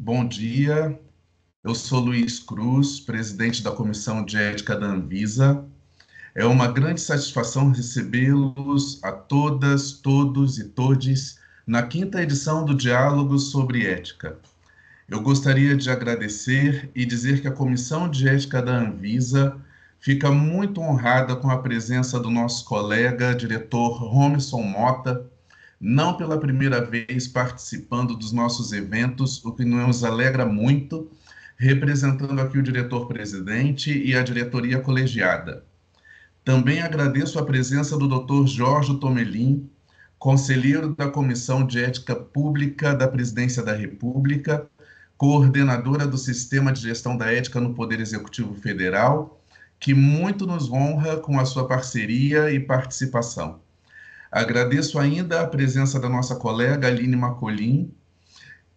Bom dia, eu sou Luiz Cruz, presidente da Comissão de Ética da Anvisa. É uma grande satisfação recebê-los a todas, todos e todes na quinta edição do Diálogo sobre Ética. Eu gostaria de agradecer e dizer que a Comissão de Ética da Anvisa fica muito honrada com a presença do nosso colega, diretor Romerson Mota, não pela primeira vez participando dos nossos eventos, o que nos alegra muito, representando aqui o diretor-presidente e a diretoria colegiada. Também agradeço a presença do Dr. Jorge Tomelin, conselheiro da Comissão de Ética Pública da Presidência da República, coordenadora do Sistema de Gestão da Ética no Poder Executivo Federal, que muito nos honra com a sua parceria e participação. Agradeço ainda a presença da nossa colega Aline Macolim,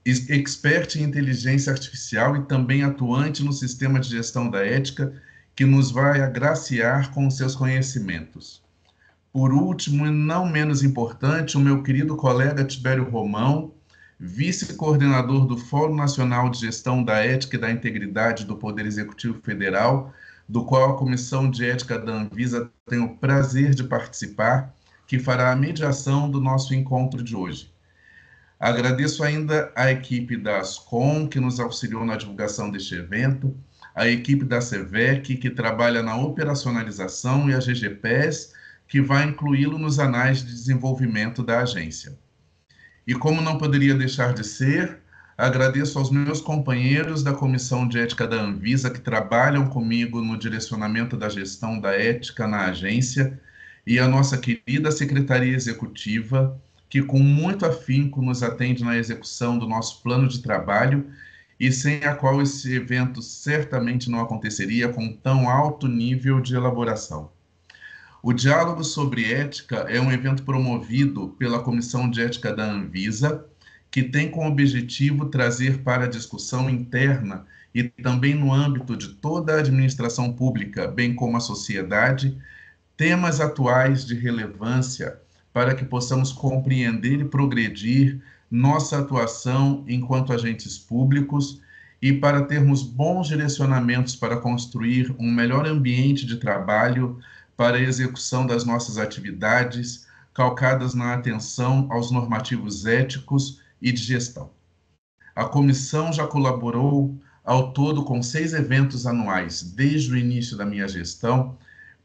expert em inteligência artificial e também atuante no sistema de gestão da ética, que nos vai agraciar com seus conhecimentos. Por último, e não menos importante, o meu querido colega Tibério Romão, vice-coordenador do Fórum Nacional de Gestão da Ética e da Integridade do Poder Executivo Federal, do qual a Comissão de Ética da Anvisa tem o prazer de participar que fará a mediação do nosso encontro de hoje. Agradeço ainda a equipe da Ascom, que nos auxiliou na divulgação deste evento, a equipe da SEVEC, que trabalha na operacionalização, e a GGPES, que vai incluí-lo nos anais de desenvolvimento da agência. E como não poderia deixar de ser, agradeço aos meus companheiros da Comissão de Ética da Anvisa, que trabalham comigo no direcionamento da gestão da ética na agência e a nossa querida Secretaria Executiva, que com muito afinco nos atende na execução do nosso plano de trabalho e sem a qual esse evento certamente não aconteceria com tão alto nível de elaboração. O Diálogo sobre Ética é um evento promovido pela Comissão de Ética da Anvisa, que tem como objetivo trazer para a discussão interna e também no âmbito de toda a administração pública, bem como a sociedade, temas atuais de relevância para que possamos compreender e progredir nossa atuação enquanto agentes públicos e para termos bons direcionamentos para construir um melhor ambiente de trabalho para a execução das nossas atividades, calcadas na atenção aos normativos éticos e de gestão. A comissão já colaborou ao todo com seis eventos anuais desde o início da minha gestão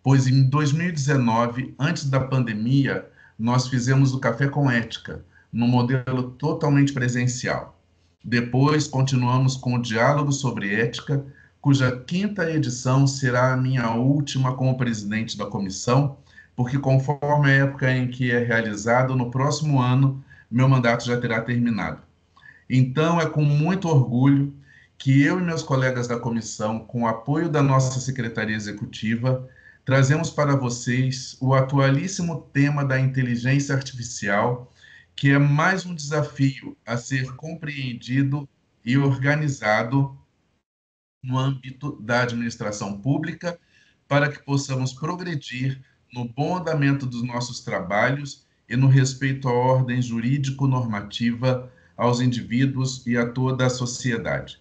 pois em 2019, antes da pandemia, nós fizemos o Café com Ética, num modelo totalmente presencial. Depois, continuamos com o Diálogo sobre Ética, cuja quinta edição será a minha última como presidente da comissão, porque conforme a época em que é realizado, no próximo ano, meu mandato já terá terminado. Então, é com muito orgulho que eu e meus colegas da comissão, com o apoio da nossa secretaria executiva, trazemos para vocês o atualíssimo tema da inteligência artificial, que é mais um desafio a ser compreendido e organizado no âmbito da administração pública, para que possamos progredir no bom andamento dos nossos trabalhos e no respeito à ordem jurídico-normativa aos indivíduos e a toda a sociedade.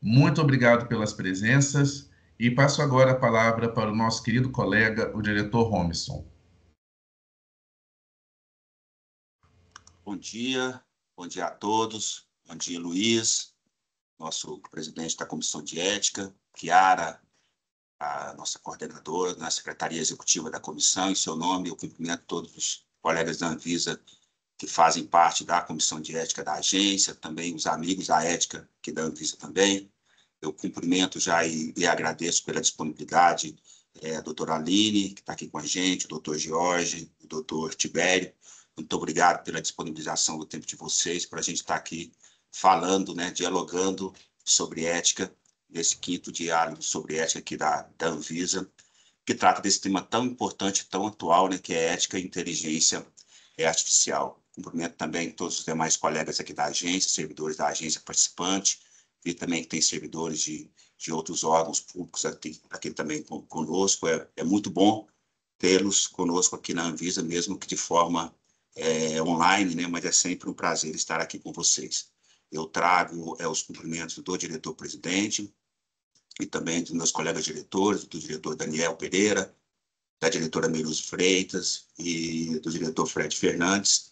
Muito obrigado pelas presenças. E passo agora a palavra para o nosso querido colega, o diretor Romisson. Bom dia, bom dia a todos. Bom dia, Luiz, nosso presidente da Comissão de Ética, Kiara, a nossa coordenadora na Secretaria Executiva da Comissão. Em seu nome, eu cumprimento todos os colegas da Anvisa que fazem parte da Comissão de Ética da agência, também os amigos da ética que da Anvisa também, eu cumprimento já e, e agradeço pela disponibilidade, é, a doutora Aline, que está aqui com a gente, o doutor Jorge, o doutor Tibério. Muito obrigado pela disponibilização do tempo de vocês, para a gente estar tá aqui falando, né, dialogando sobre ética, nesse quinto diálogo sobre ética aqui da, da Anvisa, que trata desse tema tão importante, tão atual, né, que é ética e inteligência artificial. Cumprimento também todos os demais colegas aqui da agência, servidores da agência participante, e também tem servidores de, de outros órgãos públicos aqui, aqui também conosco. É, é muito bom tê-los conosco aqui na Anvisa, mesmo que de forma é, online, né? mas é sempre um prazer estar aqui com vocês. Eu trago é, os cumprimentos do diretor-presidente e também dos meus colegas diretores, do diretor Daniel Pereira, da diretora Miruz Freitas e do diretor Fred Fernandes.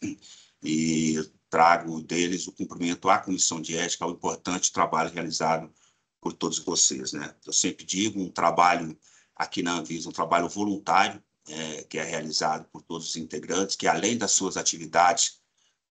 E trago deles o cumprimento à Comissão de Ética, ao importante trabalho realizado por todos vocês. Né? Eu sempre digo, um trabalho aqui na Anvisa, um trabalho voluntário, é, que é realizado por todos os integrantes, que além das suas atividades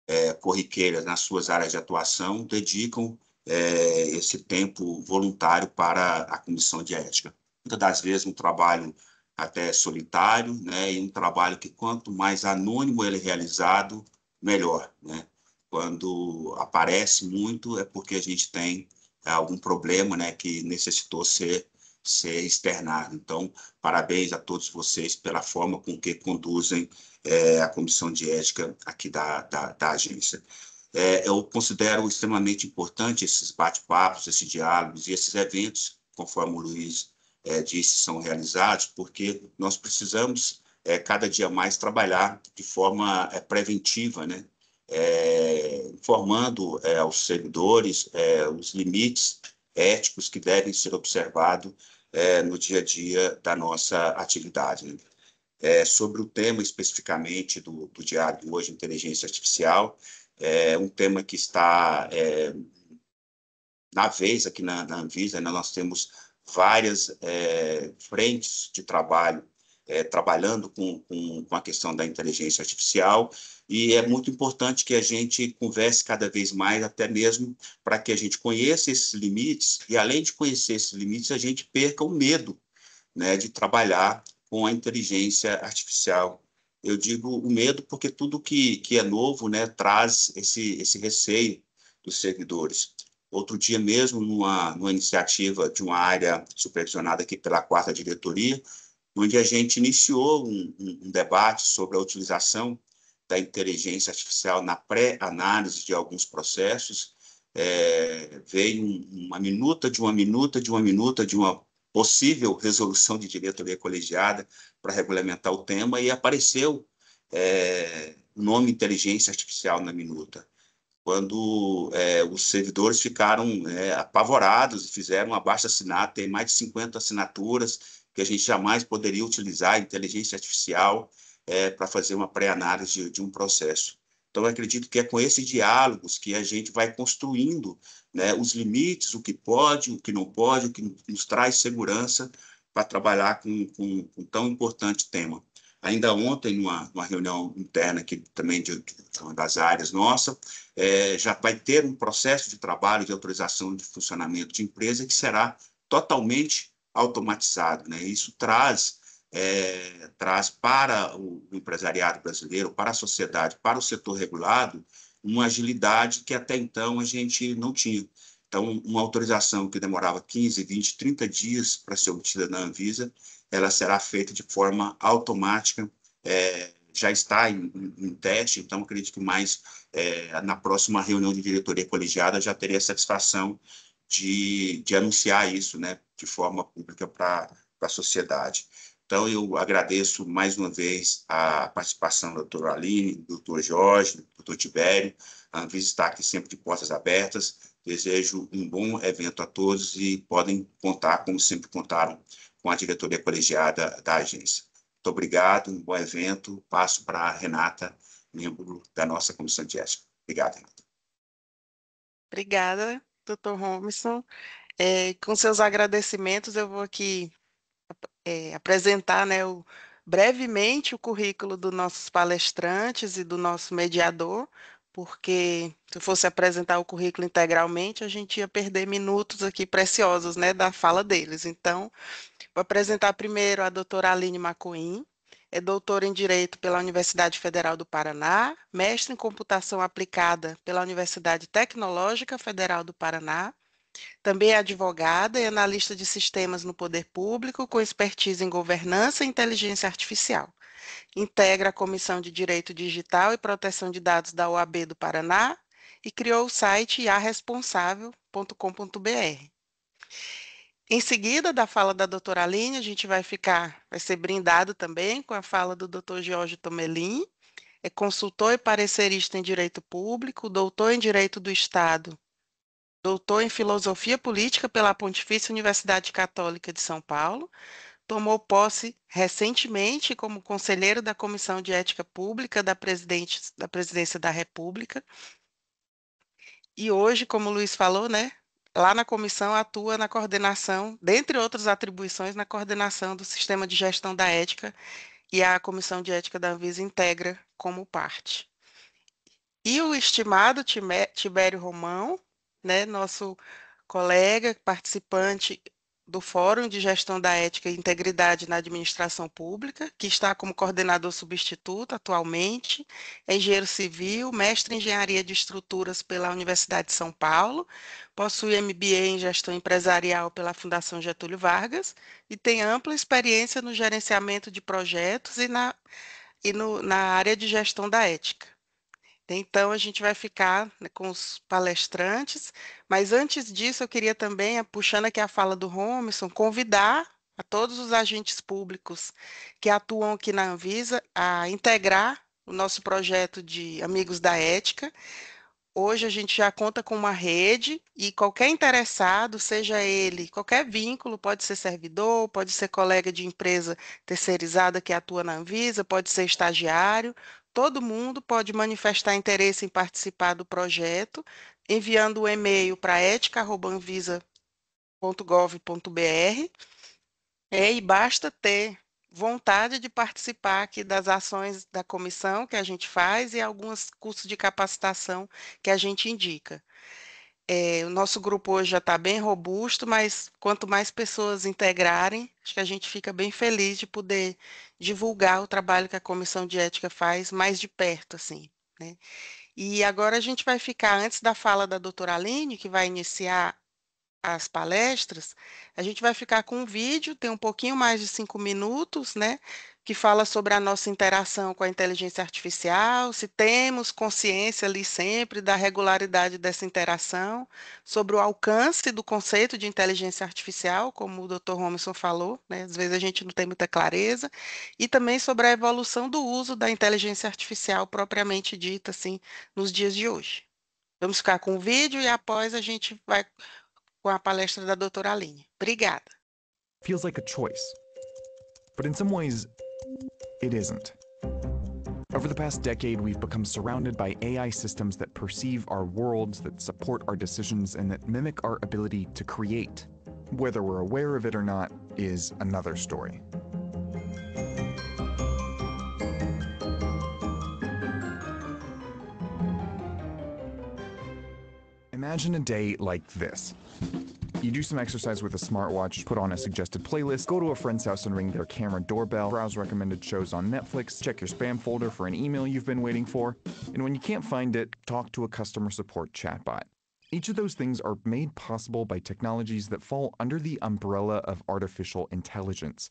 é, corriqueiras nas suas áreas de atuação, dedicam é, esse tempo voluntário para a Comissão de Ética. Muitas das vezes um trabalho até solitário, né, e um trabalho que quanto mais anônimo ele é realizado, melhor, né? Quando aparece muito é porque a gente tem é, algum problema né, que necessitou ser, ser externado. Então, parabéns a todos vocês pela forma com que conduzem é, a comissão de ética aqui da, da, da agência. É, eu considero extremamente importante esses bate-papos, esses diálogos e esses eventos, conforme o Luiz é, disse, são realizados, porque nós precisamos é, cada dia mais trabalhar de forma é, preventiva, né? é, informando é, aos servidores é, os limites éticos que devem ser observados é, no dia a dia da nossa atividade. Né? É, sobre o tema especificamente do, do diário de hoje, inteligência artificial, é um tema que está é, na vez aqui na, na Anvisa, né, nós temos várias frentes de trabalho é, trabalhando com, com, com, a questão da inteligência artificial, e é muito importante que a gente converse cada vez mais, até mesmo para que a gente conheça esses limites, e além de conhecer esses limites, a gente perca o medo né, de trabalhar com a inteligência artificial. Eu digo o medo porque tudo que, que é novo né, traz esse, esse receio dos servidores. Outro dia mesmo, numa, numa iniciativa de uma área supervisionada aqui pela quarta diretoria, onde a gente iniciou um, um debate sobre a utilização da inteligência artificial na pré-análise de alguns processos. É, veio uma minuta de uma minuta de uma minuta de uma possível resolução de diretoria colegiada para regulamentar o tema e apareceu é, o nome inteligência artificial na minuta quando é, os servidores ficaram é, apavorados e fizeram uma baixa assinada, tem mais de 50 assinaturas que a gente jamais poderia utilizar a inteligência artificial é, para fazer uma pré-análise de, de um processo. Então, acredito que é com esses diálogos que a gente vai construindo né, os limites, o que pode, o que não pode, o que nos traz segurança para trabalhar com, com, com, tão importante tema. Ainda ontem, numa, numa reunião interna aqui também de, de uma das áreas nossa, é, já vai ter um processo de trabalho de autorização de funcionamento de empresa que será totalmente automatizado. Né? Isso traz, é, traz para o empresariado brasileiro, para a sociedade, para o setor regulado, uma agilidade que até então a gente não tinha. Então, uma autorização que demorava 15, 20, 30 dias para ser obtida na Anvisa, ela será feita de forma automática, é, já está em, em, teste, então acredito que mais é, na próxima reunião de diretoria colegiada já teria satisfação de, de anunciar isso né, de forma pública para a sociedade. Então, eu agradeço mais uma vez a participação da doutora Aline, do doutor Jorge, do doutor Tibério. A Anvisa está aqui sempre de portas abertas. Desejo um bom evento a todos e podem contar, como sempre contaram, com a diretoria colegiada da agência. Muito obrigado, um bom evento. Passo para a Renata, membro da nossa comissão de ética. Obrigado, Renata. Obrigada, doutor Robinson. É, com seus agradecimentos, eu vou aqui é, apresentar né, o, brevemente o currículo dos nossos palestrantes e do nosso mediador, porque se eu fosse apresentar o currículo integralmente, a gente ia perder minutos aqui preciosos né, da fala deles. Então, vou apresentar primeiro a doutora Aline Macoim, é doutor em Direito pela Universidade Federal do Paraná, mestre em Computação Aplicada pela Universidade Tecnológica Federal do Paraná, também é advogada e analista de sistemas no poder público, com expertise em governança e inteligência artificial. Integra a Comissão de Direito Digital e Proteção de Dados da OAB do Paraná e criou o site iaresponsável.com.br. Em seguida da fala da doutora Aline, a gente vai ficar, vai ser brindado também com a fala do doutor Jorge Tomelin, é consultor e parecerista em Direito Público, doutor em Direito do Estado, doutor em Filosofia Política pela Pontifícia Universidade Católica de São Paulo, tomou posse recentemente como conselheiro da Comissão de Ética Pública da, da Presidência da República, e hoje, como o Luiz falou, né, Lá na comissão atua na coordenação, dentre outras atribuições, na coordenação do sistema de gestão da ética e a comissão de ética da Anvisa integra como parte. E o estimado Tibério Romão, né, nosso colega, participante do Fórum de Gestão da Ética e Integridade na Administração Pública, que está como coordenador substituto atualmente, é engenheiro civil, mestre em engenharia de estruturas pela Universidade de São Paulo, possui MBA em gestão empresarial pela Fundação Getúlio Vargas e tem ampla experiência no gerenciamento de projetos e na, e no, na área de gestão da ética. Então, a gente vai ficar né, com os palestrantes, mas antes disso, eu queria também, eh, puxando aqui a fala do Romerson, convidar a todos os agentes públicos que atuam aqui na Anvisa a integrar o nosso projeto de Amigos da Ética. Hoje a gente já conta com uma rede e qualquer interessado, seja ele, qualquer vínculo, pode ser servidor, pode ser colega de empresa terceirizada que atua na Anvisa, pode ser estagiário, Todo mundo pode manifestar interesse em participar do projeto, enviando o um e-mail para etica.anvisa.gov.br é, e basta ter vontade de participar aqui das ações da comissão que a gente faz e alguns cursos de capacitação que a gente indica. É, o nosso grupo hoje já está bem robusto, mas quanto mais pessoas integrarem, acho que a gente fica bem feliz de poder divulgar o trabalho que a Comissão de Ética faz mais de perto, assim. Né? E agora a gente vai ficar, antes da fala da doutora Aline, que vai iniciar as palestras, a gente vai ficar com um vídeo, tem um pouquinho mais de cinco minutos, né? que fala sobre a nossa interação com a inteligência artificial, se temos consciência ali sempre da regularidade dessa interação, sobre o alcance do conceito de inteligência artificial, como o Dr. Homerson falou, né? às vezes a gente não tem muita clareza, e também sobre a evolução do uso da inteligência artificial propriamente dita, assim, nos dias de hoje. Vamos ficar com o vídeo e após a gente vai com a palestra da doutora Aline. Obrigada. Feels like a choice. But in some ways, it isn't. Over the past decade, we've become surrounded by AI systems that perceive our worlds, that support our decisions, and that mimic our ability to create. Whether we're aware of it or not is another story. Imagine a day like this. You do some exercise with a smartwatch, put on a suggested playlist, go to a friend's house and ring their camera doorbell, browse recommended shows on Netflix, check your spam folder for an email you've been waiting for, and when you can't find it, talk to a customer support chatbot. Each of those things are made possible by technologies that fall under the umbrella of artificial intelligence.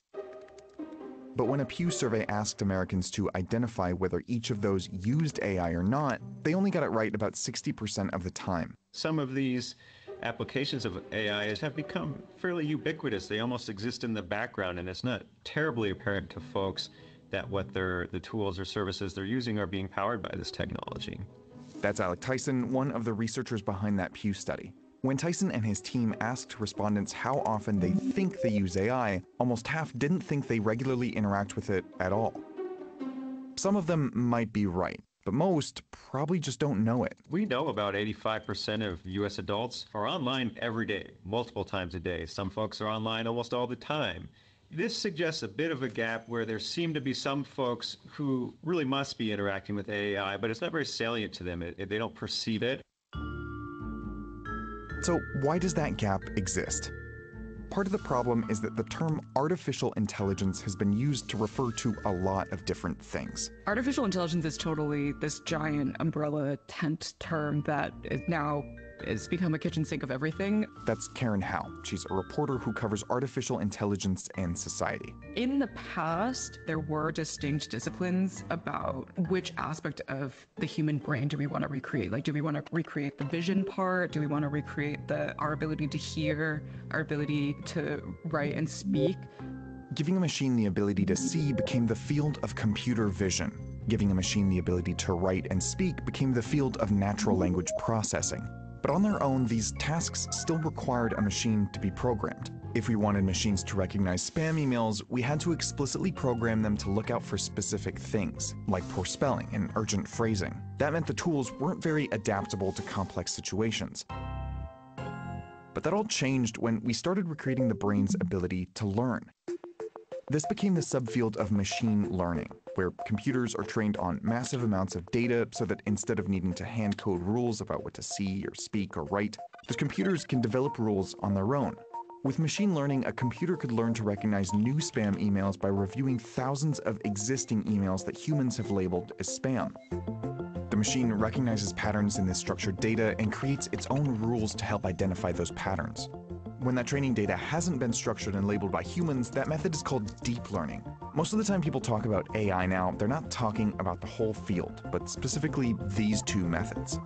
But when a Pew survey asked Americans to identify whether each of those used AI or not, they only got it right about 60% of the time. Some of these applications of AI have become fairly ubiquitous. They almost exist in the background, and it's not terribly apparent to folks that what their the tools or services they're using are being powered by this technology. That's Alec Tyson, one of the researchers behind that Pew study. When Tyson and his team asked respondents how often they think they use AI, almost half didn't think they regularly interact with it at all. Some of them might be right but most probably just don't know it. We know about 85% of US adults are online every day, multiple times a day. Some folks are online almost all the time. This suggests a bit of a gap where there seem to be some folks who really must be interacting with AI, but it's not very salient to them. It, they don't perceive it. So, why does that gap exist? Part of the problem is that the term artificial intelligence has been used to refer to a lot of different things. Artificial intelligence is totally this giant umbrella tent term that is now has become a kitchen sink of everything. That's Karen Howe. She's a reporter who covers artificial intelligence and society. In the past, there were distinct disciplines about which aspect of the human brain do we want to recreate? Like, do we want to recreate the vision part? Do we want to recreate the our ability to hear, our ability to write and speak? Giving a machine the ability to see became the field of computer vision. Giving a machine the ability to write and speak became the field of natural language processing. But on their own, these tasks still required a machine to be programmed. If we wanted machines to recognize spam emails, we had to explicitly program them to look out for specific things, like poor spelling and urgent phrasing. That meant the tools weren't very adaptable to complex situations. But that all changed when we started recreating the brain's ability to learn. This became the subfield of machine learning, where computers are trained on massive amounts of data so that instead of needing to hand code rules about what to see or speak or write, the computers can develop rules on their own. With machine learning, a computer could learn to recognize new spam emails by reviewing thousands of existing emails that humans have labeled as spam. The machine recognizes patterns in this structured data and creates its own rules to help identify those patterns. When that training data hasn't been structured and labeled by humans, that method is called deep learning. Most of the time people talk about AI now, they're not talking about the whole field, but specifically these two methods.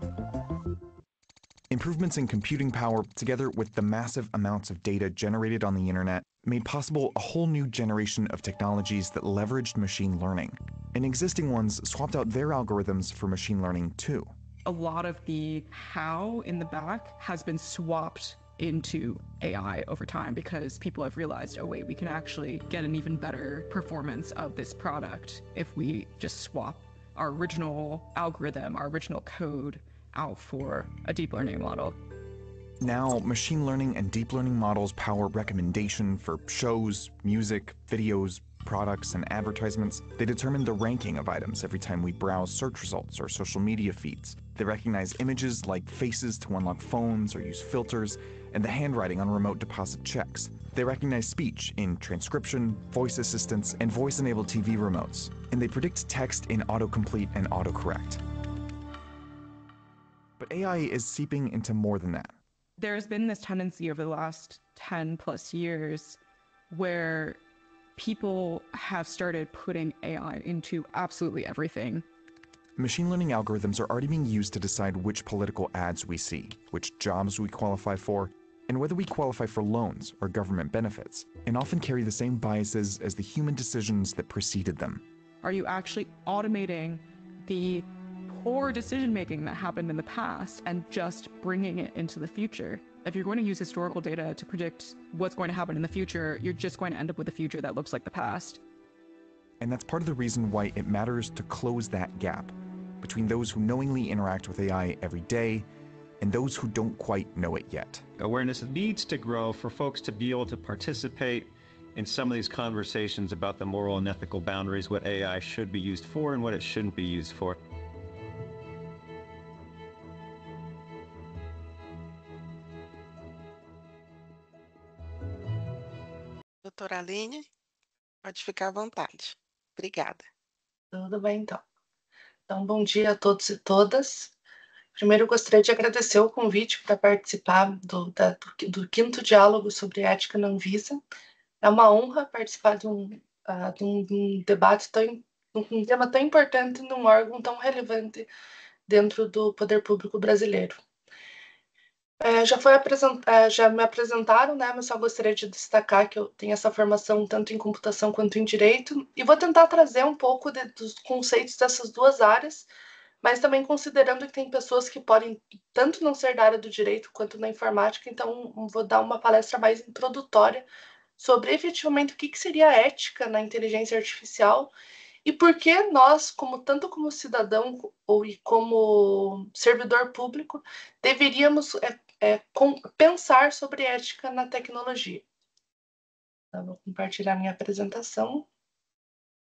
Improvements in computing power, together with the massive amounts of data generated on the internet, made possible a whole new generation of technologies that leveraged machine learning. And existing ones swapped out their algorithms for machine learning too. A lot of the how in the back has been swapped into AI over time because people have realized, oh, wait, we can actually get an even better performance of this product if we just swap our original algorithm, our original code out for a deep learning model. Now, machine learning and deep learning models power recommendation for shows, music, videos, products, and advertisements. They determine the ranking of items every time we browse search results or social media feeds. They recognize images like faces to unlock phones or use filters, and the handwriting on remote deposit checks. They recognize speech in transcription, voice assistants, and voice enabled TV remotes, and they predict text in autocomplete and autocorrect. But AI is seeping into more than that. There's been this tendency over the last 10 plus years where people have started putting AI into absolutely everything. Machine learning algorithms are already being used to decide which political ads we see, which jobs we qualify for, and whether we qualify for loans or government benefits, and often carry the same biases as the human decisions that preceded them. Are you actually automating the poor decision making that happened in the past and just bringing it into the future? If you're going to use historical data to predict what's going to happen in the future, you're just going to end up with a future that looks like the past. And that's part of the reason why it matters to close that gap between those who knowingly interact with AI every day and those who don't quite know it yet awareness needs to grow for folks to be able to participate in some of these conversations about the moral and ethical boundaries, what AI should be used for and what it shouldn't be used for. Doutora Aline, pode ficar à vontade. Obrigada. Tudo bem, então. Então, bom dia a todos e todas. Primeiro, gostaria de agradecer o convite para participar do, da, do, do, quinto diálogo sobre ética na Anvisa. É uma honra participar de um, uh, de um, de um debate tão um tema tão importante num órgão tão relevante dentro do poder público brasileiro. É, já, foi é, já me apresentaram, né, mas só gostaria de destacar que eu tenho essa formação tanto em computação quanto em direito, e vou tentar trazer um pouco de, dos conceitos dessas duas áreas mas também considerando que tem pessoas que podem tanto não ser da área do direito quanto na informática, então hum, vou dar uma palestra mais introdutória sobre efetivamente o que, que seria a ética na inteligência artificial e por que nós, como tanto como cidadão ou e como servidor público, deveríamos é, é, com, pensar sobre ética na tecnologia. Então, vou compartilhar minha apresentação.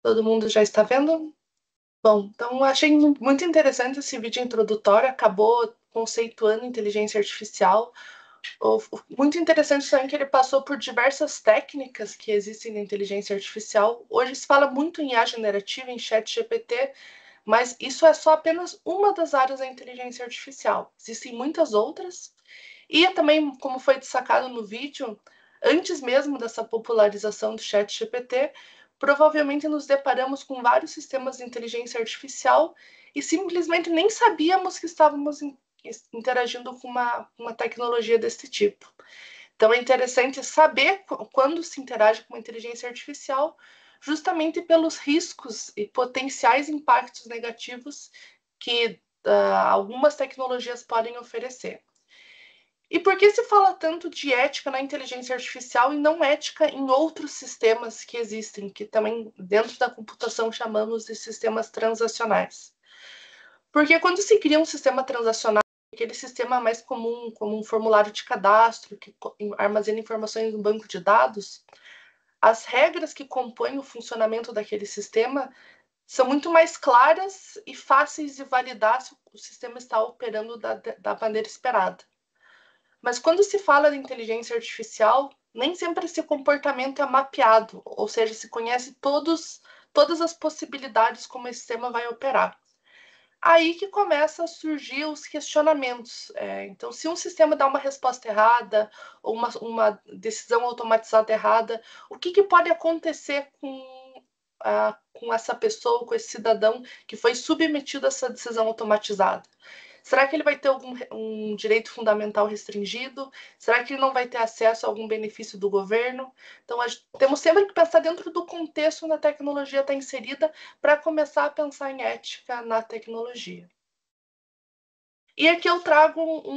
Todo mundo já está vendo? Bom, então achei muito interessante esse vídeo introdutório, acabou conceituando inteligência artificial. Muito interessante também que ele passou por diversas técnicas que existem na inteligência artificial. Hoje se fala muito em IA generativa, em chat GPT, mas isso é só apenas uma das áreas da inteligência artificial. Existem muitas outras. E é também, como foi destacado no vídeo, antes mesmo dessa popularização do chat GPT, provavelmente nos deparamos com vários sistemas de inteligência artificial e simplesmente nem sabíamos que estávamos interagindo com uma, uma tecnologia desse tipo. Então é interessante saber quando se interage com inteligência artificial, justamente pelos riscos e potenciais impactos negativos que uh, algumas tecnologias podem oferecer. E por que se fala tanto de ética na inteligência artificial e não ética em outros sistemas que existem, que também dentro da computação chamamos de sistemas transacionais? Porque quando se cria um sistema transacional, aquele sistema mais comum, como um formulário de cadastro que armazena informações no banco de dados, as regras que compõem o funcionamento daquele sistema são muito mais claras e fáceis de validar se o sistema está operando da, da maneira esperada. Mas quando se fala de inteligência artificial, nem sempre esse comportamento é mapeado, ou seja, se conhece todos, todas as possibilidades como esse sistema vai operar. Aí que começa a surgir os questionamentos. É, então, se um sistema dá uma resposta errada ou uma, uma decisão automatizada errada, o que, que pode acontecer com, a, ah, com essa pessoa, com esse cidadão que foi submetido a essa decisão automatizada? Será que ele vai ter algum um direito fundamental restringido? Será que ele não vai ter acesso a algum benefício do governo? Então, temos sempre que pensar dentro do contexto onde a tecnologia está inserida para começar a pensar em ética na tecnologia. E aqui eu trago um,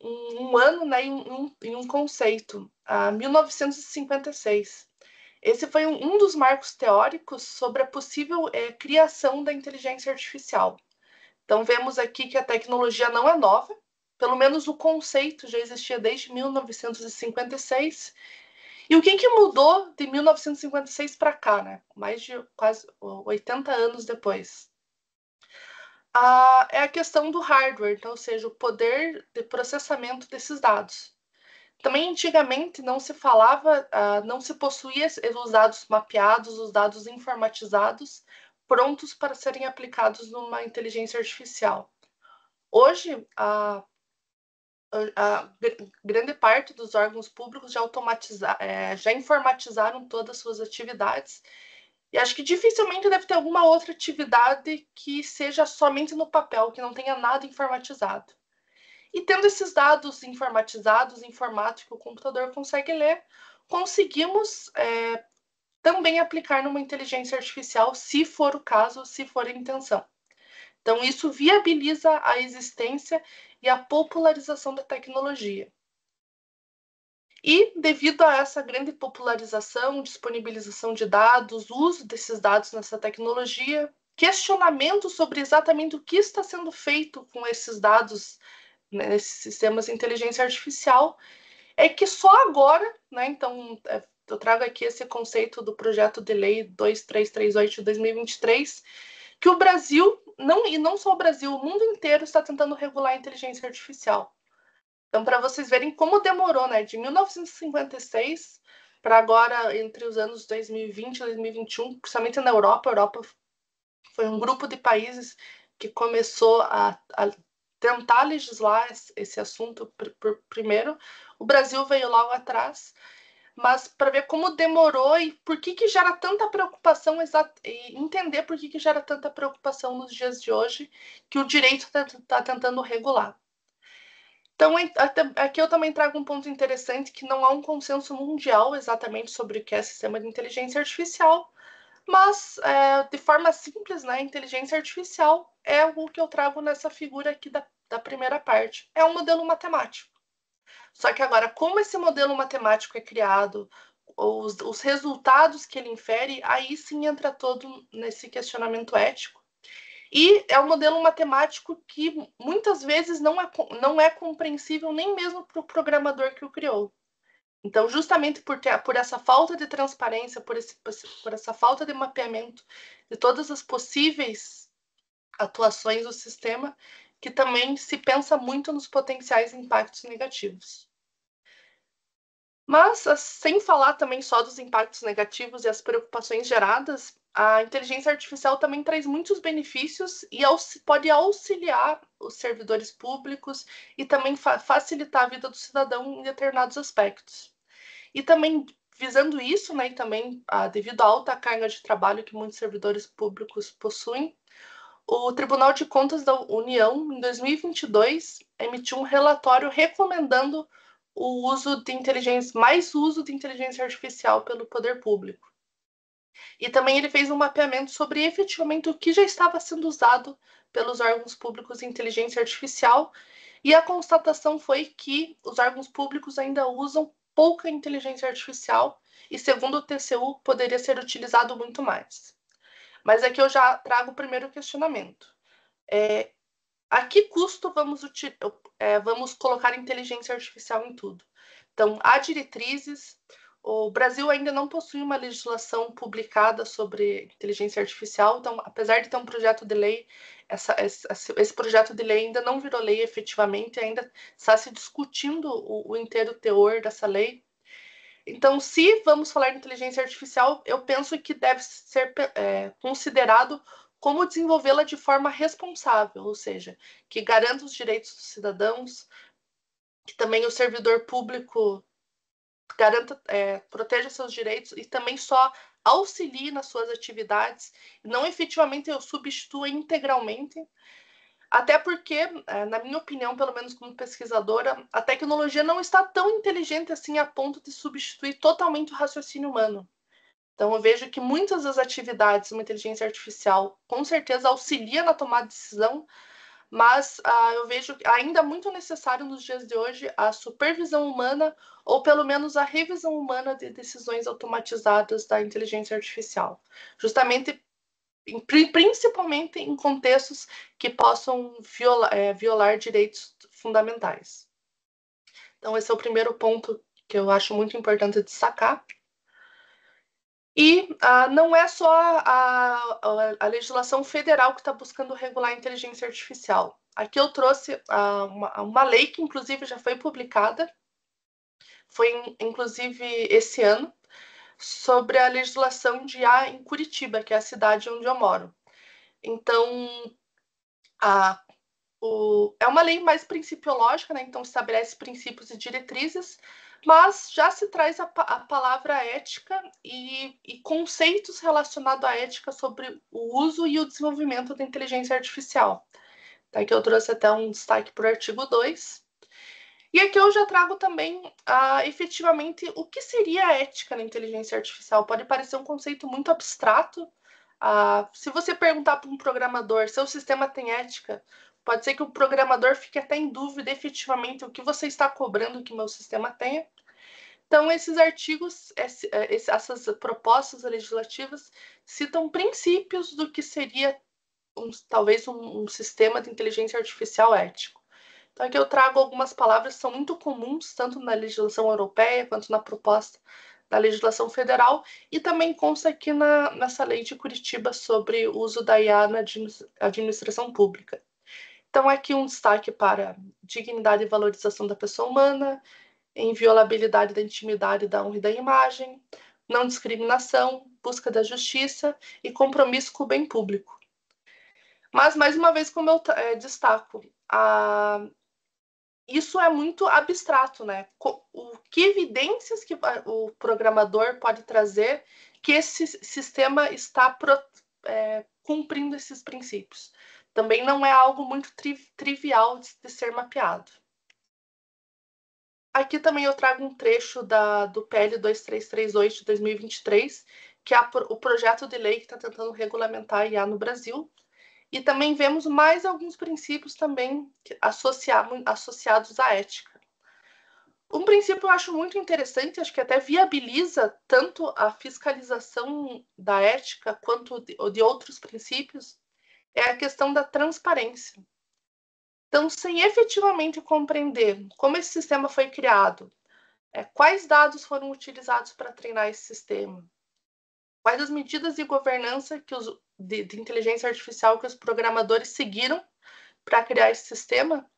um, um ano né, em, um, em um conceito, a 1956. Esse foi um, um dos marcos teóricos sobre a possível é, criação da inteligência artificial. Então vemos aqui que a tecnologia não é nova, pelo menos o conceito já existia desde 1956. E o que, que mudou de 1956 para cá, né? Mais de quase 80 anos depois. Ah, é a questão do hardware, então, ou seja, o poder de processamento desses dados. Também antigamente não se falava, ah, não se possuía os dados mapeados, os dados informatizados, prontos para serem aplicados numa inteligência artificial. Hoje, a, a, a grande parte dos órgãos públicos já, é, já informatizaram todas as suas atividades e acho que dificilmente deve ter alguma outra atividade que seja somente no papel, que não tenha nada informatizado. E tendo esses dados informatizados, em formato que o computador consegue ler, conseguimos é, também aplicar numa inteligência artificial, se for o caso, se for a intenção. Então, isso viabiliza a existência e a popularização da tecnologia. E, devido a essa grande popularização, disponibilização de dados, uso desses dados nessa tecnologia, questionamento sobre exatamente o que está sendo feito com esses dados nesses né, sistemas de inteligência artificial, é que só agora, né, então é, eu trago aqui esse conceito do projeto de lei 2338 de 2023, que o Brasil, não, e não só o Brasil, o mundo inteiro está tentando regular a inteligência artificial. Então, para vocês verem como demorou, né? De 1956 para agora, entre os anos 2020 e 2021, principalmente na Europa, a Europa foi um grupo de países que começou a, a tentar legislar esse assunto pr pr primeiro. O Brasil veio logo atrás mas para ver como demorou e por que, que gera tanta preocupação, entender por que, que gera tanta preocupação nos dias de hoje que o direito está tá tentando regular. Então, aqui eu também trago um ponto interessante que não há um consenso mundial exatamente sobre o que é sistema de inteligência artificial, mas é, de forma simples, né, inteligência artificial é o que eu trago nessa figura aqui da, da primeira parte. É um modelo matemático. Só que agora, como esse modelo matemático é criado, os, os resultados que ele infere, aí sim entra todo nesse questionamento ético. E é um modelo matemático que muitas vezes não é, não é compreensível nem mesmo para o programador que o criou. Então, justamente por, ter, por essa falta de transparência, por, esse, por essa falta de mapeamento de todas as possíveis atuações do sistema, que também se pensa muito nos potenciais impactos negativos. Mas, sem falar também só dos impactos negativos e as preocupações geradas, a inteligência artificial também traz muitos benefícios e pode auxiliar os servidores públicos e também fa facilitar a vida do cidadão em determinados aspectos. E também visando isso, né, e também ah, devido à alta carga de trabalho que muitos servidores públicos possuem, o Tribunal de Contas da União, em 2022, emitiu um relatório recomendando o uso de inteligência, mais uso de inteligência artificial pelo poder público. E também ele fez um mapeamento sobre efetivamente o que já estava sendo usado pelos órgãos públicos de inteligência artificial, e a constatação foi que os órgãos públicos ainda usam pouca inteligência artificial e, segundo o TCU, poderia ser utilizado muito mais. Mas aqui é eu já trago o primeiro questionamento. É, a que custo vamos, é, vamos colocar inteligência artificial em tudo? Então, há diretrizes. O Brasil ainda não possui uma legislação publicada sobre inteligência artificial, então, apesar de ter um projeto de lei, essa, esse, esse, projeto de lei ainda não virou lei efetivamente, ainda está se discutindo o, o inteiro teor dessa lei. Então, se vamos falar de inteligência artificial, eu penso que deve ser é, considerado como desenvolvê-la de forma responsável, ou seja, que garanta os direitos dos cidadãos, que também o servidor público garanta, é, proteja seus direitos e também só auxilie nas suas atividades, não efetivamente eu substitua integralmente. Até porque, é, na minha opinião, pelo menos como pesquisadora, a tecnologia não está tão inteligente assim a ponto de substituir totalmente o raciocínio humano. Então, eu vejo que muitas das atividades uma inteligência artificial com certeza auxilia na tomada de decisão, mas ah, eu vejo ainda é muito necessário nos dias de hoje a supervisão humana ou pelo menos a revisão humana de decisões automatizadas da inteligência artificial, justamente principalmente em contextos que possam viola, é, violar direitos fundamentais. Então, esse é o primeiro ponto que eu acho muito importante destacar. E ah, não é só a, a, a legislação federal que está buscando regular a inteligência artificial. Aqui eu trouxe ah, uma, uma, lei que, inclusive, já foi publicada, foi, inclusive, esse ano, sobre a legislação de IA em Curitiba, que é a cidade onde eu moro. Então, a, o, é uma lei mais principiológica, né? então estabelece princípios e diretrizes, mas já se traz a, a palavra ética e, e conceitos relacionados à ética sobre o uso e o desenvolvimento da inteligência artificial. Tá, que eu trouxe até um destaque para o artigo 2, e aqui eu já trago também ah, efetivamente o que seria a ética na inteligência artificial. Pode parecer um conceito muito abstrato. Ah, se você perguntar para um programador se o sistema tem ética, pode ser que o programador fique até em dúvida efetivamente o que você está cobrando que meu sistema tenha. Então, esses artigos, eh, essas propostas legislativas, citam princípios do que seria um, talvez um, um sistema de inteligência artificial ético. Então, aqui eu trago algumas palavras que são muito comuns, tanto na legislação europeia quanto na proposta da legislação federal, e também consta aqui na, nessa lei de Curitiba sobre o uso da IA na administração pública. Então, aqui um destaque para dignidade e valorização da pessoa humana, inviolabilidade da intimidade, da honra e da imagem, não discriminação, busca da justiça e compromisso com o bem público. Mas, mais uma vez, como eu é, destaco, a, isso é muito abstrato, né? O que evidências que o programador pode trazer que esse sistema está pro, é, cumprindo esses princípios? Também não é algo muito tri trivial de, de, ser mapeado. Aqui também eu trago um trecho da, do PL 2338 de 2023, que é a, o projeto de lei que está tentando regulamentar a IA no Brasil, e também vemos mais alguns princípios também associados à ética. Um princípio eu acho muito interessante, acho que até viabiliza tanto a fiscalização da ética quanto de outros princípios, é a questão da transparência. Então, sem efetivamente compreender como esse sistema foi criado, é, quais dados foram utilizados para treinar esse sistema, quais as medidas de governança que os, de, de inteligência artificial que os programadores seguiram para criar esse sistema,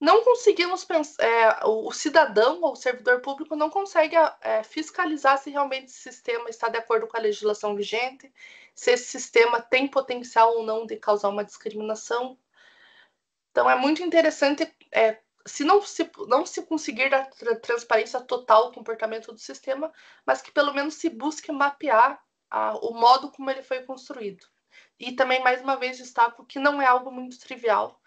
não conseguimos pensar, é, o cidadão ou o servidor público não consegue é, fiscalizar se realmente esse sistema está de acordo com a legislação vigente, se esse sistema tem potencial ou não de causar uma discriminação. Então é muito interessante, é, se não se, não se conseguir dar transparência total ao comportamento do sistema, mas que pelo menos se busque mapear a, o modo como ele foi construído. E também, mais uma vez, destaco que não é algo muito trivial.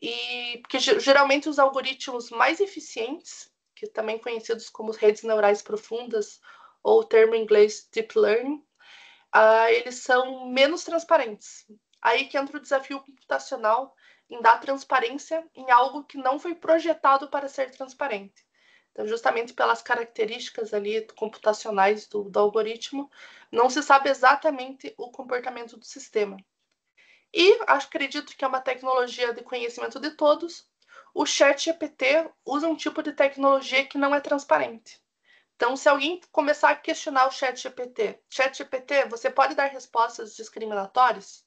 E porque geralmente os algoritmos mais eficientes, que também conhecidos como redes neurais profundas, ou o termo em inglês deep learning, uh, eles são menos transparentes. Aí que entra o desafio computacional em dar transparência em algo que não foi projetado para ser transparente. Então, justamente pelas características ali computacionais do, do algoritmo, não se sabe exatamente o comportamento do sistema. E acredito que é uma tecnologia de conhecimento de todos. O ChatGPT usa um tipo de tecnologia que não é transparente. Então, se alguém começar a questionar o ChatGPT, ChatGPT, você pode dar respostas discriminatórias?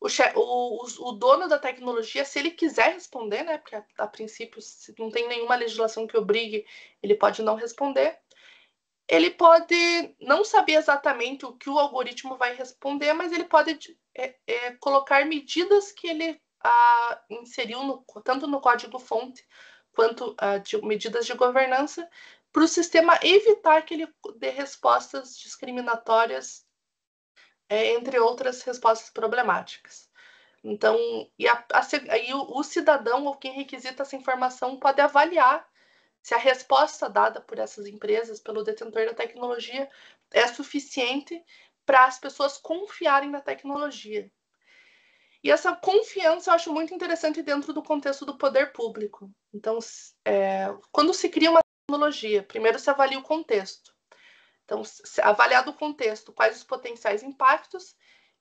o, o, o, dono da tecnologia, se ele quiser responder, né, porque a, a princípio não tem nenhuma legislação que obrigue, ele pode não responder. Ele pode não saber exatamente o que o algoritmo vai responder, mas ele pode é, é, colocar medidas que ele a, ah, inseriu no, tanto no código-fonte quanto a, ah, de, medidas de governança para o sistema evitar que ele dê respostas discriminatórias é, entre outras respostas problemáticas. Então, e, a, a, e o, o cidadão ou quem requisita essa informação pode avaliar se a resposta dada por essas empresas, pelo detentor da tecnologia, é suficiente para as pessoas confiarem na tecnologia. E essa confiança eu acho muito interessante dentro do contexto do poder público. Então, é, quando se cria uma tecnologia, primeiro se avalia o contexto. Então, avaliado o contexto, quais os potenciais impactos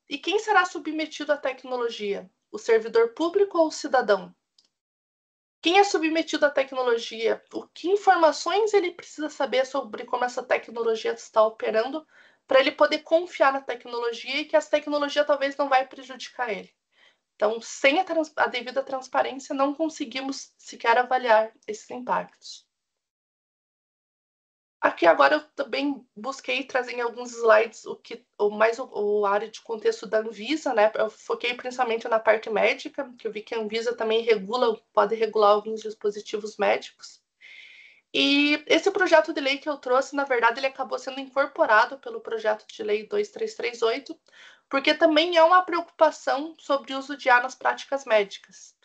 e quem será submetido à tecnologia, o servidor público ou o cidadão? Quem é submetido à tecnologia? O que informações ele precisa saber sobre como essa tecnologia está operando para ele poder confiar na tecnologia e que essa tecnologia talvez não vai prejudicar ele? Então, sem a, a devida transparência, não conseguimos sequer avaliar esses impactos. Aqui agora eu também busquei trazer em alguns slides o que o mais o, o, área de contexto da Anvisa, né? Eu foquei principalmente na parte médica, que eu vi que a Anvisa também regula, pode regular alguns dispositivos médicos. E esse projeto de lei que eu trouxe, na verdade, ele acabou sendo incorporado pelo projeto de lei 2338, porque também é uma preocupação sobre o uso de ar nas práticas médicas.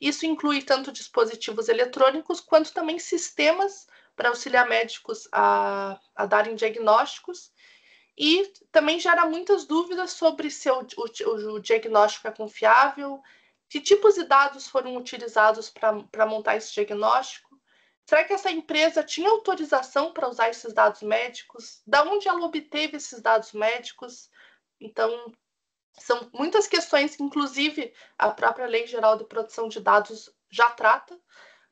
Isso inclui tanto dispositivos eletrônicos quanto também sistemas para auxiliar médicos a, a darem diagnósticos e também gera muitas dúvidas sobre se o, o, o diagnóstico é confiável, que tipos de dados foram utilizados para montar esse diagnóstico, será que essa empresa tinha autorização para usar esses dados médicos, da onde ela obteve esses dados médicos. Então, são muitas questões que, inclusive, a própria Lei Geral de Proteção de Dados já trata,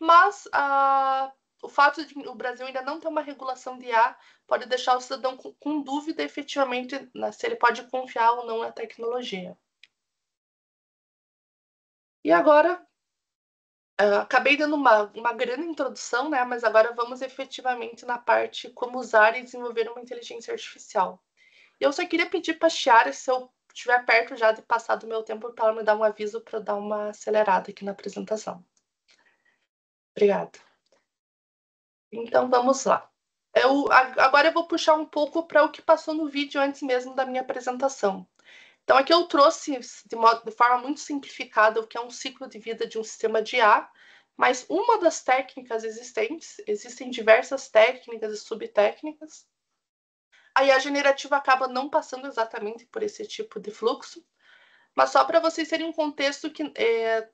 mas a, ah, o fato de o Brasil ainda não ter uma regulação de ar pode deixar o cidadão com, com dúvida efetivamente se ele pode confiar ou não na tecnologia. E agora, uh, acabei dando uma, uma grande introdução, né, mas agora vamos efetivamente na parte como usar e desenvolver uma inteligência artificial. Eu só queria pedir para a Chiara, se eu estiver perto já de passar do meu tempo, para ela me dar um aviso para dar uma acelerada aqui na apresentação. Obrigada. Então vamos lá. Eu, agora eu vou puxar um pouco para o que passou no vídeo antes mesmo da minha apresentação. Então aqui eu trouxe de, modo, de forma muito simplificada o que é um ciclo de vida de um sistema de A, mas uma das técnicas existentes, existem diversas técnicas e subtécnicas. Aí a generativa acaba não passando exatamente por esse tipo de fluxo, mas só para vocês terem um contexto que é,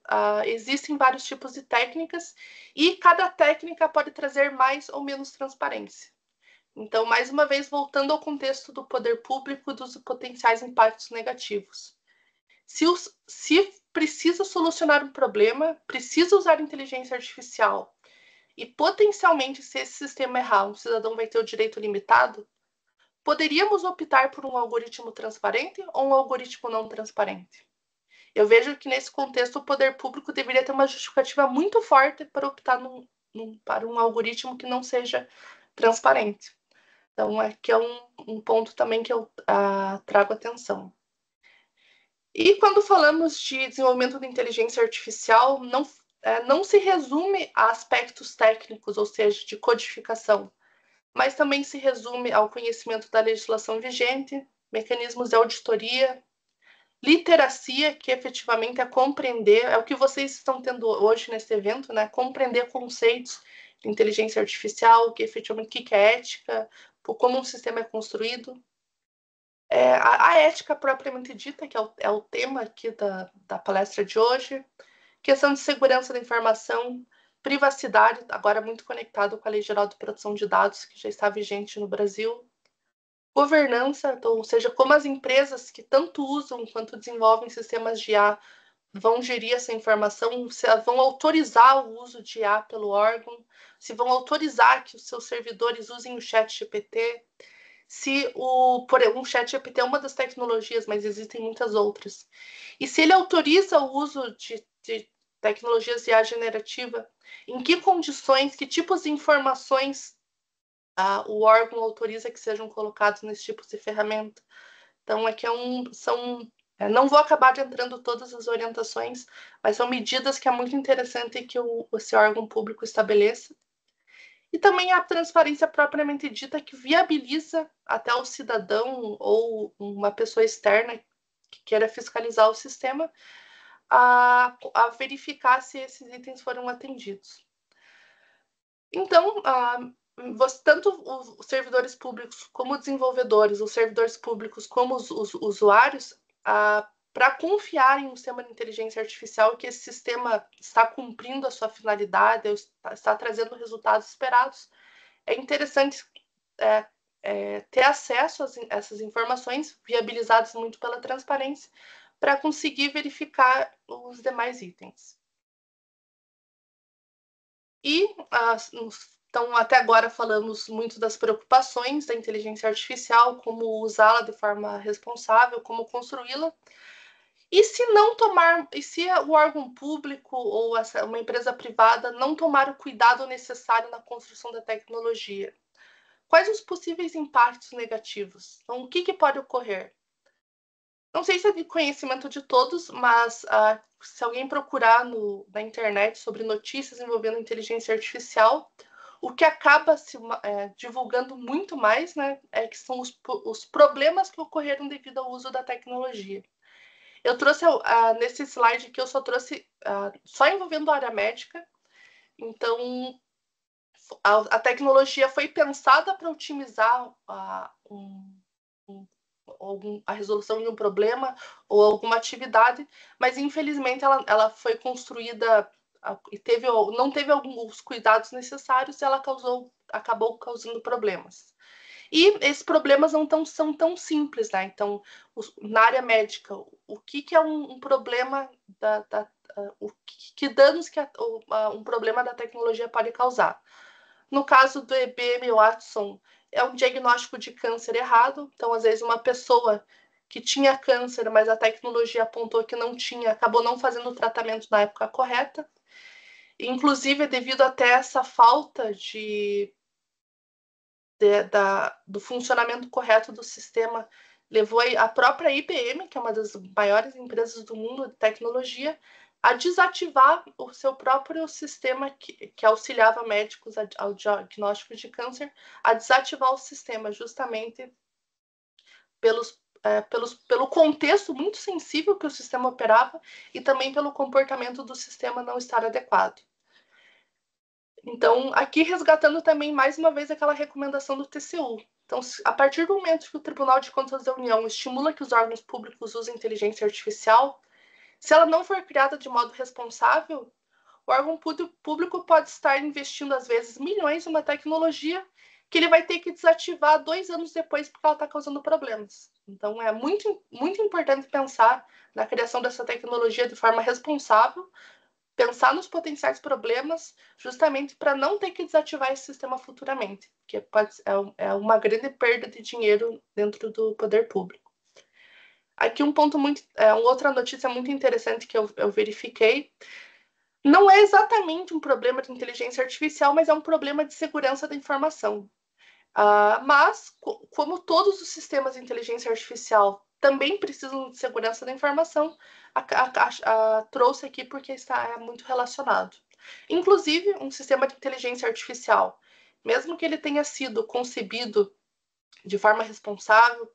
existem vários tipos de técnicas e cada técnica pode trazer mais ou menos transparência. Então, mais uma vez, voltando ao contexto do poder público dos potenciais impactos negativos. Se, os, se precisa solucionar um problema, precisa usar inteligência artificial e potencialmente, se esse sistema errar, um cidadão vai ter o direito limitado, Poderíamos optar por um algoritmo transparente ou um algoritmo não transparente? Eu vejo que nesse contexto o poder público deveria ter uma justificativa muito forte para optar num, num, para um algoritmo que não seja transparente. Então, aqui é, é um, um ponto também que eu ah, trago atenção. E quando falamos de desenvolvimento de inteligência artificial, não, é, não se resume a aspectos técnicos, ou seja, de codificação, mas também se resume ao conhecimento da legislação vigente, mecanismos de auditoria, literacia, que efetivamente é compreender, é o que vocês estão tendo hoje nesse evento, né? Compreender conceitos de inteligência artificial, que efetivamente o que é ética, como um sistema é construído. É, a, a, ética propriamente dita, que é o, é o tema aqui da, da palestra de hoje, questão de segurança da informação, privacidade, agora muito conectado com a Lei Geral de Proteção de Dados, que já está vigente no Brasil, governança, então, ou seja, como as empresas que tanto usam quanto desenvolvem sistemas de IA vão gerir essa informação, se vão autorizar o uso de IA pelo órgão, se vão autorizar que os seus servidores usem o chat GPT, se o por um chat GPT é uma das tecnologias, mas existem muitas outras. E se ele autoriza o uso de, de tecnologias de IA generativa, em que condições, que tipos de informações ah, o órgão autoriza que sejam colocados nesse tipo de ferramenta. Então, aqui é, é um, são é, não vou acabar entrando todas as orientações, mas são medidas que é muito interessante que o, esse órgão público estabeleça. E também a transparência propriamente dita, que viabiliza até o cidadão ou uma pessoa externa que queira fiscalizar o sistema, a, a verificar se esses itens foram atendidos. Então, a, você, tanto os servidores públicos como os desenvolvedores, os servidores públicos como os, os usuários, para confiar em um sistema de inteligência artificial que esse sistema está cumprindo a sua finalidade, está, está trazendo resultados esperados, é interessante é, é, ter acesso a essas informações, viabilizadas muito pela transparência, para conseguir verificar os demais itens. E então até agora falamos muito das preocupações da inteligência artificial, como usá-la de forma responsável, como construí-la. E se não tomar, e se o órgão público ou essa, uma empresa privada não tomar o cuidado necessário na construção da tecnologia? Quais os possíveis impactos negativos? Então, o que, que pode ocorrer? não sei se é de conhecimento de todos, mas uh, se alguém procurar no, na internet sobre notícias envolvendo inteligência artificial, o que acaba se é, divulgando muito mais né, é que são os, os, problemas que ocorreram devido ao uso da tecnologia. Eu trouxe uh, nesse slide que eu só trouxe uh, só envolvendo a área médica, então a, a tecnologia foi pensada para otimizar uh, um algum, a resolução de um problema ou alguma atividade, mas infelizmente ela, ela foi construída e teve, não teve alguns cuidados necessários e ela causou, acabou causando problemas. E esses problemas não tão, são tão simples, né? Então, os, na área médica, o que, que é um, um problema da, da uh, o que, que, danos que a, um problema da tecnologia pode causar? No caso do EBM Watson, é um diagnóstico de câncer errado. Então, às vezes, uma pessoa que tinha câncer, mas a tecnologia apontou que não tinha, acabou não fazendo o tratamento na época correta. Inclusive, devido até essa falta de, de da, do funcionamento correto do sistema, levou a própria IBM, que é uma das maiores empresas do mundo de tecnologia, a desativar o seu próprio sistema que, que auxiliava médicos ao diagnóstico de câncer, a desativar o sistema justamente pelos, é, pelos, pelo contexto muito sensível que o sistema operava e também pelo comportamento do sistema não estar adequado. Então, aqui resgatando também mais uma vez aquela recomendação do TCU. Então, a partir do momento que o Tribunal de Contas da União estimula que os órgãos públicos usem inteligência artificial, se ela não for criada de modo responsável, o órgão público pode estar investindo, às vezes, milhões em uma tecnologia que ele vai ter que desativar dois anos depois porque ela está causando problemas. Então, é muito, muito importante pensar na criação dessa tecnologia de forma responsável, pensar nos potenciais problemas, justamente para não ter que desativar esse sistema futuramente, que pode, é, é uma grande perda de dinheiro dentro do poder público. Aqui um ponto muito, é, uma outra notícia muito interessante que eu, eu verifiquei não é exatamente um problema de inteligência artificial, mas é um problema de segurança da informação. Uh, mas, co como todos os sistemas de inteligência artificial também precisam de segurança da informação, a, a, a, trouxe aqui porque está é muito relacionado. Inclusive, um sistema de inteligência artificial, mesmo que ele tenha sido concebido de forma responsável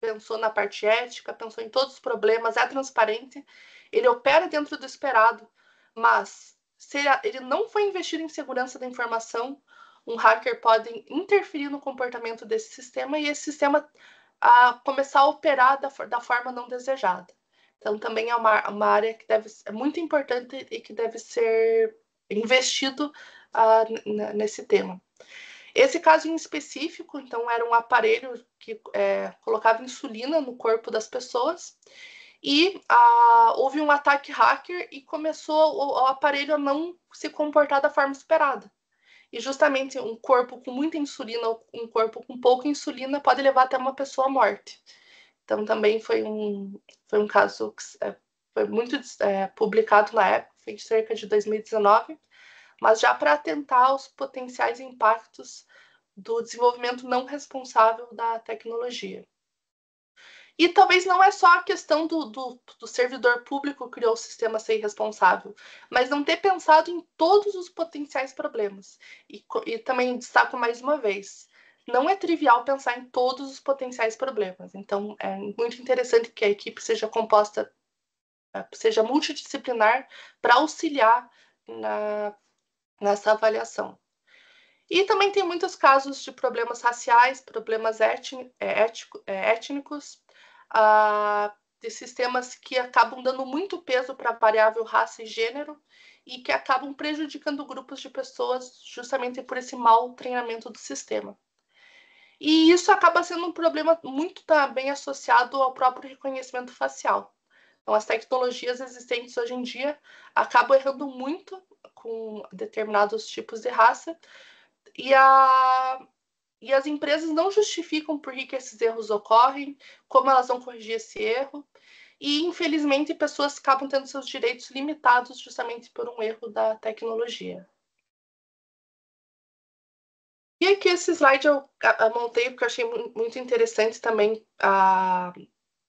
pensou na parte ética, pensou em todos os problemas, é transparente, ele opera dentro do esperado, mas se ele não foi investido em segurança da informação, um hacker pode interferir no comportamento desse sistema e esse sistema a começar a operar da, da forma não desejada. Então, também é uma, uma área que deve é muito importante e que deve ser investido uh, nesse tema. Esse caso em específico, então, era um aparelho que é, colocava insulina no corpo das pessoas e ah, houve um ataque hacker e começou o, o, aparelho a não se comportar da forma esperada. E justamente um corpo com muita insulina ou um corpo com pouca insulina pode levar até uma pessoa à morte. Então também foi um, foi um caso que é, foi muito é, publicado na época, foi cerca de 2019, mas já para atentar aos potenciais impactos do desenvolvimento não responsável da tecnologia. E talvez não é só a questão do, do, do servidor público criou o sistema ser irresponsável, mas não ter pensado em todos os potenciais problemas. E, e também destaco mais uma vez, não é trivial pensar em todos os potenciais problemas. Então, é muito interessante que a equipe seja composta, é, seja multidisciplinar, para auxiliar na nessa avaliação. E também tem muitos casos de problemas raciais, problemas é, é, étnicos, ah, de sistemas que acabam dando muito peso para a variável raça e gênero e que acabam prejudicando grupos de pessoas justamente por esse mau treinamento do sistema. E isso acaba sendo um problema muito também associado ao próprio reconhecimento facial. Então, as tecnologias existentes hoje em dia acabam errando muito com determinados tipos de raça. E, a, e as empresas não justificam por que, que esses erros ocorrem, como elas vão corrigir esse erro. E, infelizmente, pessoas acabam tendo seus direitos limitados justamente por um erro da tecnologia. E aqui esse slide eu montei porque eu achei muito interessante também a,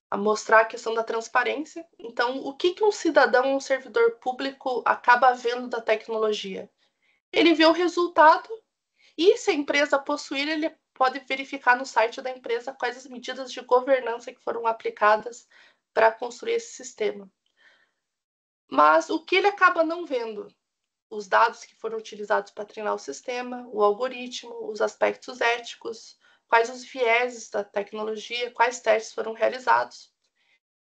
a mostrar a questão da transparência. Então, o que, que um cidadão, um servidor público acaba vendo da tecnologia? Ele vê o resultado e, se a empresa possuir, ele pode verificar no site da empresa quais as medidas de governança que foram aplicadas para construir esse sistema. Mas o que ele acaba não vendo? Os dados que foram utilizados para treinar o sistema, o algoritmo, os aspectos éticos, quais os vieses da tecnologia, quais testes foram realizados.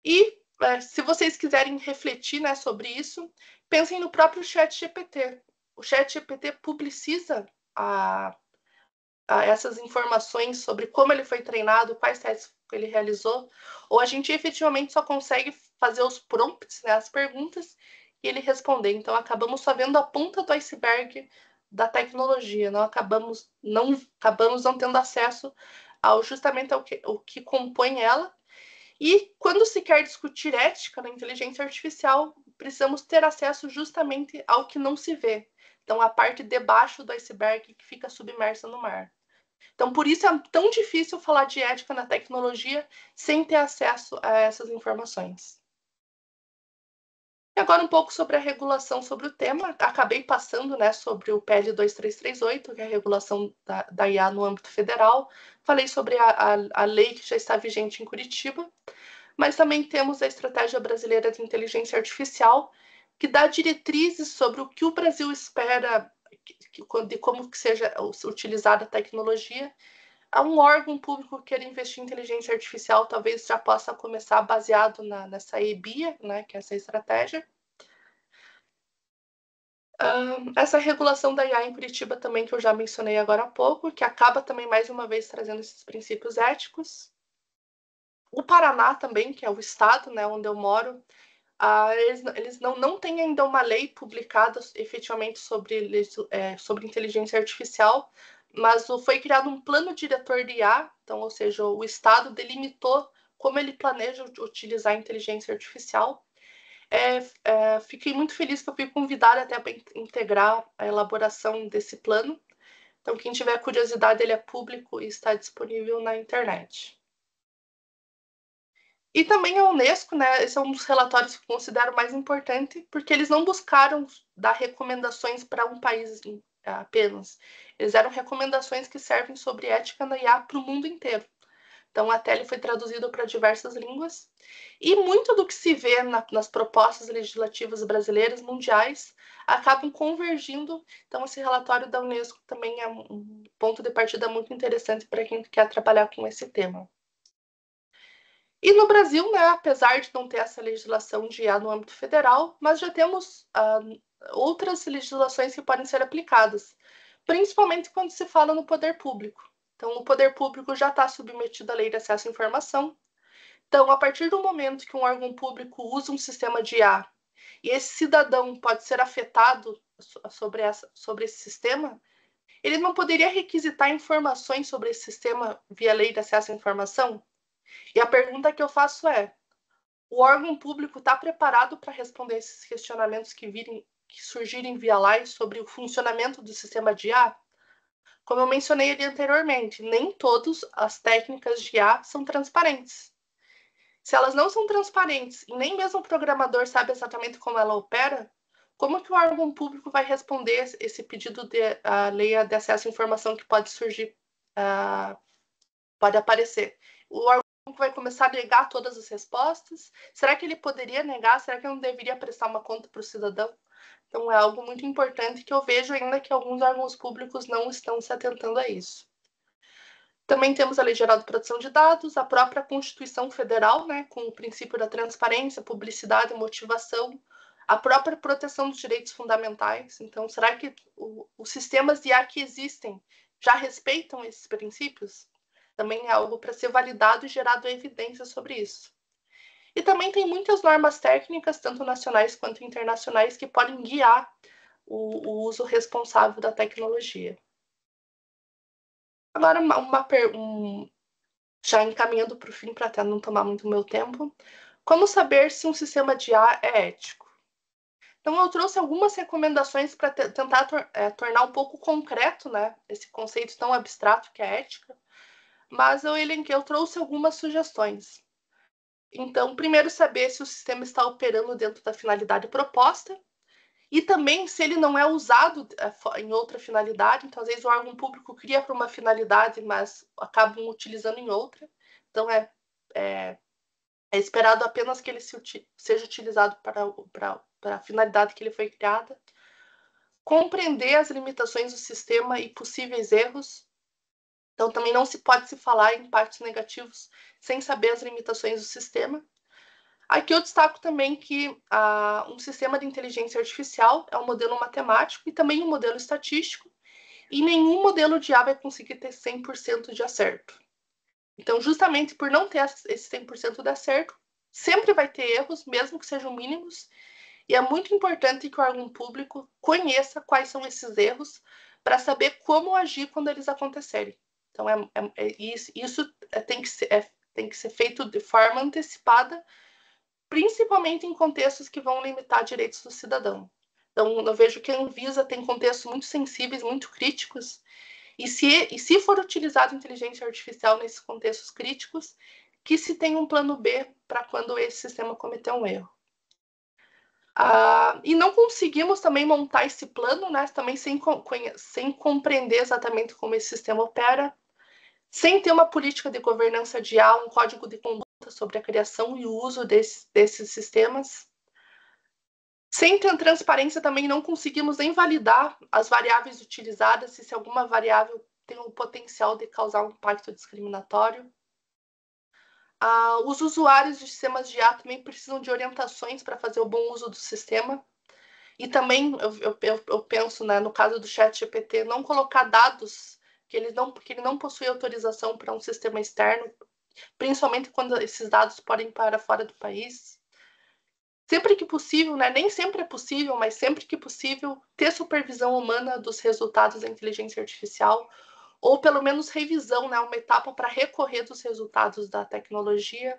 E é, se vocês quiserem refletir né, sobre isso, pensem no próprio Chat GPT. O Chat GPT publiciza a, a essas informações sobre como ele foi treinado, quais testes ele realizou, ou a gente efetivamente só consegue fazer os prompts, né, as perguntas, e ele responder. Então, acabamos só vendo a ponta do iceberg da tecnologia. Não acabamos não acabamos não tendo acesso ao justamente ao que, o que compõe ela. E quando se quer discutir ética na inteligência artificial, precisamos ter acesso justamente ao que não se vê. Então, a parte debaixo do iceberg que fica submersa no mar. Então, por isso é tão difícil falar de ética na tecnologia sem ter acesso a essas informações. E agora um pouco sobre a regulação sobre o tema. Acabei passando né, sobre o PL 2338, que é a regulação da, da IA no âmbito federal. Falei sobre a, a, a lei que já está vigente em Curitiba. Mas também temos a Estratégia Brasileira de Inteligência Artificial, que dá diretrizes sobre o que o Brasil espera de como que seja utilizada a tecnologia um órgão público que queira investir em inteligência artificial talvez já possa começar baseado na, nessa EBIA, né, que é essa estratégia. Um, essa regulação da IA em Curitiba também, que eu já mencionei agora há pouco, que acaba também mais uma vez trazendo esses princípios éticos. O Paraná também, que é o estado né, onde eu moro, eles, eles, não, não têm ainda uma lei publicada efetivamente sobre, é, sobre inteligência artificial, mas foi criado um plano diretor de IA, então, ou seja, o Estado delimitou como ele planeja utilizar a inteligência artificial. É, é, fiquei muito feliz que eu fui convidada até para integrar a elaboração desse plano. Então, quem tiver curiosidade, ele é público e está disponível na internet. E também a Unesco, né? Esse é um dos relatórios que eu considero mais importante, porque eles não buscaram dar recomendações para um país apenas. Eles eram recomendações que servem sobre ética na IA para o mundo inteiro. Então, a tele foi traduzido para diversas línguas. E muito do que se vê na, nas propostas legislativas brasileiras, mundiais, acabam convergindo. Então, esse relatório da Unesco também é um ponto de partida muito interessante para quem quer trabalhar com esse tema. E no Brasil, né, apesar de não ter essa legislação de IA no âmbito federal, mas já temos uh, outras legislações que podem ser aplicadas principalmente quando se fala no poder público. Então, o poder público já está submetido à lei de acesso à informação. Então, a partir do momento que um órgão público usa um sistema de IA e esse cidadão pode ser afetado sobre, essa, sobre esse sistema, ele não poderia requisitar informações sobre esse sistema via lei de acesso à informação? E a pergunta que eu faço é: o órgão público está preparado para responder esses questionamentos que virem que surgirem via live sobre o funcionamento do sistema de IA? Como eu mencionei ali anteriormente, nem todas as técnicas de IA são transparentes. Se elas não são transparentes e nem mesmo o programador sabe exatamente como ela opera, como que o órgão público vai responder esse pedido de a lei de acesso à informação que pode surgir, uh, pode aparecer? O órgão público vai começar a negar todas as respostas? Será que ele poderia negar? Será que ele não deveria prestar uma conta para o cidadão? Então, é algo muito importante que eu vejo ainda que alguns órgãos públicos não estão se atentando a isso. Também temos a Lei Geral de Proteção de Dados, a própria Constituição Federal, né, com o princípio da transparência, publicidade e motivação, a própria proteção dos direitos fundamentais. Então, será que o, os sistemas de IA que existem já respeitam esses princípios? Também é algo para ser validado e gerado evidência sobre isso. E também tem muitas normas técnicas, tanto nacionais quanto internacionais, que podem guiar o, o uso responsável da tecnologia. Agora, uma, uma um, já encaminhando para o fim, para até não tomar muito meu tempo, como saber se um sistema de IA é ético? Então, eu trouxe algumas recomendações para tentar tor é, tornar um pouco concreto né, esse conceito tão abstrato que é ética, mas eu elenquei, eu trouxe algumas sugestões. Então, primeiro saber se o sistema está operando dentro da finalidade proposta e também se ele não é usado eh, em outra finalidade. Então, às vezes o órgão público cria para uma finalidade, mas acabam utilizando em outra. Então, é, é, é esperado apenas que ele se, seja utilizado para, para, para a finalidade que ele foi criada. Compreender as limitações do sistema e possíveis erros então, também não se pode se falar em impactos negativos sem saber as limitações do sistema. Aqui eu destaco também que ah, um sistema de inteligência artificial é um modelo matemático e também um modelo estatístico, e nenhum modelo de A vai conseguir ter 100% de acerto. Então, justamente por não ter esse 100% de acerto, sempre vai ter erros, mesmo que sejam mínimos, e é muito importante que o órgão público conheça quais são esses erros para saber como agir quando eles acontecerem. Então, é, é, é isso, isso é, tem, que ser, é, tem que ser feito de forma antecipada, principalmente em contextos que vão limitar direitos do cidadão. Então, eu vejo que a Anvisa tem contextos muito sensíveis, muito críticos, e se, e se for utilizado inteligência artificial nesses contextos críticos, que se tenha um plano B para quando esse sistema cometer um erro. Ah, e não conseguimos também montar esse plano, né, também sem, sem compreender exatamente como esse sistema opera, sem ter uma política de governança de A, um código de conduta sobre a criação e o uso desse, desses sistemas. Sem ter transparência, também não conseguimos nem validar as variáveis utilizadas e se alguma variável tem o potencial de causar um impacto discriminatório. Ah, os usuários de sistemas de IA também precisam de orientações para fazer o bom uso do sistema. E também, eu, eu, eu penso, né, no caso do chat GPT, não colocar dados que, eles não, porque ele não possui autorização para um sistema externo, principalmente quando esses dados podem para fora do país. Sempre que possível, né? nem sempre é possível, mas sempre que possível, ter supervisão humana dos resultados da inteligência artificial, ou pelo menos revisão, né? uma etapa para recorrer dos resultados da tecnologia.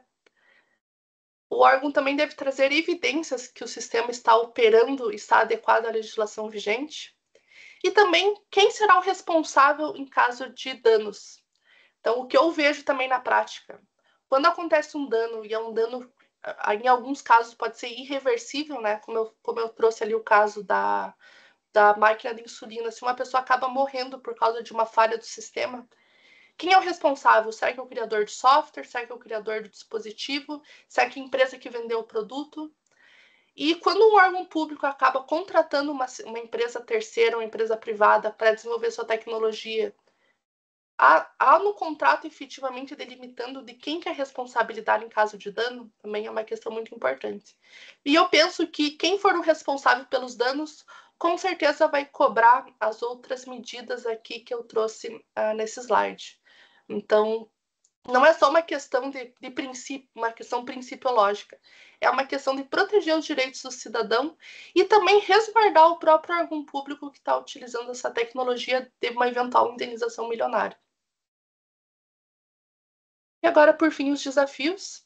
O órgão também deve trazer evidências que o sistema está operando, e está adequado à legislação vigente. E também quem será o responsável em caso de danos. Então, o que eu vejo também na prática, quando acontece um dano e é um dano em alguns casos pode ser irreversível, né? Como eu, como eu trouxe ali o caso da, da máquina de insulina, se uma pessoa acaba morrendo por causa de uma falha do sistema, quem é o responsável? Será que é o criador de software? Será que é o criador do dispositivo? Será que é a empresa que vendeu o produto? E quando um órgão público acaba contratando uma, uma empresa terceira, uma empresa privada, para desenvolver sua tecnologia, há, há, no contrato efetivamente delimitando de quem que é a responsabilidade em caso de dano? Também é uma questão muito importante. E eu penso que quem for o responsável pelos danos, com certeza vai cobrar as outras medidas aqui que eu trouxe ah, nesse slide. Então, não é só uma questão de, de princípio, uma questão principiológica é uma questão de proteger os direitos do cidadão e também resguardar o próprio órgão público que está utilizando essa tecnologia de uma eventual indenização milionária. E agora, por fim, os desafios.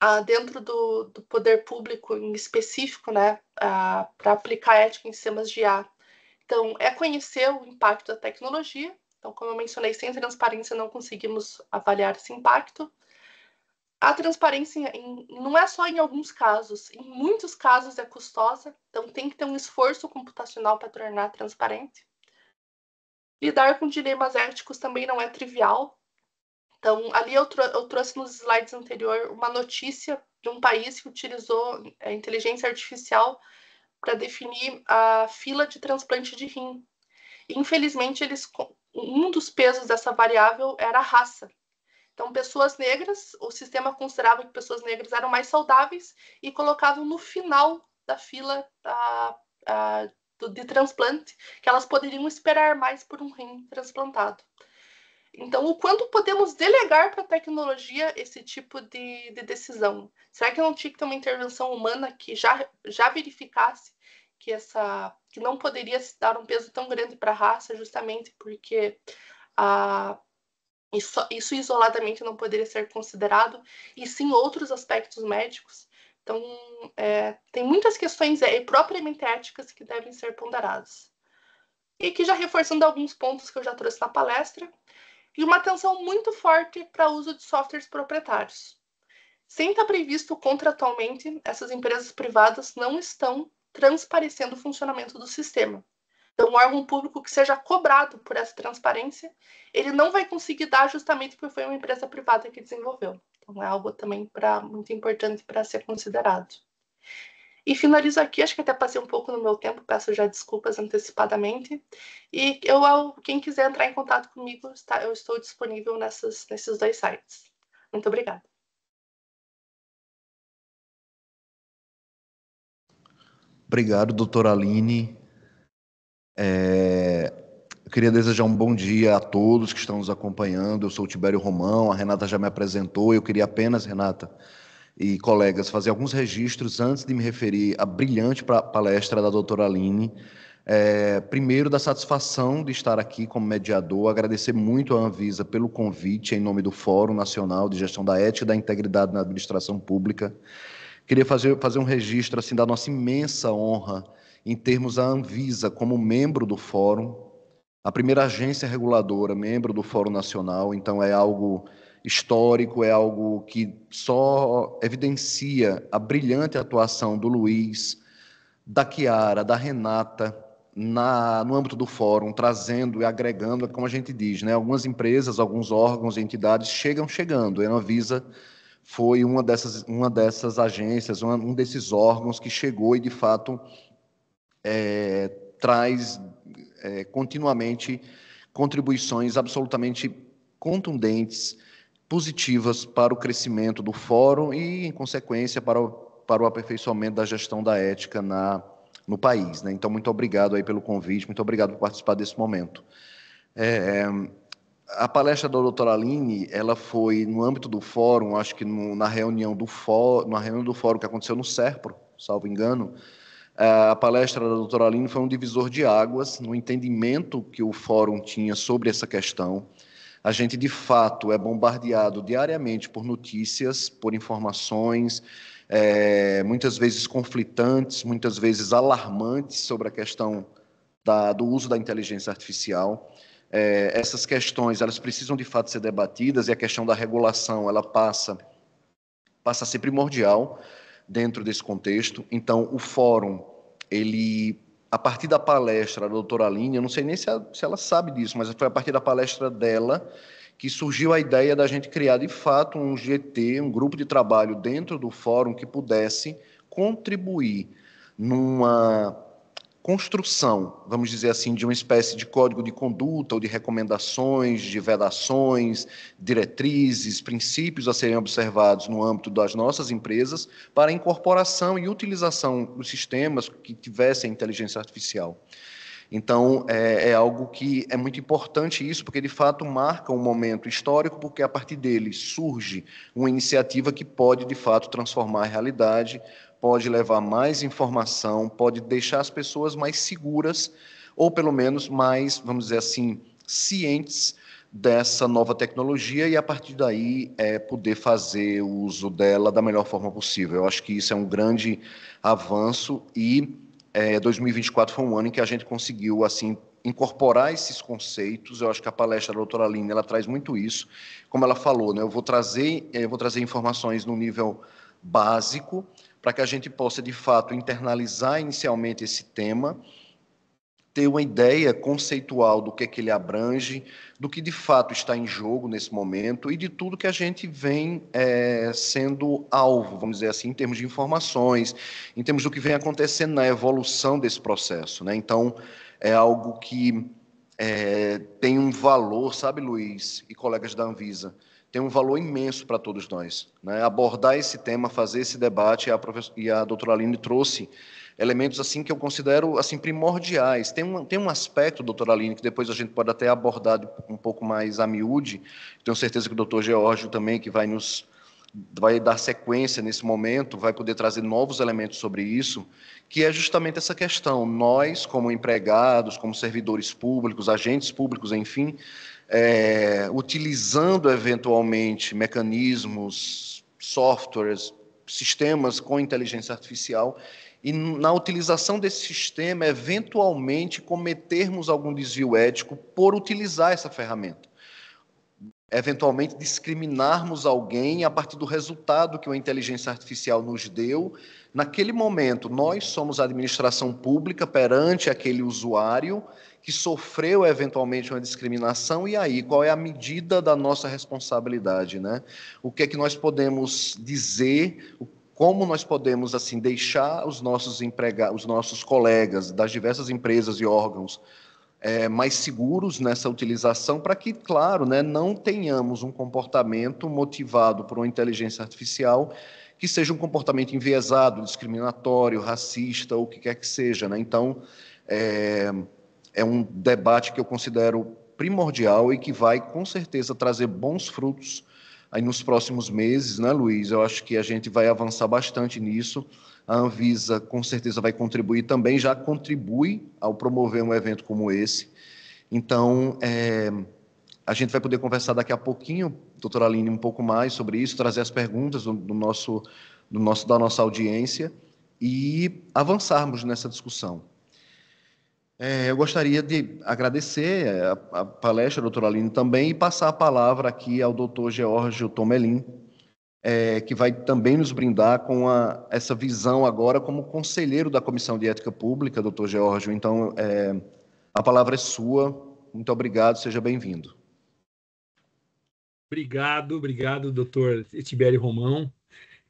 Ah, dentro do, do, poder público em específico, né, ah, para aplicar ética em sistemas de IA. Então, é conhecer o impacto da tecnologia. Então, como eu mencionei, sem transparência não conseguimos avaliar esse impacto a transparência em, não é só em alguns casos, em muitos casos é custosa, então tem que ter um esforço computacional para tornar transparente. Lidar com dilemas éticos também não é trivial. Então, ali eu, tro eu trouxe nos slides anterior uma notícia de um país que utilizou a é, inteligência artificial para definir a fila de transplante de rim. Infelizmente, eles, um dos pesos dessa variável era a raça. Então, pessoas negras, o sistema considerava que pessoas negras eram mais saudáveis e colocavam no final da fila a, de transplante, que elas poderiam esperar mais por um rim transplantado. Então, o quanto podemos delegar para a tecnologia esse tipo de, de, decisão? Será que não tinha que ter uma intervenção humana que já, já verificasse que essa que não poderia se dar um peso tão grande para a raça, justamente porque a, isso, isso isoladamente não poderia ser considerado, e sim outros aspectos médicos. Então, é, tem muitas questões é, propriamente éticas que devem ser ponderadas. E aqui já reforçando alguns pontos que eu já trouxe na palestra, e uma atenção muito forte para o uso de softwares proprietários. Sem estar previsto contratualmente, essas empresas privadas não estão transparecendo o funcionamento do sistema. Então, um órgão público que seja cobrado por essa transparência, ele não vai conseguir dar justamente porque foi uma empresa privada que desenvolveu. Então, é algo também pra, muito importante para ser considerado. E finalizo aqui, acho que até passei um pouco no meu tempo, peço já desculpas antecipadamente. E eu, quem quiser entrar em contato comigo, está, eu estou disponível nessas, nesses dois sites. Muito obrigada. Obrigado, doutora Aline. É, eu queria desejar um bom dia a todos que estão nos acompanhando. Eu sou o Tibério Romão, a Renata já me apresentou. Eu queria apenas, Renata e colegas, fazer alguns registros antes de me referir à brilhante palestra da doutora Aline. É, primeiro, da satisfação de estar aqui como mediador, agradecer muito à Anvisa pelo convite em nome do Fórum Nacional de Gestão da Ética e da Integridade na Administração Pública. Queria fazer, fazer um registro assim da nossa imensa honra em termos a Anvisa como membro do fórum, a primeira agência reguladora, membro do Fórum Nacional, então é algo histórico, é algo que só evidencia a brilhante atuação do Luiz, da Chiara, da Renata, na, no âmbito do fórum, trazendo e agregando, é como a gente diz, né? algumas empresas, alguns órgãos, entidades chegam chegando. A Anvisa foi uma dessas, uma dessas agências, uma, um desses órgãos que chegou e, de fato, é, traz é, continuamente contribuições absolutamente contundentes, positivas para o crescimento do fórum e, em consequência, para o, para o aperfeiçoamento da gestão da ética na, no país. Né? Então, muito obrigado aí pelo convite, muito obrigado por participar desse momento. É, é a palestra da doutora Aline, ela foi no âmbito do fórum, acho que no, na reunião do fórum, na reunião do fórum que aconteceu no SERPRO, salvo engano, é, a palestra da doutora Aline foi um divisor de águas no entendimento que o fórum tinha sobre essa questão. A gente, de fato, é bombardeado diariamente por notícias, por informações, é, muitas vezes conflitantes, muitas vezes alarmantes sobre a questão da, do uso da inteligência artificial. É, essas questões elas precisam de fato ser debatidas e a questão da regulação ela passa passa a ser primordial dentro desse contexto. Então, o fórum, ele a partir da palestra da doutora Aline, eu não sei nem se, a, se ela sabe disso, mas foi a partir da palestra dela que surgiu a ideia da gente criar de fato um GT, um grupo de trabalho dentro do fórum que pudesse contribuir numa construção, vamos dizer assim, de uma espécie de código de conduta ou de recomendações, de vedações, diretrizes, princípios a serem observados no âmbito das nossas empresas para incorporação e utilização dos sistemas que tivessem inteligência artificial. Então, é, é, algo que é muito importante isso, porque de fato marca um momento histórico, porque a partir dele surge uma iniciativa que pode de fato transformar a realidade pode levar mais informação, pode deixar as pessoas mais seguras, ou pelo menos mais, vamos dizer assim, cientes dessa nova tecnologia e a partir daí é poder fazer o uso dela da melhor forma possível. Eu acho que isso é um grande avanço e é, 2024 foi um ano em que a gente conseguiu assim incorporar esses conceitos. Eu acho que a palestra da doutora Aline ela traz muito isso, como ela falou, né? Eu vou trazer, é, eu vou trazer informações no nível básico, para que a gente possa, de fato, internalizar inicialmente esse tema, ter uma ideia conceitual do que é que ele abrange, do que de fato está em jogo nesse momento e de tudo que a gente vem é, sendo alvo, vamos dizer assim, em termos de informações, em termos do que vem acontecendo na evolução desse processo. Né? Então, é algo que é, tem um valor, sabe, Luiz e colegas da Anvisa, tem um valor imenso para todos nós. Né? Abordar esse tema, fazer esse debate, a e a doutora Aline trouxe elementos assim que eu considero assim primordiais. Tem um, tem um aspecto, doutora Aline, que depois a gente pode até abordar um pouco mais a miúde. Tenho certeza que o doutor Geórgio também, que vai nos vai dar sequência nesse momento, vai poder trazer novos elementos sobre isso, que é justamente essa questão. Nós, como empregados, como servidores públicos, agentes públicos, enfim, é, utilizando eventualmente mecanismos, softwares, sistemas com inteligência artificial e na utilização desse sistema, eventualmente cometermos algum desvio ético por utilizar essa ferramenta. Eventualmente discriminarmos alguém a partir do resultado que a inteligência artificial nos deu. Naquele momento, nós somos a administração pública perante aquele usuário que sofreu eventualmente uma discriminação e aí qual é a medida da nossa responsabilidade, né? O que é que nós podemos dizer? Como nós podemos assim deixar os nossos empregados, os nossos colegas das diversas empresas e órgãos é, mais seguros nessa utilização para que, claro, né, não tenhamos um comportamento motivado por uma inteligência artificial que seja um comportamento enviesado, discriminatório, racista ou o que quer que seja, né? Então, é, é um debate que eu considero primordial e que vai, com certeza, trazer bons frutos aí nos próximos meses, né, Luiz? Eu acho que a gente vai avançar bastante nisso. A Anvisa, com certeza, vai contribuir também, já contribui ao promover um evento como esse. Então, é, a gente vai poder conversar daqui a pouquinho, doutora Aline, um pouco mais sobre isso, trazer as perguntas do, do nosso, do nosso, da nossa audiência e avançarmos nessa discussão. É, eu gostaria de agradecer é, a, a palestra, doutora Aline, também, e passar a palavra aqui ao doutor Geórgio Tomelin, é, que vai também nos brindar com a, essa visão agora como conselheiro da Comissão de Ética Pública, doutor Geórgio. Então, é, a palavra é sua. Muito obrigado, seja bem-vindo. Obrigado, obrigado, doutor Tibério Romão,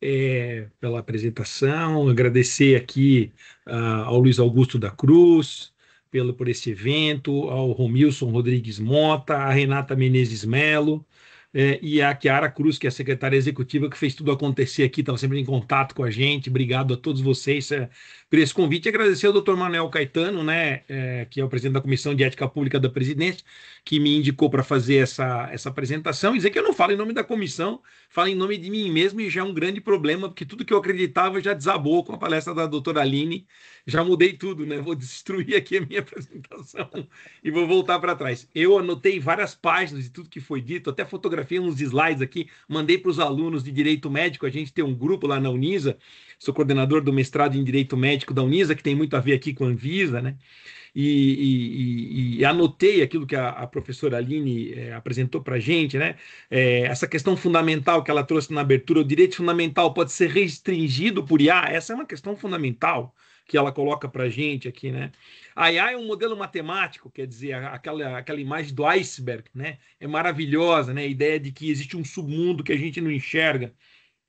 é, pela apresentação. Agradecer aqui uh, ao Luiz Augusto da Cruz, pelo, por este evento, ao Romilson Rodrigues Mota, a Renata Menezes Melo é, e a Chiara Cruz, que é a secretária executiva que fez tudo acontecer aqui, estava sempre em contato com a gente. Obrigado a todos vocês. É, por esse convite e agradecer ao doutor Manuel Caetano, né, é, que é o presidente da Comissão de Ética Pública da Presidência, que me indicou para fazer essa, essa apresentação e dizer que eu não falo em nome da comissão, falo em nome de mim mesmo e já é um grande problema, porque tudo que eu acreditava já desabou com a palestra da doutora Aline, já mudei tudo, né? Vou destruir aqui a minha apresentação e vou voltar para trás. Eu anotei várias páginas de tudo que foi dito, até fotografei uns slides aqui, mandei para os alunos de direito médico, a gente tem um grupo lá na Unisa, sou coordenador do mestrado em Direito Médico da Unisa, que tem muito a ver aqui com a Anvisa, né? E, e, e, anotei aquilo que a, a professora Aline é, apresentou para a gente, né? É, essa questão fundamental que ela trouxe na abertura, o direito fundamental pode ser restringido por IA, essa é uma questão fundamental que ela coloca para a gente aqui, né? A IA é um modelo matemático, quer dizer, aquela, aquela imagem do iceberg, né? É maravilhosa, né? A ideia de que existe um submundo que a gente não enxerga.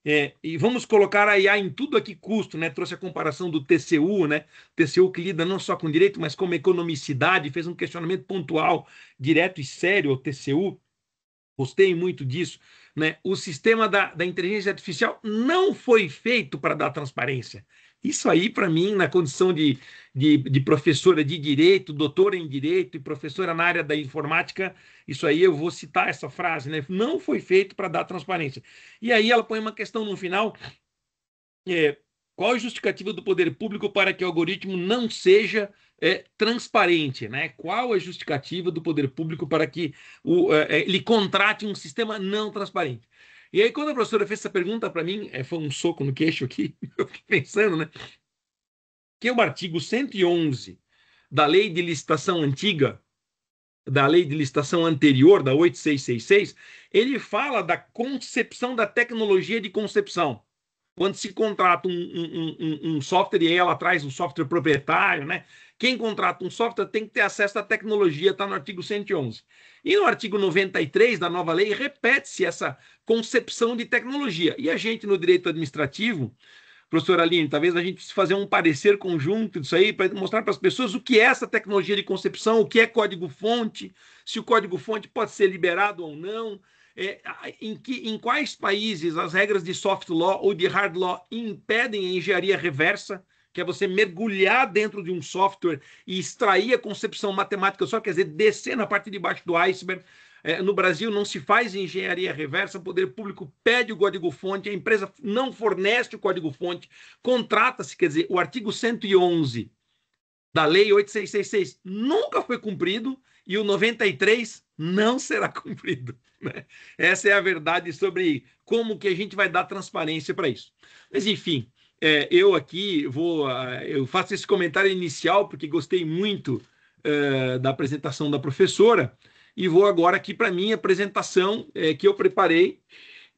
É, e vamos colocar a IA em tudo a que custo, né? Trouxe a comparação do TCU, né? TCU que lida não só com direito, mas com economicidade, fez um questionamento pontual, direto e sério ao TCU. Gostei muito disso. Né? O sistema da, da inteligência artificial não foi feito para dar transparência. Isso aí, para mim, na condição de, de, de, professora de direito, doutora em direito e professora na área da informática, isso aí eu vou citar essa frase, né? Não foi feito para dar transparência. E aí ela põe uma questão no final: é, qual a é justificativa do poder público para que o algoritmo não seja é, transparente, né? Qual a é justificativa do poder público para que o, é, é ele contrate um sistema não transparente? E aí, quando a professora fez essa pergunta para mim, é, foi um soco no queixo aqui, eu fiquei pensando, né? Que o é artigo 111 da Lei de Licitação Antiga, da Lei de Licitação Anterior, da 8666, ele fala da concepção da tecnologia de concepção quando se contrata um, um, um, um software e aí ela traz um software proprietário, né? Quem contrata um software tem que ter acesso à tecnologia, está no artigo 111. E no artigo 93 da nova lei repete-se essa concepção de tecnologia. E a gente, no direito administrativo, professora Aline, talvez a gente precise fazer um parecer conjunto disso aí, para mostrar para as pessoas o que é essa tecnologia de concepção, o que é código-fonte, se o código-fonte pode ser liberado ou não, é, em, que, em quais países as regras de soft law ou de hard law impedem a engenharia reversa, que é você mergulhar dentro de um software e extrair a concepção matemática só, quer dizer, descer na parte de baixo do iceberg. É, no Brasil não se faz engenharia reversa, o poder público pede o código-fonte, a empresa não fornece o código-fonte, contrata-se, quer dizer, o artigo 111 da Lei 8666 nunca foi cumprido e o 93 não será cumprido. Né? Essa é a verdade sobre como que a gente vai dar transparência para isso. Mas, enfim, é, eu aqui vou, ah, eu faço esse comentário inicial porque gostei muito é, da apresentação da professora e vou agora aqui para minha apresentação é, que eu preparei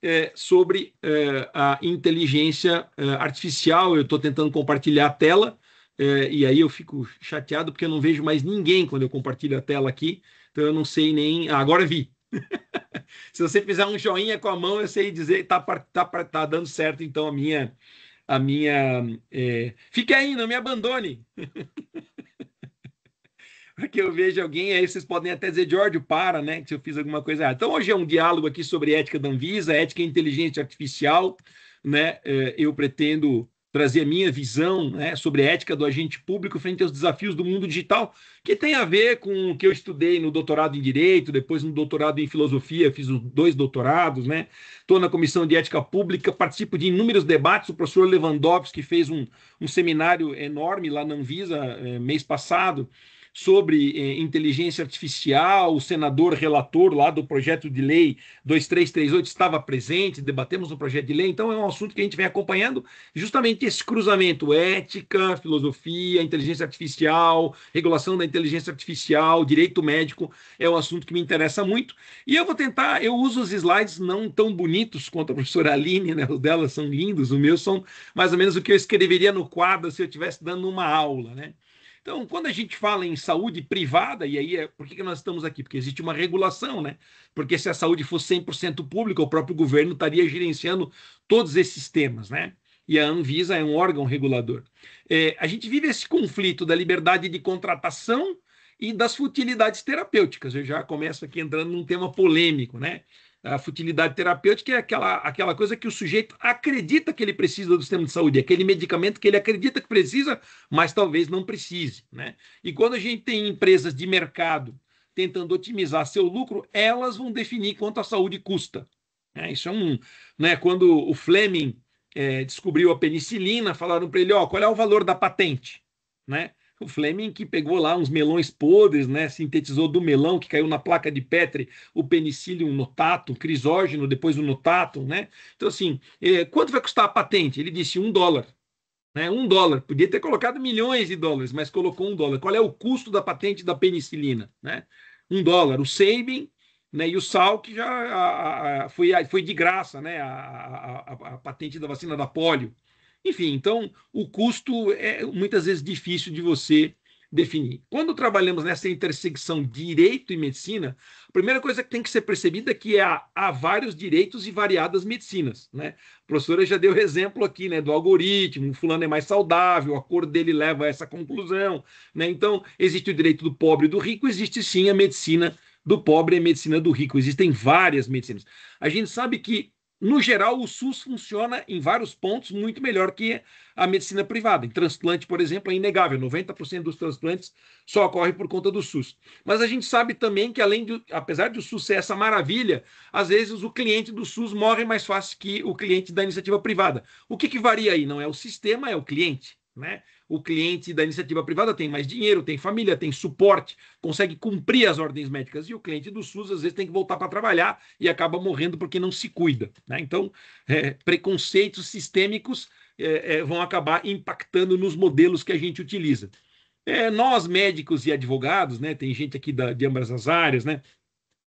é, sobre é, a inteligência é, artificial. Eu estou tentando compartilhar a tela é, e aí eu fico chateado porque eu não vejo mais ninguém quando eu compartilho a tela aqui. Então eu não sei nem. Ah, agora vi. Se você fizer um joinha com a mão, eu sei dizer tá, tá, tá dando certo. Então a minha. A minha é... Fique aí, não me abandone. Porque eu vejo alguém, aí vocês podem até dizer, George para, né? Que eu fiz alguma coisa errada. Então hoje é um diálogo aqui sobre ética da Anvisa, ética e inteligência artificial, né? É, eu pretendo trazer a minha visão né, sobre a ética do agente público frente aos desafios do mundo digital, que tem a ver com o que eu estudei no doutorado em Direito, depois no doutorado em Filosofia, fiz dois doutorados, né? Estou na Comissão de Ética Pública, participo de inúmeros debates. O professor Lewandowski fez um, um seminário enorme lá na Anvisa eh, mês passado sobre eh, inteligência artificial, o senador relator lá do projeto de lei 2338 estava presente, debatemos o projeto de lei, então é um assunto que a gente vem acompanhando, justamente esse cruzamento ética, filosofia, inteligência artificial, regulação da inteligência artificial, direito médico, é um assunto que me interessa muito. E eu vou tentar, eu uso os slides não tão bonitos quanto a professora Aline, né? Os dela são lindos, os meus são mais ou menos o que eu escreveria no quadro se eu estivesse dando uma aula, né? Então, quando a gente fala em saúde privada, e aí é por que, que nós estamos aqui? Porque existe uma regulação, né? Porque se a saúde fosse 100% pública, o próprio governo estaria gerenciando todos esses temas, né? E a Anvisa é um órgão regulador. É, a gente vive esse conflito da liberdade de contratação e das futilidades terapêuticas. Eu já começo aqui entrando num tema polêmico, né? A futilidade terapêutica é aquela, aquela coisa que o sujeito acredita que ele precisa do sistema de saúde, é aquele medicamento que ele acredita que precisa, mas talvez não precise. Né? E quando a gente tem empresas de mercado tentando otimizar seu lucro, elas vão definir quanto a saúde custa. Né? Isso é um. Né? Quando o Fleming é, descobriu a penicilina, falaram para ele: ó, qual é o valor da patente? Né? O Fleming que pegou lá uns melões podres, né? Sintetizou do melão que caiu na placa de Petri o penicillium notato, crisógeno, depois o notato, né? Então, assim, eh, quanto vai custar a patente? Ele disse um dólar. Né? Um dólar. Podia ter colocado milhões de dólares, mas colocou um dólar. Qual é o custo da patente da penicilina? Né? Um dólar. O Sabin né? E o sal que já a, a, foi, a, foi de graça, né? A, patente da vacina da polio. Enfim, então o custo é muitas vezes difícil de você definir. Quando trabalhamos nessa intersecção direito e medicina, a primeira coisa que tem que ser percebida é que há, há vários direitos e variadas medicinas. Né? A professora já deu exemplo aqui né, do algoritmo, o fulano é mais saudável, a cor dele leva a essa conclusão. Né? Então, existe o direito do pobre e do rico, existe sim a medicina do pobre e a medicina do rico. Existem várias medicinas. A gente sabe que no geral, o SUS funciona em vários pontos muito melhor que a medicina privada. Em transplante, por exemplo, é inegável: 90% dos transplantes só ocorre por conta do SUS. Mas a gente sabe também que, além de, apesar do SUS ser essa maravilha, às vezes o cliente do SUS morre mais fácil que o cliente da iniciativa privada. O que, que varia aí? Não é o sistema, é o cliente. Né? O cliente da iniciativa privada tem mais dinheiro, tem família, tem suporte, consegue cumprir as ordens médicas. E o cliente do SUS, às vezes, tem que voltar para trabalhar e acaba morrendo porque não se cuida. Né? Então, é, preconceitos sistêmicos é, é, vão acabar impactando nos modelos que a gente utiliza. É, nós, médicos e advogados, né? tem gente aqui da, de ambas as áreas, né?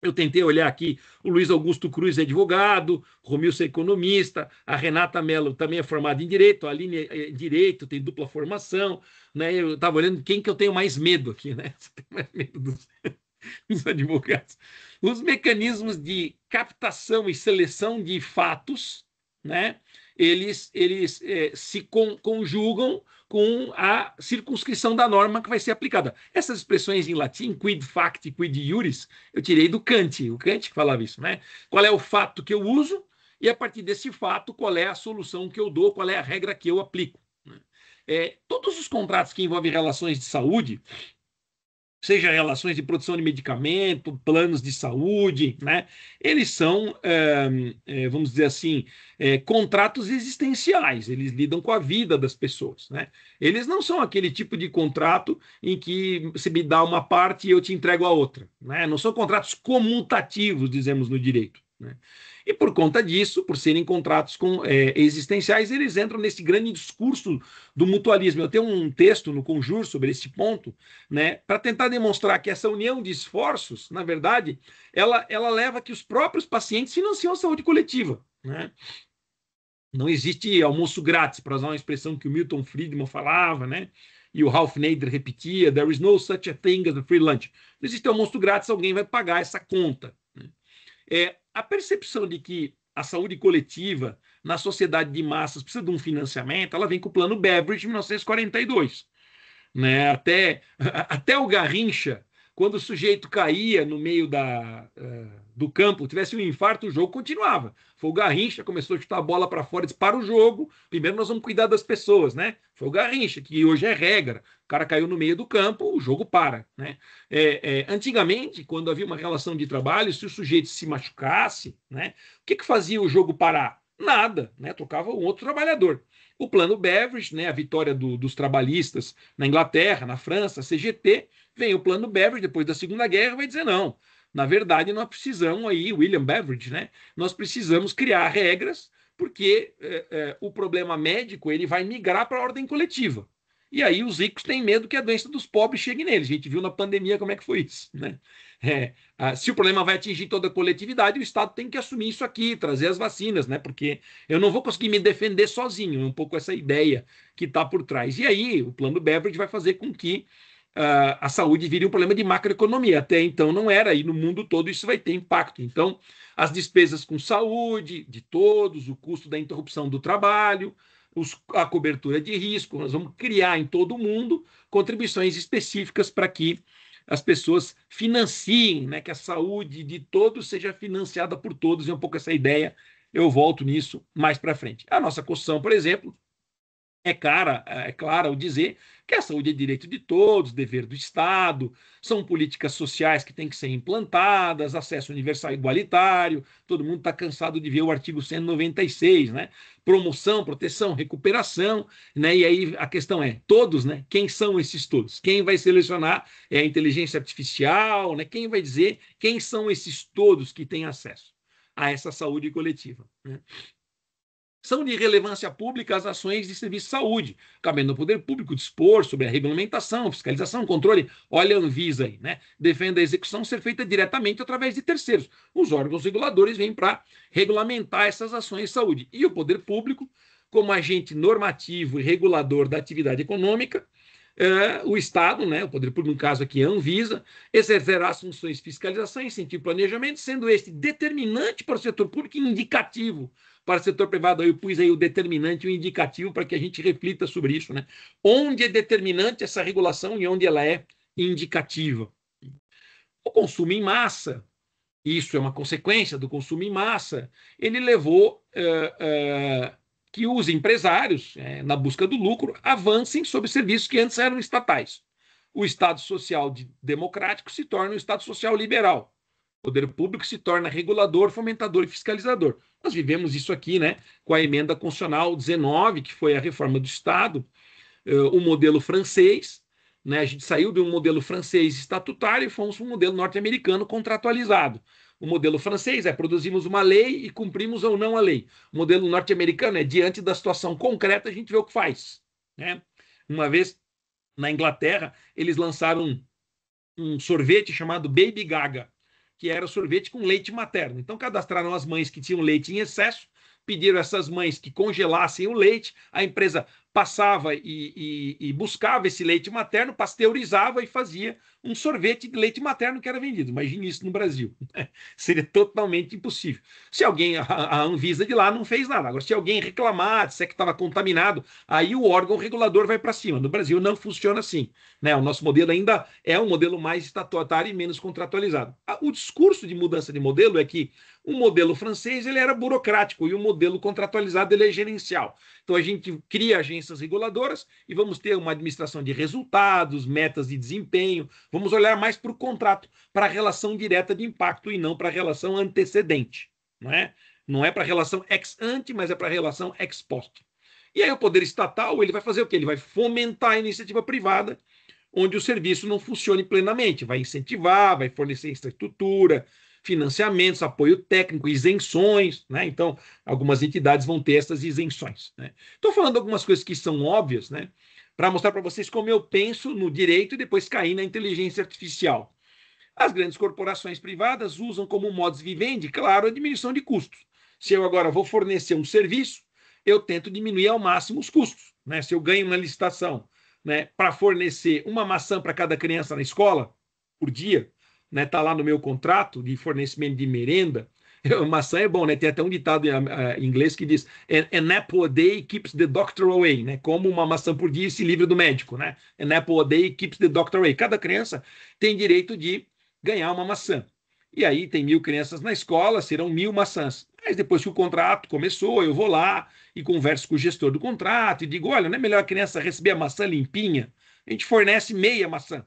Eu tentei olhar aqui, o Luiz Augusto Cruz é advogado, Romilson é economista, a Renata Mello também é formada em direito, a Aline é, é direito, tem dupla formação, né? Eu estava olhando quem que eu tenho mais medo aqui, né? Você tem mais medo dos, dos advogados. Os mecanismos de captação e seleção de fatos, né? eles, eles é, se con conjugam com a circunscrição da norma que vai ser aplicada. Essas expressões em latim, quid facti, quid iuris, eu tirei do Kant, o Kant que falava isso, né? Qual é o fato que eu uso e a partir desse fato, qual é a solução que eu dou, qual é a regra que eu aplico. Né? É, todos os contratos que envolvem relações de saúde, seja relações de produção de medicamento, planos de saúde, né? Eles são, é, é, vamos dizer assim, é, contratos existenciais, eles lidam com a vida das pessoas, né? Eles não são aquele tipo de contrato em que você me dá uma parte e eu te entrego a outra, né? Não são contratos comutativos, dizemos no direito, né? E por conta disso, por serem contratos com, é, existenciais, eles entram nesse grande discurso do mutualismo. Eu tenho um texto no Conjur sobre esse ponto, né, para tentar demonstrar que essa união de esforços, na verdade, ela, ela leva a que os próprios pacientes financiam a saúde coletiva. Né? Não existe almoço grátis, para usar uma expressão que o Milton Friedman falava, né? e o Ralph Nader repetia: There is no such a thing as a free lunch. Não existe almoço grátis, alguém vai pagar essa conta. Né. É, a percepção de que a saúde coletiva na sociedade de massas precisa de um financiamento, ela vem com o plano Beveridge de 1942. Né? Até, até o Garrincha, quando o sujeito caía no meio da, uh, do campo, tivesse um infarto, o jogo continuava. Foi o Garrincha, começou a chutar a bola para fora, disse, para o jogo, primeiro nós vamos cuidar das pessoas, né? Foi o Garrincha, que hoje é regra. O cara caiu no meio do campo, o jogo para. Né? É, é, antigamente, quando havia uma relação de trabalho, se o sujeito se machucasse, né, o que, que fazia o jogo parar? Nada, né? trocava um outro trabalhador. O plano Beveridge, né, a vitória do, dos trabalhistas na Inglaterra, na França, CGT, vem o plano Beveridge depois da Segunda Guerra vai dizer não. Na verdade, nós precisamos aí, William Beveridge, né? Nós precisamos criar regras porque é, é, o problema médico ele vai migrar para a ordem coletiva. E aí os ricos têm medo que a doença dos pobres chegue neles. A gente viu na pandemia como é que foi isso. Né? É, ah, se o problema vai atingir toda a coletividade, o Estado tem que assumir isso aqui, trazer as vacinas, né? porque eu não vou conseguir me defender sozinho. É um pouco essa ideia que está por trás. E aí o plano Beveridge vai fazer com que uh, a saúde vire um problema de macroeconomia. Até então não era, e no mundo todo isso vai ter impacto. Então, as despesas com saúde de todos, o custo da interrupção do trabalho os, a cobertura de risco, nós vamos criar em todo o mundo contribuições específicas para que as pessoas financiem, né, que a saúde de todos seja financiada por todos, é um pouco essa ideia, eu volto nisso mais para frente. A nossa Constituição, por exemplo, é, cara, é clara o dizer que a saúde é direito de todos, dever do Estado, são políticas sociais que têm que ser implantadas, acesso universal igualitário, todo mundo está cansado de ver o artigo 196, né? Promoção, proteção, recuperação, né? E aí a questão é, todos, né? Quem são esses todos? Quem vai selecionar é a inteligência artificial, né? Quem vai dizer quem são esses todos que têm acesso a essa saúde coletiva, né? são de relevância pública as ações de serviço de saúde, cabendo ao poder público dispor sobre a regulamentação, fiscalização, controle. Olha a Anvisa aí, né? Defende a execução ser feita diretamente através de terceiros. Os órgãos reguladores vêm para regulamentar essas ações de saúde. E o poder público, como agente normativo e regulador da atividade econômica, é, o Estado, né, o Poder Público, no caso aqui, a Anvisa, exercerá as funções de fiscalização, e e planejamento, sendo este determinante para o setor público e indicativo para o setor privado. Eu pus aí o determinante e o indicativo para que a gente reflita sobre isso. Né? Onde é determinante essa regulação e onde ela é indicativa. O consumo em massa, isso é uma consequência do consumo em massa, ele levou. uh, que os empresários, é, na busca do lucro, avancem sobre serviços que antes eram estatais. O Estado social democrático se torna um Estado social liberal. O poder público se torna regulador, fomentador e fiscalizador. Nós vivemos isso aqui, né, com a emenda constitucional 19, que foi a reforma do Estado, é, o modelo francês, né? A gente saiu de um modelo francês estatutário e fomos para um modelo norte-americano contratualizado. O modelo francês é produzimos uma lei e cumprimos ou não a lei. O modelo norte-americano é diante da situação concreta a gente vê o que faz. Né? Uma vez na Inglaterra, eles lançaram um, um sorvete chamado Baby Gaga, que era sorvete com leite materno. Então cadastraram as mães que tinham leite em excesso, pediram essas mães que congelassem o leite, a empresa passava e, e, e, buscava esse leite materno, pasteurizava e fazia um sorvete de leite materno que era vendido. Imagine isso no Brasil. Né? Seria totalmente impossível. Se alguém, a, a Anvisa de lá não fez nada. Agora, se alguém reclamar, disser que estava contaminado, aí o órgão regulador vai para cima. No Brasil não funciona assim. Né? O nosso modelo ainda é um modelo mais estatutário e menos contratualizado. O discurso de mudança de modelo é que o modelo francês ele era burocrático e o modelo contratualizado ele é gerencial. Então a gente cria agências reguladoras e vamos ter uma administração de resultados, metas de desempenho. Vamos olhar mais para o contrato, para a relação direta de impacto e não para a relação antecedente, não é? Não é para a relação ex ante, mas é para a relação ex post. E aí o poder estatal ele vai fazer o quê? Ele vai fomentar a iniciativa privada onde o serviço não funcione plenamente, vai incentivar, vai fornecer infraestrutura, financiamentos, apoio técnico, isenções, né? Então, algumas entidades vão ter essas isenções. Estou né? falando algumas coisas que são óbvias, né? Para mostrar para vocês como eu penso no direito e depois cair na inteligência artificial. As grandes corporações privadas usam como modos vivendi, claro, a diminuição de custos. Se eu agora vou fornecer um serviço, eu tento diminuir ao máximo os custos. Né? Se eu ganho uma licitação né, para fornecer uma maçã para cada criança na escola por dia, né? Tá lá no meu contrato de fornecimento de merenda. É, maçã é bom, né? Tem até um ditado em é, inglês que diz: An apple a day keeps the doctor away, né? Como uma maçã por dia se livra do médico, né? An apple a day keeps the doctor away. Cada criança tem direito de ganhar uma maçã. E aí tem mil crianças na escola, serão mil maçãs. Mas depois que o contrato começou, eu vou lá e converso com o gestor do contrato e digo: olha, não é melhor a criança receber a maçã limpinha? A gente fornece meia maçã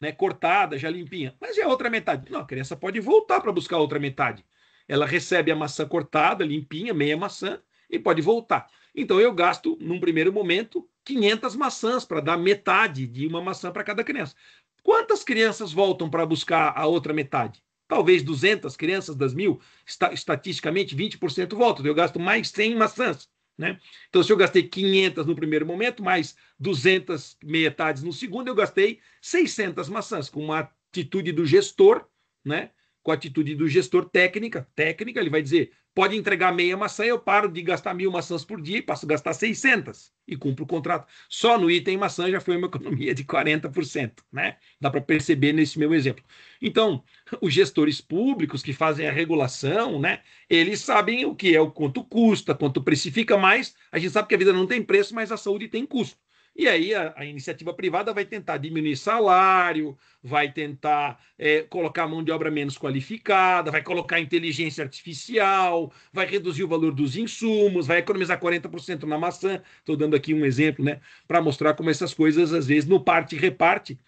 né, cortada, já limpinha. Mas e é a outra metade? Não, a criança pode voltar para buscar a outra metade. Ela recebe a maçã cortada, limpinha, meia maçã, e pode voltar. Então eu gasto, num primeiro momento, 500 maçãs para dar metade de uma maçã para cada criança. Quantas crianças voltam para buscar a outra metade? Talvez 200 crianças das mil, estatisticamente 20% voltam. Eu gasto mais 100 maçãs. Né? Então, se eu gastei 500 no primeiro momento, mais 200 metades no segundo, eu gastei 600 maçãs, com uma atitude do gestor, né? com a atitude do gestor técnica, técnica, ele vai dizer, pode entregar meia maçã, eu paro de gastar mil maçãs por dia e passo a gastar 600 e cumpro o contrato. Só no item maçã já foi uma economia de 40%, né? Dá para perceber nesse meu exemplo. Então, os gestores públicos que fazem a regulação, né? Eles sabem o que é, o quanto custa, quanto precifica mais. A gente sabe que a vida não tem preço, mas a saúde tem custo. E aí a, a iniciativa privada vai tentar diminuir salário, vai tentar é, colocar mão de obra menos qualificada, vai colocar inteligência artificial, vai reduzir o valor dos insumos, vai economizar 40% na maçã. Estou dando aqui um exemplo, né? Para mostrar como essas coisas, às vezes, no parte e reparte,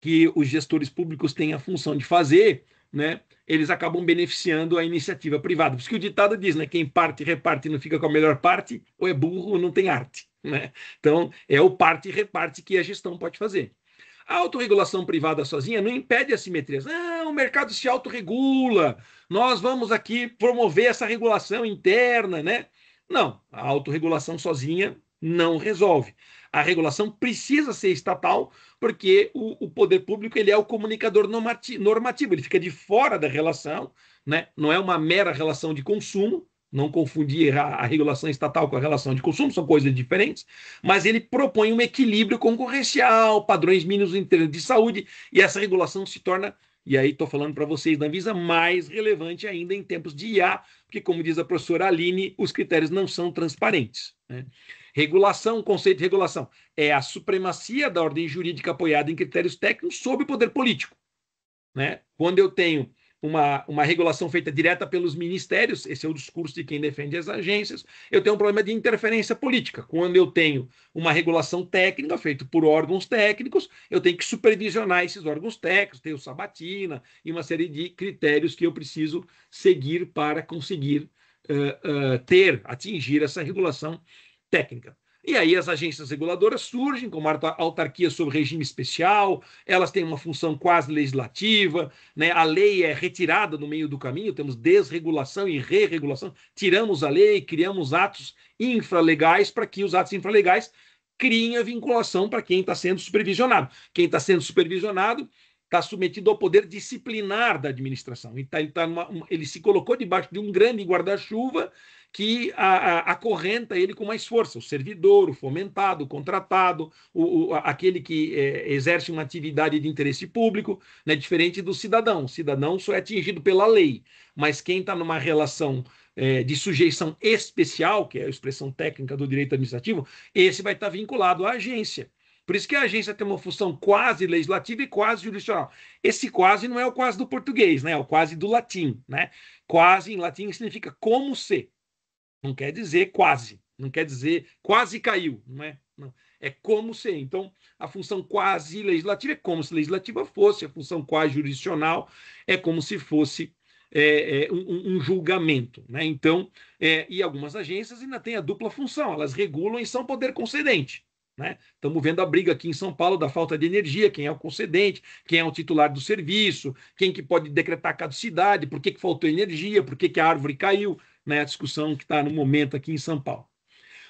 que os gestores públicos têm a função de fazer, né? Eles acabam beneficiando a iniciativa privada. Por isso que o ditado diz, né? Quem parte, reparte e não fica com a melhor parte, ou é burro ou não tem arte. Né? Então, é o parte e reparte que a gestão pode fazer. A autorregulação privada sozinha não impede assimetrias. Não, o mercado se autorregula, nós vamos aqui promover essa regulação interna, né? Não, a autorregulação sozinha não resolve. A regulação precisa ser estatal, porque o, o poder público ele é o comunicador normativo, ele fica de fora da relação, né? não é uma mera relação de consumo, não confundir a, regulação estatal com a relação de consumo, são coisas diferentes, mas ele propõe um equilíbrio concorrencial, padrões mínimos de saúde, e essa regulação se torna, e aí estou falando para vocês da visa mais relevante ainda em tempos de IA, porque, como diz a professora Aline, os critérios não são transparentes. Né? Regulação, conceito de regulação, é a supremacia da ordem jurídica apoiada em critérios técnicos sob o poder político. Né? Quando eu tenho uma, uma regulação feita direta pelos ministérios, esse é o discurso de quem defende as agências, eu tenho um problema de interferência política. Quando eu tenho uma regulação técnica feita por órgãos técnicos, eu tenho que supervisionar esses órgãos técnicos, tenho sabatina e uma série de critérios que eu preciso seguir para conseguir uh, uh, ter, atingir essa regulação técnica. E aí as agências reguladoras surgem como autarquia sob regime especial, elas têm uma função quase legislativa, né? a lei é retirada no meio do caminho, temos desregulação e re-regulação, tiramos a lei, criamos atos infralegais para que os atos infralegais criem a vinculação para quem está sendo supervisionado. Quem está sendo supervisionado está submetido ao poder disciplinar da administração. Tá, ele, tá numa, ele se colocou debaixo de um grande guarda-chuva que acorrenta ele com mais força: o servidor, o fomentado, o contratado, o, o aquele que é, exerce uma atividade de interesse público, né, diferente do cidadão. O cidadão só é atingido pela lei, mas quem está numa relação é, de sujeição especial, que é a expressão técnica do direito administrativo, esse vai estar tá vinculado à agência. Por isso que a agência tem uma função quase legislativa e quase judicial. Esse quase não é o quase do português, né? É o quase do latim, né? Quase em latim significa como ser não quer dizer quase, não quer dizer quase caiu, não é? Não. É como se. Então, a função quase legislativa é como se legislativa fosse, a função quase jurisdicional é como se fosse é, é, um, um, julgamento. Né? Então, é, e algumas agências ainda têm a dupla função, elas regulam e são poder concedente. Né? Estamos vendo a briga aqui em São Paulo da falta de energia, quem é o concedente, quem é o titular do serviço, quem que pode decretar caducidade, por que, que faltou energia, por que, que a árvore caiu né, a discussão que está no momento aqui em São Paulo.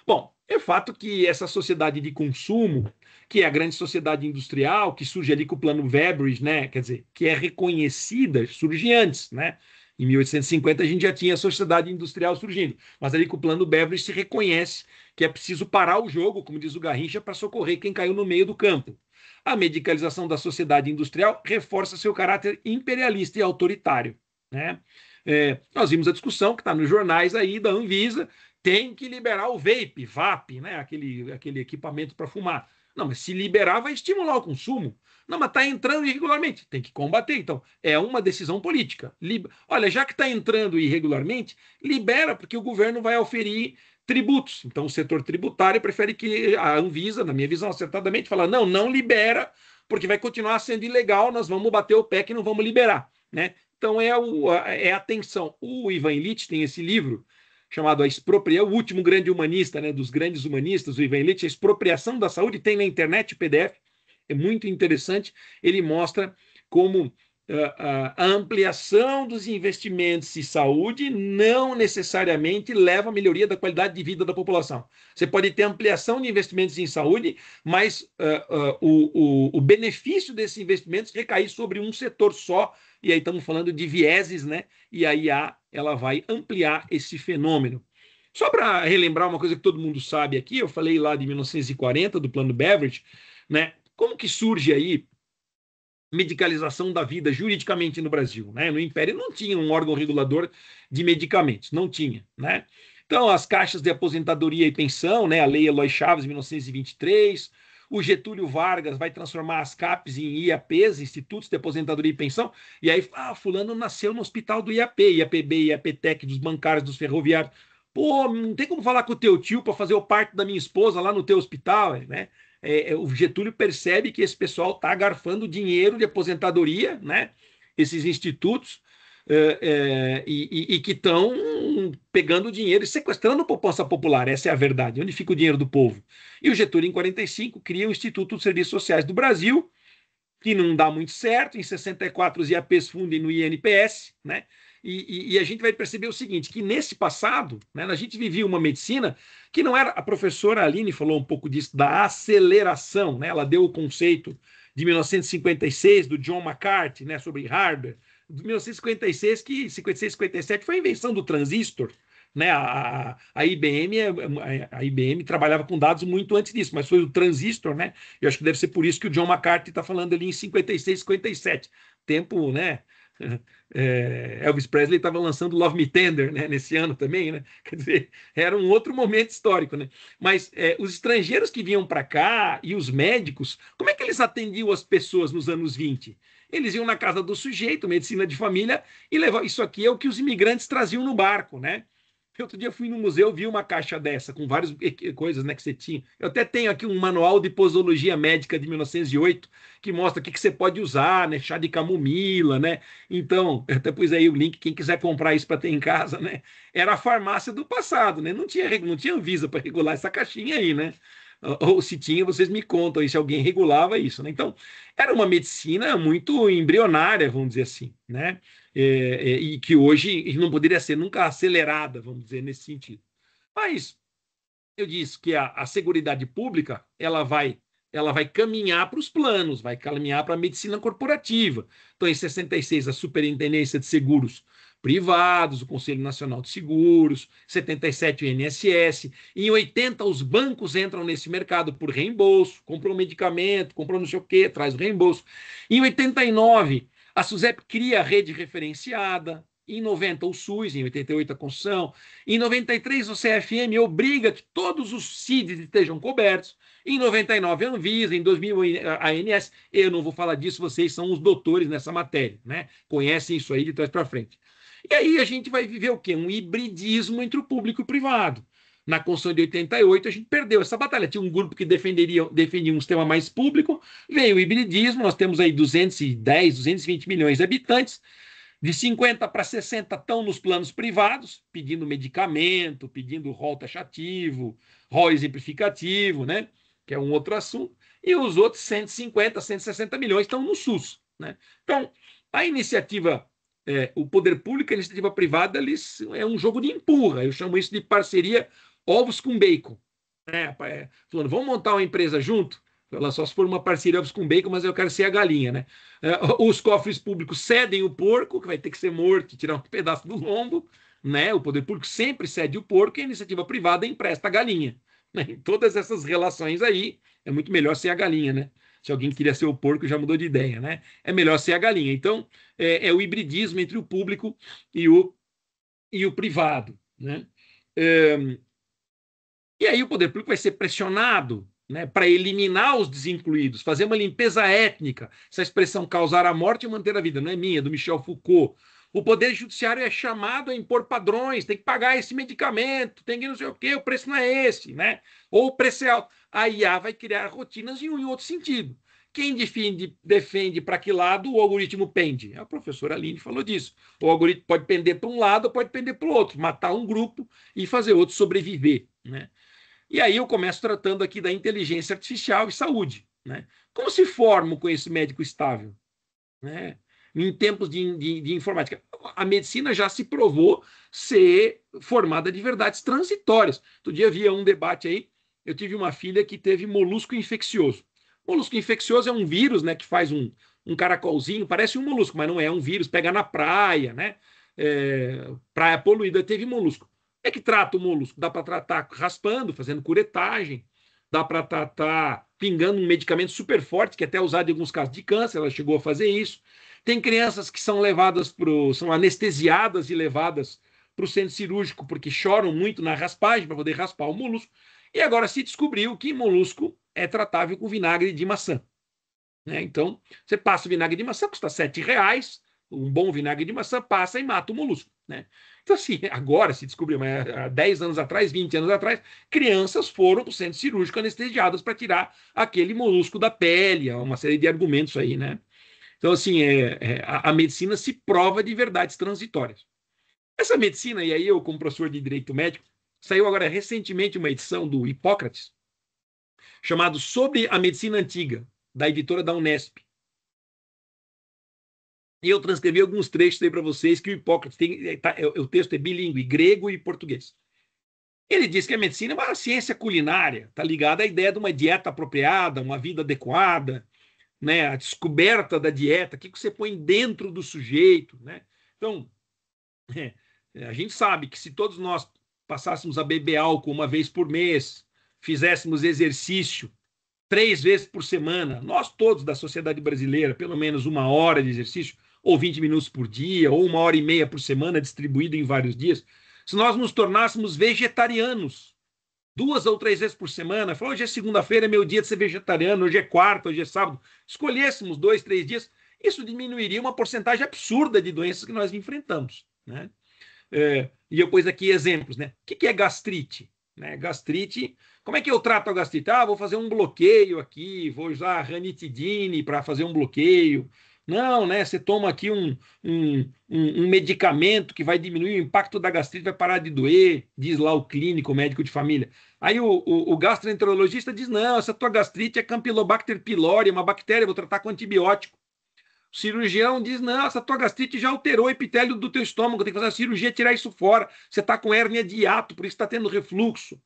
Bom, é fato que essa sociedade de consumo, que é a grande sociedade industrial, que surge ali com o plano Webridge, né, quer dizer, que é reconhecida, surge antes, né? Em 1850 a gente já tinha a sociedade industrial surgindo, mas ali com o plano Beveridge se reconhece que é preciso parar o jogo, como diz o Garrincha, para socorrer quem caiu no meio do campo. A medicalização da sociedade industrial reforça seu caráter imperialista e autoritário. Né? É, nós vimos a discussão que está nos jornais aí da Anvisa, tem que liberar o vape, VAP, né? aquele, aquele equipamento para fumar. Não, mas se liberar vai estimular o consumo. Não, mas está entrando irregularmente, tem que combater. Então, é uma decisão política. Olha, já que está entrando irregularmente, libera, porque o governo vai oferir tributos. Então, o setor tributário prefere que a Anvisa, na minha visão, acertadamente, fala: não, não libera, porque vai continuar sendo ilegal, nós vamos bater o pé que não vamos liberar. Né? Então é, o, é a tensão. O Ivan Illich tem esse livro chamado A Expropriação, o último grande humanista, né, dos grandes humanistas, o Ivan Illich, A Expropriação da Saúde, tem na internet o PDF, é muito interessante, ele mostra como a ampliação dos investimentos em saúde não necessariamente leva à melhoria da qualidade de vida da população. Você pode ter ampliação de investimentos em saúde, mas uh, uh, o, o, o, benefício desses investimentos recair sobre um setor só, e aí estamos falando de vieses, né? E a IA ela vai ampliar esse fenômeno. Só para relembrar uma coisa que todo mundo sabe aqui, eu falei lá de 1940 do plano Beveridge, né? Como que surge aí medicalização da vida juridicamente no Brasil. Né? No Império não tinha um órgão regulador de medicamentos, não tinha. Né? Então, as caixas de aposentadoria e pensão, né? a Lei Eloy Chaves, 1923, o Getúlio Vargas vai transformar as CAPs em IAPs, Institutos de Aposentadoria e Pensão, e aí, ah, fulano nasceu no hospital do IAP, IAPB, IAPTEC, dos bancários, dos ferroviários. Pô, não tem como falar com o teu tio para fazer o parto da minha esposa lá no teu hospital, né? É, é, o Getúlio percebe que esse pessoal está garfando dinheiro de aposentadoria, né? Esses institutos é, é, e, e, que estão pegando dinheiro e sequestrando a poupança popular. Essa é a verdade. Onde fica o dinheiro do povo? E o Getúlio, em 45, cria o Instituto de Serviços Sociais do Brasil, que não dá muito certo. Em 64, os IAPs fundem no INPS, né? E, e, e, a gente vai perceber o seguinte: que nesse passado, né, a gente vivia uma medicina que não era. A professora Aline falou um pouco disso, da aceleração, né? ela deu o conceito de 1956 do John McCarthy né, sobre hardware, de 1956, que 56, 57 foi a invenção do transistor. Né, a, a, IBM a IBM é, trabalhava com dados muito antes disso, mas foi o transistor, né? Eu acho que deve ser por isso que o John McCarthy está falando ali em 56, 57, tempo, né? É, Elvis Presley estava lançando Love Me Tender né, nesse ano também, né? Quer dizer, era um outro momento histórico, né? Mas é, os estrangeiros que vinham para cá e os médicos, como é que eles atendiam as pessoas nos anos 20? Eles iam na casa do sujeito, medicina de família, e levavam. Isso aqui é o que os imigrantes traziam no barco, né? outro dia eu fui no museu, vi uma caixa dessa, com várias coisas né, que você tinha. Eu até tenho aqui um manual de posologia médica de 1908, que mostra o que, que você pode usar, né? Chá de camomila, né? Então, eu até pus aí o link, quem quiser comprar isso para ter em casa, né? Era a farmácia do passado, né? Não tinha, não tinha Anvisa para regular essa caixinha aí, né? ou se tinha, vocês me contam, e se alguém regulava isso. Né? Então, era uma medicina muito embrionária, vamos dizer assim, né? É, é, e que hoje não poderia ser nunca acelerada, vamos dizer, nesse sentido. Mas eu disse que a, a seguridade pública ela vai ela vai caminhar para os planos, vai caminhar para a medicina corporativa. Então, em 66, a Superintendência de Seguros privados, o Conselho Nacional de Seguros, 77 o INSS. Em 80 os bancos entram nesse mercado por reembolso, comprou um medicamento, comprou não sei o quê, traz o reembolso. Em 89 a SUSEP cria a rede referenciada, em 90 o SUS, em 88 a construção, em 93 o CFM obriga que todos os CIDs estejam cobertos, em 99 a Anvisa, em 2000 a ANS, eu não vou falar disso, vocês são os doutores nessa matéria, né? Conhecem isso aí de trás para frente. E aí a gente vai viver o quê? Um hibridismo entre o público e o privado. Na Constituição de 88, a gente perdeu essa batalha. Tinha um grupo que defenderia, defendia um sistema mais público, veio o hibridismo, nós temos aí 210, 220 milhões de habitantes, de 50 para 60 estão nos planos privados, pedindo medicamento, pedindo rol taxativo, rol exemplificativo, né? que é um outro assunto, e os outros 150, 160 milhões estão no SUS. Né? Então, a iniciativa é, o poder público e a iniciativa privada eles, é um jogo de empurra. Eu chamo isso de parceria ovos com bacon. Né? É, Falando, vamos montar uma empresa junto? Ela só se for uma parceria ovos com bacon, mas eu quero ser a galinha, né? É, os cofres públicos cedem o porco, que vai ter que ser morto, tirar um pedaço do lombo, né? O poder público sempre cede o porco e a iniciativa privada empresta a galinha. Né? Em todas essas relações aí, é muito melhor ser a galinha, né? se alguém queria ser o porco já mudou de ideia, né? É melhor ser a galinha. Então, é, é o hibridismo entre o público e o, e o privado, né? É, e aí o poder público vai ser pressionado né, para eliminar os desincluídos, fazer uma limpeza étnica. Essa expressão causar a morte e manter a vida não é minha, é do Michel Foucault. O Poder Judiciário é chamado a impor padrões, tem que pagar esse medicamento, tem que não sei o quê, o preço não é esse, né? Ou o preço é alto. A IA vai criar rotinas em um e outro sentido. Quem defende, defende para que lado o algoritmo pende? A professora Aline falou disso. O algoritmo pode pender para um lado, pode pender para o outro, matar um grupo e fazer outro sobreviver, né? E aí eu começo tratando aqui da inteligência artificial e saúde, né? Como se forma o conhecimento médico estável, né? em tempos de, de, de informática. A medicina já se provou ser formada de verdades transitórias. Outro dia havia um debate aí, eu tive uma filha que teve molusco infeccioso. Molusco infeccioso é um vírus, né, que faz um, um caracolzinho, parece um molusco, mas não é, é um vírus, pega na praia, né? É, praia poluída teve molusco. É que trata o molusco? Dá para tratar raspando, fazendo curetagem, dá para tratar pingando um medicamento super forte, que é até usado em alguns casos de câncer, ela chegou a fazer isso. Tem crianças que são levadas para, são anestesiadas e levadas para o centro cirúrgico porque choram muito na raspagem para poder raspar o molusco. E agora se descobriu que molusco é tratável com vinagre de maçã. Né? Então, você passa o vinagre de maçã, custa sete reais, um bom vinagre de maçã, passa e mata o molusco. Né? Então, assim, agora se descobriu, mas há 10 anos atrás, 20 anos atrás, crianças foram para o centro cirúrgico anestesiadas para tirar aquele molusco da pele, uma série de argumentos aí, né? Então, assim, é, é a, a, medicina se prova de verdades transitórias. Essa medicina, e aí eu, como professor de direito médico, saiu agora recentemente uma edição do Hipócrates, chamado Sobre a Medicina Antiga, da editora da Unesp. E eu transcrevi alguns trechos aí para vocês que o Hipócrates tem. É, tá, é, o texto é bilíngue, grego e português. Ele diz que a medicina é uma ciência culinária, está ligada à ideia de uma dieta apropriada, uma vida adequada, né, a descoberta da dieta, o que, você põe dentro do sujeito. Né? Então, é, é, a gente sabe que se todos nós passássemos a beber álcool uma vez por mês, fizéssemos exercício três vezes por semana, nós todos da sociedade brasileira, pelo menos uma hora de exercício, ou 20 minutos por dia, ou uma hora e meia por semana, distribuído em vários dias, se nós nos tornássemos vegetarianos, duas ou três vezes por semana, falar hoje é segunda-feira, é meu dia de ser vegetariano, hoje é quarta, hoje é sábado, escolhêssemos dois, três dias, isso diminuiria uma porcentagem absurda de doenças que nós enfrentamos. Né? É, e eu pus aqui exemplos, né? O que, que é gastrite? Né? Gastrite, como é que eu trato a gastrite? Ah, vou fazer um bloqueio aqui, vou usar ranitidine para fazer um bloqueio, não, né? Você toma aqui um, um, um, um, medicamento que vai diminuir o impacto da gastrite, vai parar de doer, diz lá o clínico, o médico de família. Aí o, o, o gastroenterologista diz: não, essa tua gastrite é Campylobacter pylori, uma bactéria, vou tratar com antibiótico. O cirurgião diz: não, essa tua gastrite já alterou o epitélio do teu estômago, tem que fazer a cirurgia tirar isso fora. Você está com hérnia de hiato, por isso está tendo refluxo.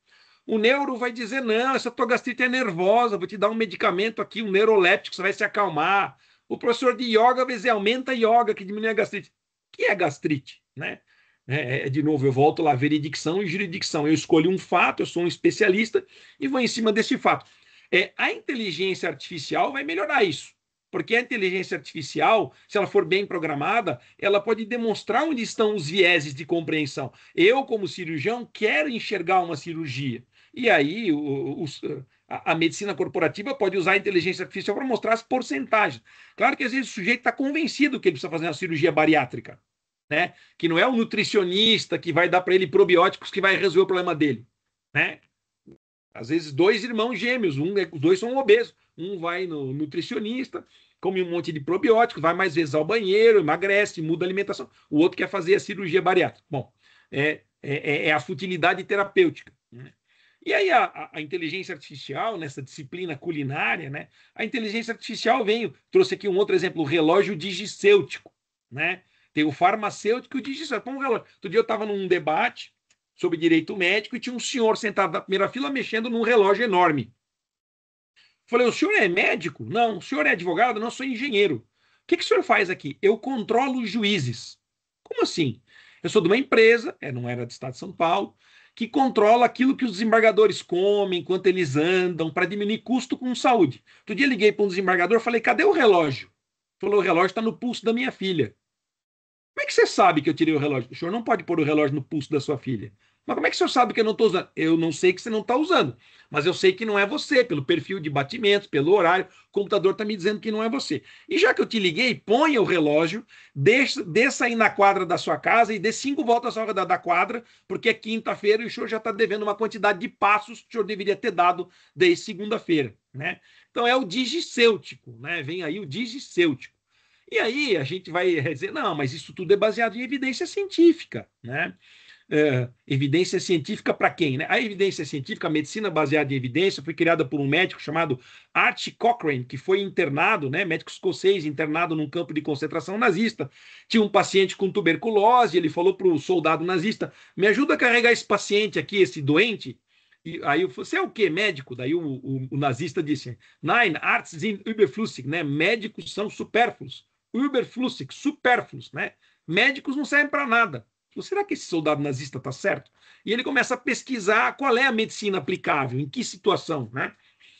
O neuro vai dizer: não, essa tua gastrite é nervosa, vou te dar um medicamento aqui, um neuroléptico, você vai se acalmar. O professor de yoga, às vezes, aumenta yoga, que diminui a gastrite. O que é gastrite? Né? É, é, de novo, eu volto lá, veredicção e jurisdicção. Eu escolho um fato, eu sou um especialista e vou em cima desse fato. É, a inteligência artificial vai melhorar isso. Porque a inteligência artificial, se ela for bem programada, ela pode demonstrar onde estão os vieses de compreensão. Eu, como cirurgião, quero enxergar uma cirurgia. E aí, o, o, a, medicina corporativa pode usar a inteligência artificial para mostrar as porcentagens. Claro que às vezes o sujeito está convencido que ele precisa fazer uma cirurgia bariátrica, né? Que não é o nutricionista que vai dar para ele probióticos que vai resolver o problema dele, né? Às vezes dois irmãos gêmeos, um, é, os dois são obesos, um vai no nutricionista, come um monte de probióticos, vai mais vezes ao banheiro, emagrece, muda a alimentação. O outro quer fazer a cirurgia bariátrica. Bom, é, é, é, é a futilidade terapêutica. Né? E aí a, a, inteligência artificial, nessa disciplina culinária, né? A inteligência artificial veio, trouxe aqui um outro exemplo, o relógio digicêutico, né? Tem o farmacêutico e o digicêutico. Um relógio. Outro dia eu estava num debate sobre direito médico e tinha um senhor sentado na primeira fila mexendo num relógio enorme. Falei, o senhor é médico? Não. O senhor é advogado? Não, eu sou engenheiro. O que, que o senhor faz aqui? Eu controlo os juízes. Como assim? Eu sou de uma empresa, é, não era do Estado de São Paulo, que controla aquilo que os desembargadores comem, quanto eles andam, para diminuir custo com saúde. Outro dia liguei para um desembargador falei: cadê o relógio? Falou: o relógio está no pulso da minha filha. Como é que você sabe que eu tirei o relógio? O senhor não pode pôr o relógio no pulso da sua filha. Mas como é que o senhor sabe que eu não estou usando? Eu não sei que você não está usando, mas eu sei que não é você, pelo perfil de batimentos, pelo horário, o computador está me dizendo que não é você. E já que eu te liguei, ponha o relógio, dê desça aí na quadra da sua casa e dê cinco voltas ao hora da, da quadra, porque é quinta-feira e o senhor já está devendo uma quantidade de passos que o senhor deveria ter dado desde segunda-feira, né? Então é o digicêutico, né? Vem aí o digicêutico. E aí a gente vai eh, dizer, não, mas isso tudo é baseado em evidência científica, né? é, evidência científica para quem? Né? A evidência científica, a medicina baseada em evidência, foi criada por um médico chamado Archie Cochrane, que foi internado, né, médico escocês, internado num campo de concentração nazista. Tinha um paciente com tuberculose, ele falou para o soldado nazista: me ajuda a carregar esse paciente aqui, esse doente, e aí eu falei, você é o quê? Médico? Daí o, o, o nazista disse, nein, arts sind überflüssig, né? Médicos são supérfluos. Überflüssig, supérfluos, né? Médicos não servem para nada será que esse soldado nazista está certo? E ele começa a pesquisar qual é a medicina aplicável, em que situação, né?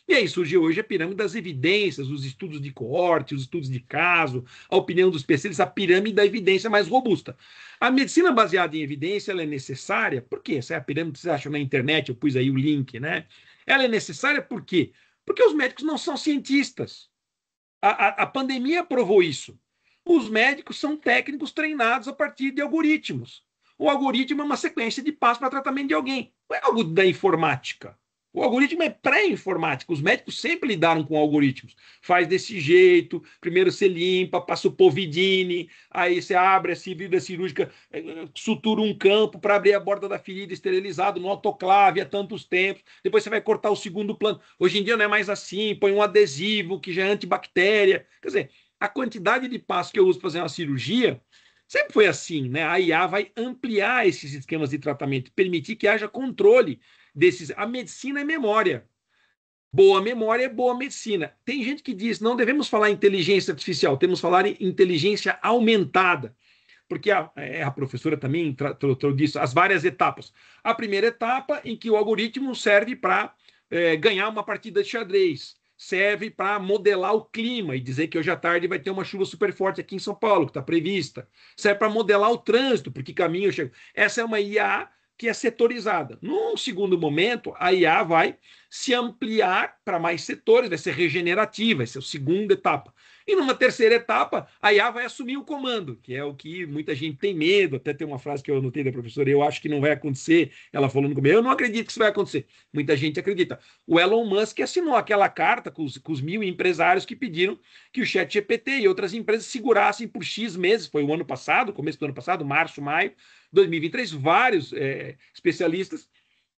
E aí surge hoje a pirâmide das evidências, os estudos de coorte, os estudos de caso, a opinião dos especialistas, a pirâmide da evidência mais robusta. A medicina baseada em evidência é necessária, por quê? Essa é a pirâmide que vocês acham na internet, eu pus aí o link, né? Ela é necessária por quê? Porque os médicos não são cientistas. a, a, a pandemia provou isso. Os médicos são técnicos treinados a partir de algoritmos. O algoritmo é uma sequência de passos para tratamento de alguém. Não é algo da informática. O algoritmo é pré-informático. Os médicos sempre lidaram com algoritmos. Faz desse jeito, primeiro você limpa, passa o povidine, aí você abre a cirurgia, cirúrgica, eh, sutura um campo para abrir a borda da ferida, esterilizado no autoclave há tantos tempos. Depois você vai cortar o segundo plano. Hoje em dia não é mais assim, põe um adesivo que já é antibactéria. Quer dizer, a quantidade de passos que eu uso para fazer uma cirurgia Sempre foi assim, né? A IA vai ampliar esses esquemas de tratamento, permitir que haja controle desses. A medicina é memória. Boa memória é boa medicina. Tem gente que diz não devemos falar inteligência artificial, temos que falar em inteligência aumentada porque a, é, a, professora também trouxe disso, as várias etapas. A primeira etapa em que o algoritmo serve para é, ganhar uma partida de xadrez serve para modelar o clima e dizer que hoje à tarde vai ter uma chuva super forte aqui em São Paulo, que está prevista. Serve para modelar o trânsito, porque caminho eu chego. Essa é uma IA que é setorizada. Num segundo momento, a IA vai se ampliar para mais setores, vai ser regenerativa, essa é a segunda etapa. E numa terceira etapa, a IA vai assumir o comando, que é o que muita gente tem medo. Até tem uma frase que eu anotei da professora, eu acho que não vai acontecer. Ela falou no começo. eu não acredito que isso vai acontecer. Muita gente acredita. O Elon Musk assinou aquela carta com os, com os mil empresários que pediram que o Chat GPT e outras empresas segurassem por X meses, foi o ano passado, começo do ano passado, março, maio, 2023, vários é, especialistas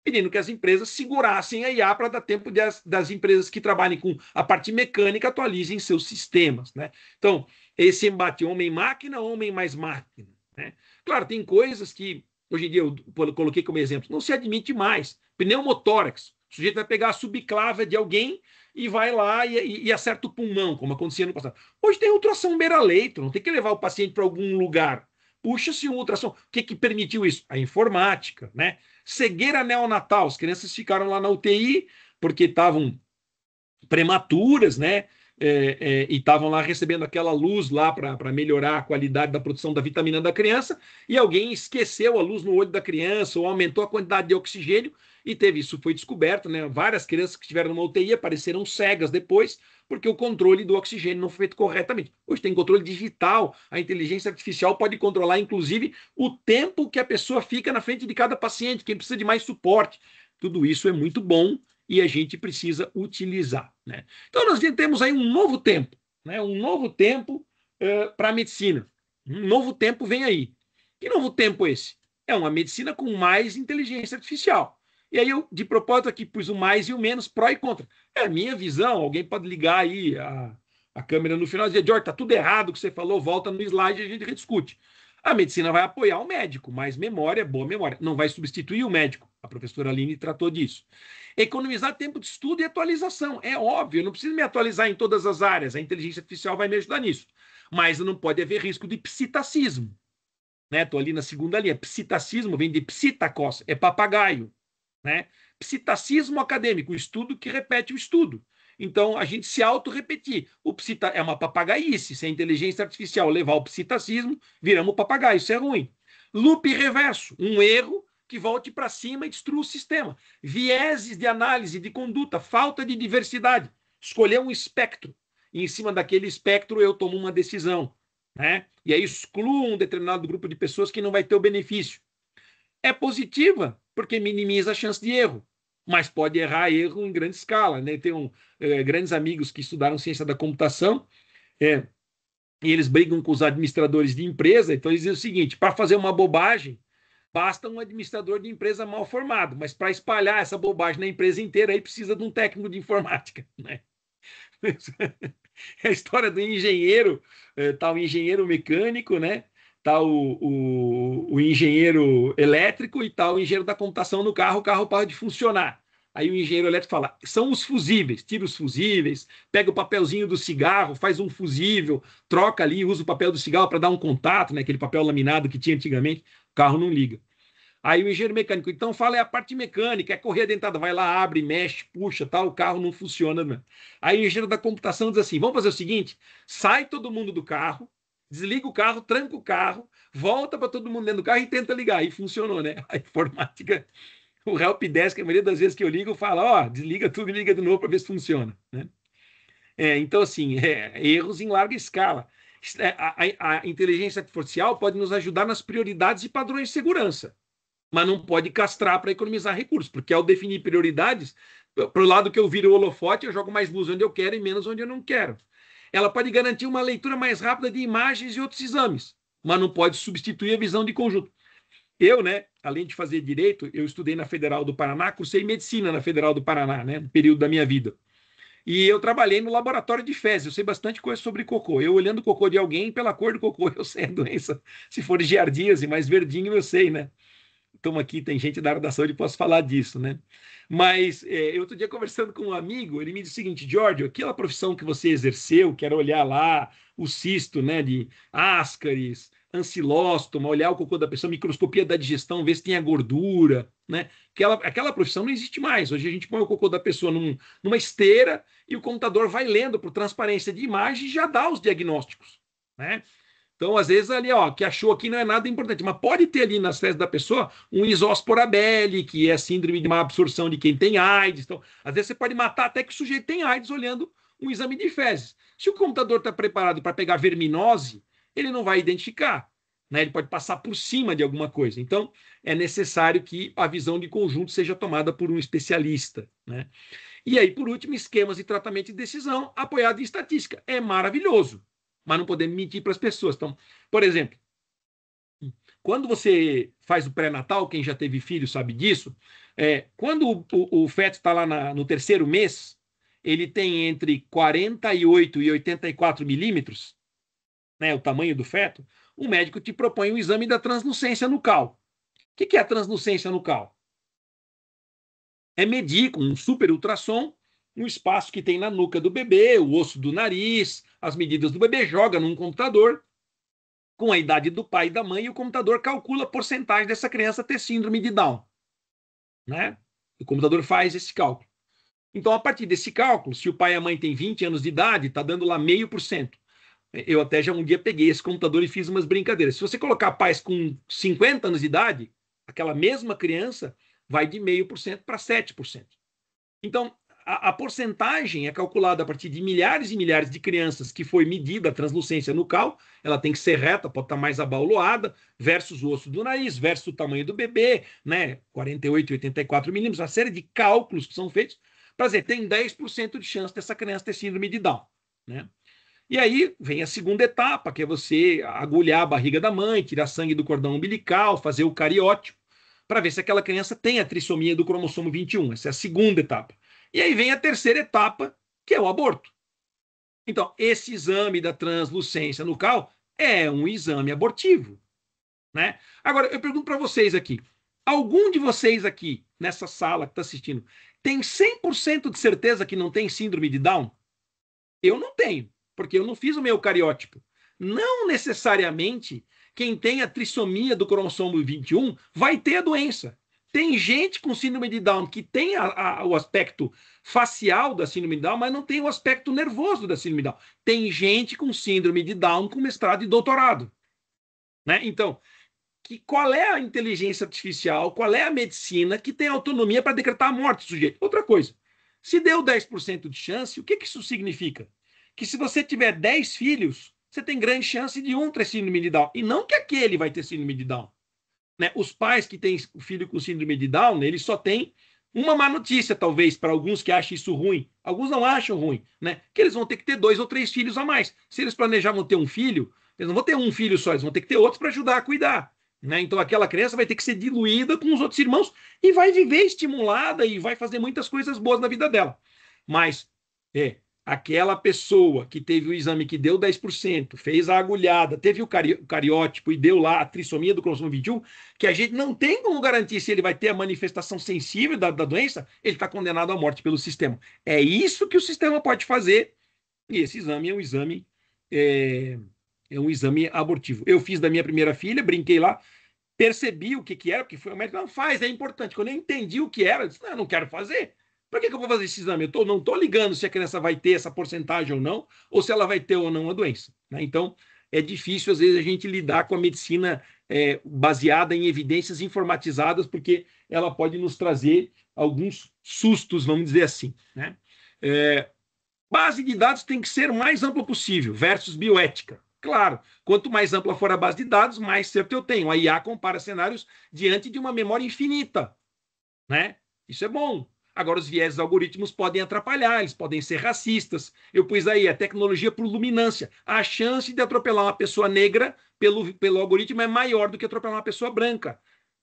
pedindo que as empresas segurassem a IA para dar tempo de as, das empresas que trabalhem com a parte mecânica atualizem seus sistemas. Né? Então, esse embate homem-máquina, homem mais máquina. Né? Claro, tem coisas que hoje em dia eu coloquei como exemplo, não se admite mais. Pneumotórax. O sujeito vai pegar a subclava de alguém e vai lá e, e, e acerta o pulmão, como acontecia no passado. Hoje tem ultrassom beira-leito, não tem que levar o paciente para algum lugar puxa-se um ultrassom. O que, que permitiu isso? A informática, né? Cegueira neonatal, as crianças ficaram lá na UTI porque estavam prematuras, né? É, é, e estavam lá recebendo aquela luz lá para melhorar a qualidade da produção da vitamina da criança, e alguém esqueceu a luz no olho da criança ou aumentou a quantidade de oxigênio e teve isso, foi descoberto, né? Várias crianças que estiveram numa UTI apareceram cegas depois, porque o controle do oxigênio não foi feito corretamente. Hoje tem controle digital, a inteligência artificial pode controlar, inclusive, o tempo que a pessoa fica na frente de cada paciente, quem precisa de mais suporte. Tudo isso é muito bom e a gente precisa utilizar. Né? Então, nós temos aí um novo tempo, né? um novo tempo uh, eh, para a medicina. Um novo tempo vem aí. Que novo tempo é esse? É uma medicina com mais inteligência artificial. E aí eu, de propósito, aqui pus o mais e o menos, pró e contra. É a minha visão, alguém pode ligar aí a, a câmera no final e dizer, George, tá tudo errado o que você falou, volta no slide e a gente rediscute. A medicina vai apoiar o médico, mas memória, boa memória, não vai substituir o médico. A professora Aline tratou disso. Economizar tempo de estudo e atualização. É óbvio, eu não preciso me atualizar em todas as áreas, a inteligência artificial vai me ajudar nisso. Mas não pode haver risco de psitacismo. Estou né? ali na segunda linha. Psitacismo vem de psitacos, é papagaio. Né? Psitacismo acadêmico, estudo que repete o estudo. Então, a gente se auto-repetir. O psita é uma papagaice. Se a inteligência artificial levar o psitacismo, viramos papagaio. Isso é ruim. Loop reverso, um erro que volte para cima e destrua o sistema. Vieses de análise de conduta, falta de diversidade. Escolher um espectro. E em cima daquele espectro, eu tomo uma decisão. Né? E aí excluo um determinado grupo de pessoas que não vai ter o benefício é positiva, porque minimiza a chance de erro, mas pode errar erro em grande escala. Né? Tenho eh, é, grandes amigos que estudaram ciência da computação é, e eles brigam com os administradores de empresa, então eles dizem o seguinte: para fazer uma bobagem, basta um administrador de empresa mal formado, mas para espalhar essa bobagem na empresa inteira, aí precisa de um técnico de informática. Né? É a história do engenheiro, eh, tal tá, um engenheiro mecânico, né? tá o, o, o, engenheiro elétrico e tal, tá o engenheiro da computação no carro, o carro para de funcionar. Aí o engenheiro elétrico fala: são os fusíveis, tira os fusíveis, pega o papelzinho do cigarro, faz um fusível, troca ali, usa o papel do cigarro para dar um contato, né? aquele papel laminado que tinha antigamente, o carro não liga. Aí o engenheiro mecânico, então fala é a parte mecânica, é correr dentada, vai lá, abre, mexe, puxa, tal, tá, o carro não funciona. Né? Aí o engenheiro da computação diz assim: vamos fazer o seguinte, sai todo mundo do carro, desliga o carro, tranca o carro, volta para todo mundo dentro do carro e tenta ligar. E funcionou, né? A informática, o desk, a maioria das vezes que eu ligo, fala, ó, oh, desliga tudo e liga de novo para ver se funciona, né? É, então, assim, é, erros em larga escala. É, a, a, a, inteligência artificial pode nos ajudar nas prioridades e padrões de segurança, mas não pode castrar para economizar recursos, porque ao definir prioridades, para o lado que eu viro o holofote, eu jogo mais luz onde eu quero e menos onde eu não quero. Ela pode garantir uma leitura mais rápida de imagens e outros exames, mas não pode substituir a visão de conjunto. Eu, né, além de fazer direito, eu estudei na Federal do Paraná, cursei medicina na Federal do Paraná, né, no período da minha vida. E eu trabalhei no laboratório de fezes, eu sei bastante coisa sobre cocô. Eu olhando o cocô de alguém, pela cor do cocô, eu sei a doença. Se for giardíase, mais verdinho, eu sei, né? estamos aqui, tem gente da área da saúde, posso falar disso, né? Mas é, outro dia, conversando com um amigo, ele me disse o seguinte, Jorge, aquela profissão que você exerceu, que era olhar lá o cisto, né, de ascaris, ancilóstoma, olhar o cocô da pessoa, microscopia da digestão, ver se tinha gordura, né? Aquela, aquela profissão não existe mais. Hoje a gente põe o cocô da pessoa num, numa esteira e o computador vai lendo por transparência de imagem e já dá os diagnósticos, né? Então, às vezes, ali, ó, que achou aqui não é nada importante, mas pode ter ali nas fezes da pessoa um isóspora que é síndrome de má absorção de quem tem AIDS. Então, às vezes você pode matar até que o sujeito tem AIDS olhando um exame de fezes. Se o computador está preparado para pegar verminose, ele não vai identificar. Né? Ele pode passar por cima de alguma coisa. Então, é necessário que a visão de conjunto seja tomada por um especialista. Né? E aí, por último, esquemas de tratamento de decisão apoiado em estatística. É maravilhoso mas não podemos mentir para as pessoas. Então, por exemplo, quando você faz o pré-natal, quem já teve filho sabe disso, é, quando o, o, o feto está lá na, no terceiro mês, ele tem entre 48 e 84 milímetros, né, o tamanho do feto, o médico te propõe o um exame da translucência nucal. O que, que é a translucência nucal? É medir com um super ultrassom um espaço que tem na nuca do bebê, o osso do nariz, as medidas do bebê, joga num computador com a idade do pai e da mãe e o computador calcula a porcentagem dessa criança ter síndrome de Down. Né? O computador faz esse cálculo. Então, a partir desse cálculo, se o pai e a mãe têm 20 anos de idade, está dando lá meio por cento. Eu até já um dia peguei esse computador e fiz umas brincadeiras. Se você colocar pais com 50 anos de idade, aquela mesma criança vai de meio por cento para 7%. Então, a, a, porcentagem é calculada a partir de milhares e milhares de crianças que foi medida a translucência nucal, ela tem que ser reta, pode estar mais abauloada, versus o osso do nariz, versus o tamanho do bebê, né? 48, 84 milímetros, uma série de cálculos que são feitos para dizer, tem 10% de chance dessa criança ter síndrome de Down, né? E aí vem a segunda etapa, que é você agulhar a barriga da mãe, tirar sangue do cordão umbilical, fazer o cariótipo, para ver se aquela criança tem a trissomia do cromossomo 21. Essa é a segunda etapa. E aí vem a terceira etapa, que é o aborto. Então, esse exame da translucência nucal é um exame abortivo. Né? Agora, eu pergunto para vocês aqui: algum de vocês aqui, nessa sala que está assistindo, tem 100% de certeza que não tem síndrome de Down? Eu não tenho, porque eu não fiz o meu cariótipo. Não necessariamente quem tem a trissomia do cromossomo 21 vai ter a doença. Tem gente com síndrome de Down que tem a, a, o aspecto facial da síndrome de Down, mas não tem o aspecto nervoso da síndrome de Down. Tem gente com síndrome de Down com mestrado e doutorado. Né? Então, que, qual é a inteligência artificial, qual é a medicina que tem autonomia para decretar a morte do sujeito? Outra coisa, se deu 10% de chance, o que, que isso significa? Que se você tiver 10 filhos, você tem grande chance de um ter síndrome de Down. E não que aquele vai ter síndrome de Down. Né? Os pais que têm filho com síndrome de Down, né, eles só têm uma má notícia, talvez, para alguns que acham isso ruim. Alguns não acham ruim, né? Que eles vão ter que ter dois ou três filhos a mais. Se eles planejavam ter um filho, eles não vão ter um filho só, eles vão ter que ter outros para ajudar a cuidar. Né? Então aquela criança vai ter que ser diluída com os outros irmãos e vai viver estimulada e vai fazer muitas coisas boas na vida dela. Mas é, aquela pessoa que teve o exame que deu 10%, fez a agulhada, teve o, cari o cariótipo e deu lá a trissomia do cromossomo 21, que a gente não tem como garantir se ele vai ter a manifestação sensível da, da doença, ele está condenado à morte pelo sistema. É isso que o sistema pode fazer, e esse exame é um exame, é, é um exame abortivo. Eu fiz da minha primeira filha, brinquei lá, percebi o que, que era, porque foi o médico, não faz, é importante. Quando eu entendi o que era, eu disse, não, eu não quero fazer. Para que, que eu vou fazer esse exame? Eu tô, não estou ligando se a criança vai ter essa porcentagem ou não, ou se ela vai ter ou não a doença. Né? Então, é difícil, às vezes, a gente lidar com a medicina é, baseada em evidências informatizadas, porque ela pode nos trazer alguns sustos, vamos dizer assim. Né? É, base de dados tem que ser mais ampla possível, versus bioética. Claro, quanto mais ampla for a base de dados, mais certo eu tenho. A IA compara cenários diante de uma memória infinita. Né? Isso é bom. Agora, os viés algoritmos podem atrapalhar, eles podem ser racistas. Eu pus aí a tecnologia por luminância. A chance de atropelar uma pessoa negra pelo, pelo algoritmo é maior do que atropelar uma pessoa branca.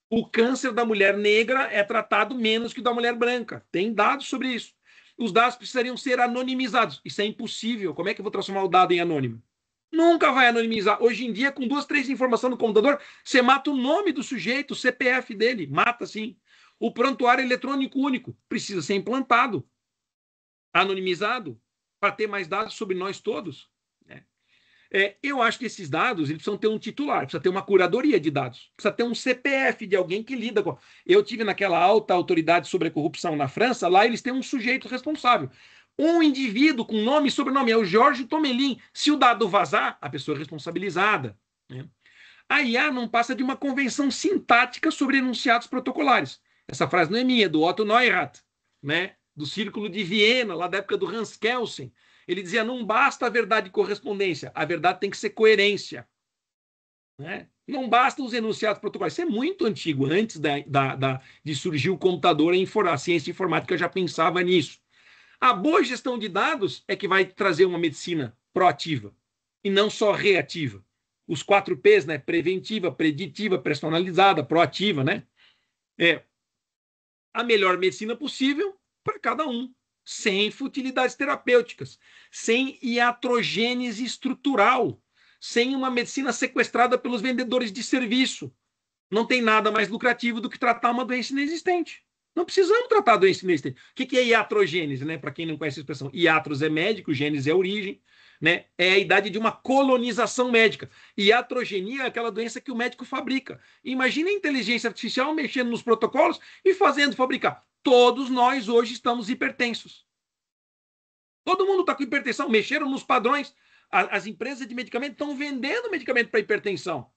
O câncer da mulher negra é tratado menos que o da mulher branca. Tem dados sobre isso. Os dados precisariam ser anonimizados. Isso é impossível. Como é que eu vou transformar o dado em anônimo? Nunca vai anonimizar. Hoje em dia, com duas, três informações no computador, você mata o nome do sujeito, o CPF dele. Mata, sim. O prontuário eletrônico único precisa ser implantado, anonimizado, para ter mais dados sobre nós todos. Né? É, eu acho que esses dados eles precisam ter um titular, precisa ter uma curadoria de dados, precisa ter um CPF de alguém que lida com. Eu tive naquela alta autoridade sobre a corrupção na França, lá eles têm um sujeito responsável. Um indivíduo com nome e sobrenome é o Jorge Tomelin. Se o dado vazar, a pessoa é responsabilizada. Né? A IA ah, não passa de uma convenção sintática sobre enunciados protocolares. Essa frase não é minha, é do Otto Neurath, né? do Círculo de Viena, lá da época do Hans Kelsen. Ele dizia: não basta a verdade de correspondência, a verdade tem que ser coerência. Né? Não basta os enunciados protocolares. Isso é muito antigo, antes da, da, da, de surgir o computador, a, a ciência informática já pensava nisso. A boa gestão de dados é que vai trazer uma medicina proativa e não só reativa. Os quatro P's, né? Preventiva, preditiva, personalizada, proativa, né? É, a melhor medicina possível para cada um, sem futilidades terapêuticas, sem iatrogênese estrutural, sem uma medicina sequestrada pelos vendedores de serviço. Não tem nada mais lucrativo do que tratar uma doença inexistente. Não precisamos tratar a doença inexistente. O que é iatrogênese, né? Para quem não conhece a expressão, iatros é médico, gênese é origem né? É a idade de uma colonização médica. E atrogenia é aquela doença que o médico fabrica. Imagina a inteligência artificial mexendo nos protocolos e fazendo fabricar. Todos nós hoje estamos hipertensos. Todo mundo está com hipertensão, mexeram nos padrões. As empresas de medicamento estão vendendo medicamento para hipertensão.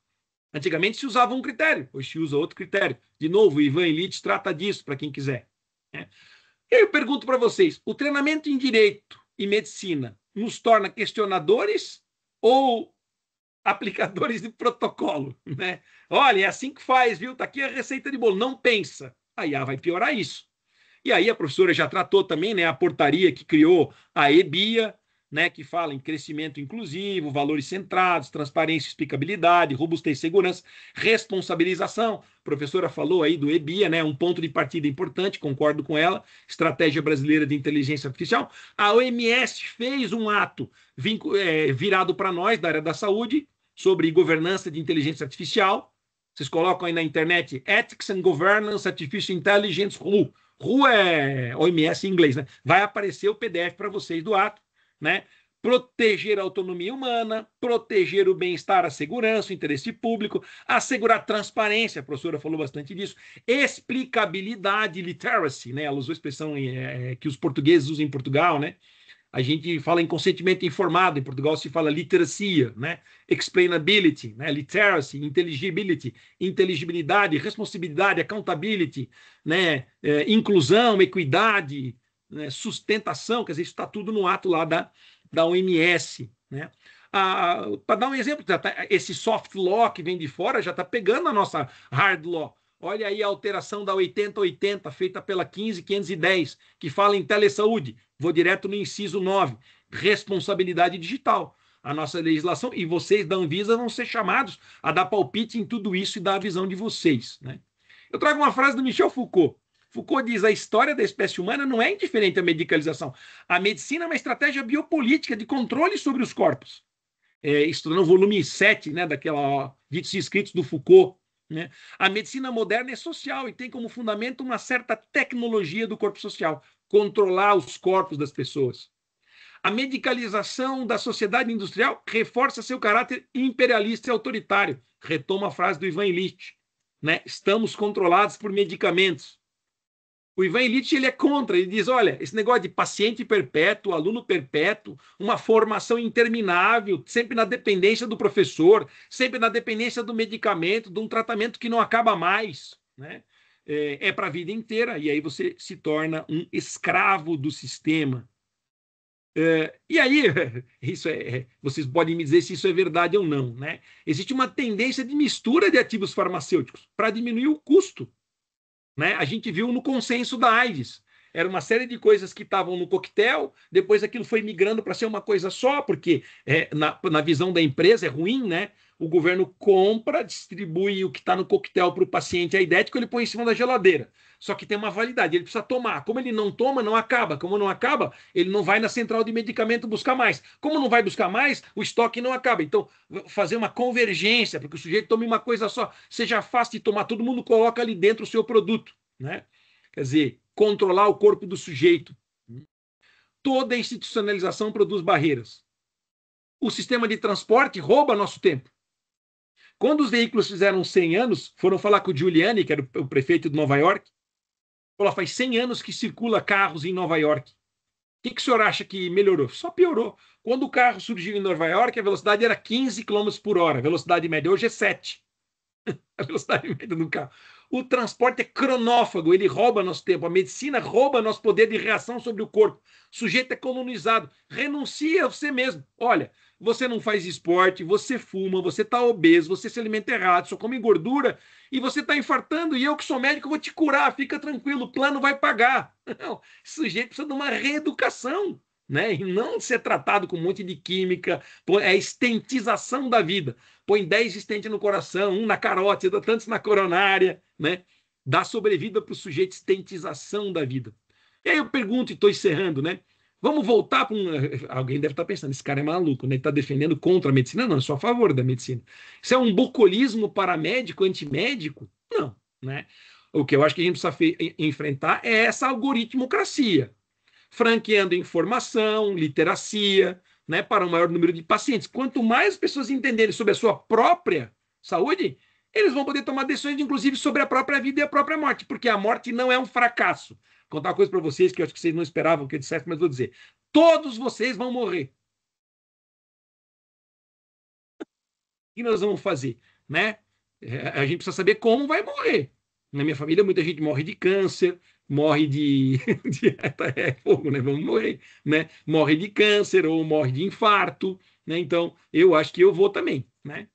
Antigamente se usava um critério, hoje se usa outro critério. De novo, o Ivan Elite trata disso para quem quiser. Né. Eu pergunto para vocês: o treinamento em direito e medicina nos torna questionadores ou aplicadores de protocolo, né? Olha, é assim que faz, viu? Tá aqui a receita de bolo, não pensa. aí ah, vai piorar isso. E aí a professora já tratou também, né, a portaria que criou a EBIA, né, que fala em crescimento inclusivo, valores centrados, transparência, explicabilidade, robustez, segurança, responsabilização. A professora falou aí do EBIA, né, um ponto de partida importante, concordo com ela, Estratégia Brasileira de Inteligência Artificial. A OMS fez um ato é, virado para nós, da área da saúde, sobre governança de inteligência artificial. Vocês colocam aí na internet Ethics and Governance Artificial Intelligence RU. RU é OMS em inglês, né? Vai aparecer o PDF para vocês do ato né? proteger a autonomia humana, proteger o bem-estar, a segurança, o interesse público, assegurar transparência, a professora falou bastante disso, explicabilidade, literacy, né? Ela usou a expressão é, é que os portugueses usam em Portugal, né? A gente fala em consentimento informado, em Portugal se fala literacia, né? Explainability, né? Literacy, intelligibility, inteligibilidade, responsabilidade, accountability, né? É, inclusão, equidade, né, sustentação, quer dizer, isso está tudo no ato lá da, da OMS. Né? Ah, Para dar um exemplo, tá, esse soft law que vem de fora já está pegando a nossa hard law. Olha aí a alteração da 8080, feita pela 15510, que fala em telesaúde. Vou direto no inciso 9, responsabilidade digital. A nossa legislação, e vocês da Anvisa vão ser chamados a dar palpite em tudo isso e dar a visão de vocês. Né? Eu trago uma frase do Michel Foucault. Foucault diz a história da espécie humana não é indiferente à medicalização. A medicina é uma estratégia biopolítica de controle sobre os corpos. É, tá no volume 7 né, daquela Ditos e Escritos do Foucault. Né? A medicina moderna é social e tem como fundamento uma certa tecnologia do corpo social, controlar os corpos das pessoas. A medicalização da sociedade industrial reforça seu caráter imperialista e autoritário. Retoma a frase do Ivan Illich. Né? Estamos controlados por medicamentos. O Ivan Illich ele é contra, ele diz: olha, esse negócio de paciente perpétuo, aluno perpétuo, uma formação interminável, sempre na dependência do professor, sempre na dependência do medicamento, de um tratamento que não acaba mais, né? É, é para a vida inteira, e aí você se torna um escravo do sistema. É, e aí, isso é, é, vocês podem me dizer se isso é verdade ou não, né? Existe uma tendência de mistura de ativos farmacêuticos para diminuir o custo. Né? A gente viu no consenso da AIDS. Era uma série de coisas que estavam no coquetel, depois aquilo foi migrando para ser uma coisa só, porque é, na, na visão da empresa é ruim, né? O governo compra, distribui o que está no coquetel para o paciente é idético, ele põe em cima da geladeira. Só que tem uma validade, ele precisa tomar. Como ele não toma, não acaba. Como não acaba, ele não vai na central de medicamento buscar mais. Como não vai buscar mais, o estoque não acaba. Então, fazer uma convergência, porque o sujeito tome uma coisa só, seja fácil de tomar, todo mundo coloca ali dentro o seu produto, né? Quer dizer, controlar o corpo do sujeito. Toda institucionalização produz barreiras. O sistema de transporte rouba nosso tempo. Quando os veículos fizeram 100 anos, foram falar com o Giuliani, que era o prefeito de Nova York. Falou: faz 100 anos que circula carros em Nova York. O que, que o senhor acha que melhorou? Só piorou. Quando o carro surgiu em Nova York, a velocidade era 15 km por hora. A velocidade média hoje é 7. A velocidade média do carro. O transporte é cronófago, ele rouba nosso tempo. A medicina rouba nosso poder de reação sobre o corpo. O sujeito é colonizado. Renuncia a você mesmo. Olha, você não faz esporte, você fuma, você está obeso, você se alimenta errado, só come gordura e você está infartando. E eu, que sou médico, vou te curar. Fica tranquilo, o plano vai pagar. Não, o sujeito precisa de uma reeducação né? E não ser tratado com um monte de química, é estentização da vida. Põe 10 estentes no coração, um na carótida, tantos na coronária, né? Dá sobrevida para o sujeito, estentização da vida. E aí eu pergunto, e estou encerrando, né? Vamos voltar para um. Eh, alguém deve estar tá pensando, esse cara é maluco, né? Ele está defendendo contra a medicina. Não, eu sou a favor da medicina. Isso é um bocolismo paramédico, antimédico? Não, né? O que eu acho que a gente precisa enfrentar é essa algoritmocracia franqueando informação, literacia, né, para um maior número de pacientes. Quanto mais pessoas entenderem sobre a sua própria saúde, eles vão poder tomar decisões, inclusive, sobre a própria vida e a própria morte, porque a morte não é um fracasso. Vou contar uma coisa para vocês que eu acho que vocês não esperavam que eu dissesse, mas vou dizer. Todos vocês vão morrer. O que nós vamos fazer? Né? É, a gente precisa saber como vai morrer. Na minha família, muita gente morre de câncer, morre de dieta é fogo, né? Vamos morrer, né? Morre de câncer ou morre de infarto, né? Então, eu acho que eu vou também, né?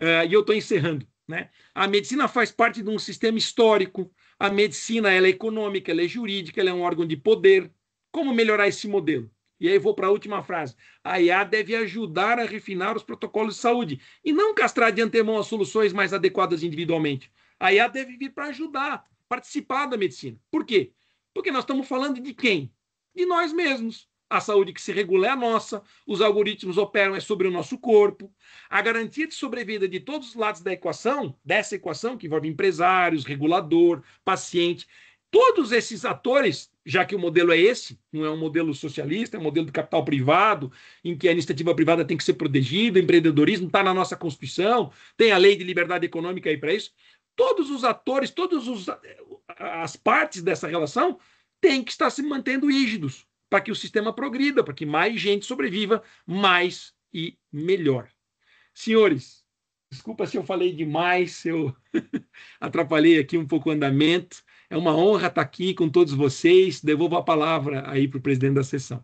Uh, e eu estou encerrando, né? A medicina faz parte de um sistema histórico. A medicina ela é econômica, ela é jurídica, ela é um órgão de poder. Como melhorar esse modelo? E aí vou para a última frase. A IA deve ajudar a refinar os protocolos de saúde e não castrar de antemão as soluções mais adequadas individualmente. A IA deve vir para ajudar, participar da medicina. Por quê? Porque nós estamos falando de quem? De nós mesmos. A saúde que se regula é a nossa, os algoritmos operam é sobre o nosso corpo. A garantia de sobrevida de todos os lados da equação, dessa equação que envolve empresários, regulador, paciente, todos esses atores, já que o modelo é esse, não é um modelo socialista, é um modelo de capital privado, em que a iniciativa privada tem que ser protegida, o empreendedorismo está na nossa Constituição, tem a lei de liberdade econômica aí para isso todos os atores, todas eh, as partes dessa relação têm que estar se mantendo rígidos para que o sistema progrida, para que mais gente sobreviva, mais e melhor. Senhores, desculpa se eu falei demais, se eu atrapalhei aqui um pouco o andamento. É uma honra estar aqui com todos vocês. Devolvo a palavra aí para o presidente da sessão.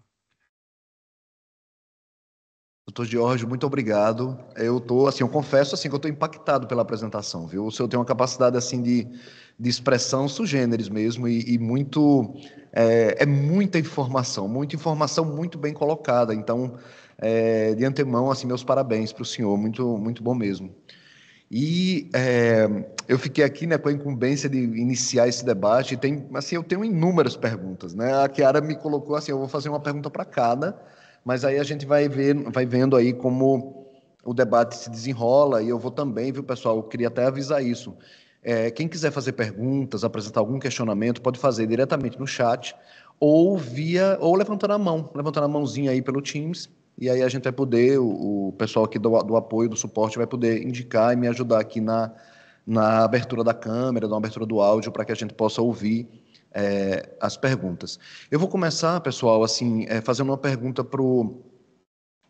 Doutor Jorge, muito obrigado. Eu tô assim, eu confesso assim que eu estou impactado pela apresentação, viu? O senhor tem uma capacidade assim de, de expressão sugêneres mesmo e, e muito é, é, muita informação, muita informação muito bem colocada. Então, é, de antemão, assim, meus parabéns para o senhor, muito muito bom mesmo. E é, eu fiquei aqui né, com a incumbência de iniciar esse debate. E tem, assim, eu tenho inúmeras perguntas, né? A Kiara me colocou assim, eu vou fazer uma pergunta para cada mas aí a gente vai, ver, vai vendo aí como o debate se desenrola e eu vou também, viu, pessoal? Eu queria até avisar isso. É, quem quiser fazer perguntas, apresentar algum questionamento, pode fazer diretamente no chat ou via ou levantando a mão, levantando a mãozinha aí pelo Teams e aí a gente vai poder, o, o pessoal aqui do, do apoio, do suporte, vai poder indicar e me ajudar aqui na, na abertura da câmera, na abertura do áudio, para que a gente possa ouvir é, as perguntas. Eu vou começar, pessoal, assim, é, fazendo uma pergunta para o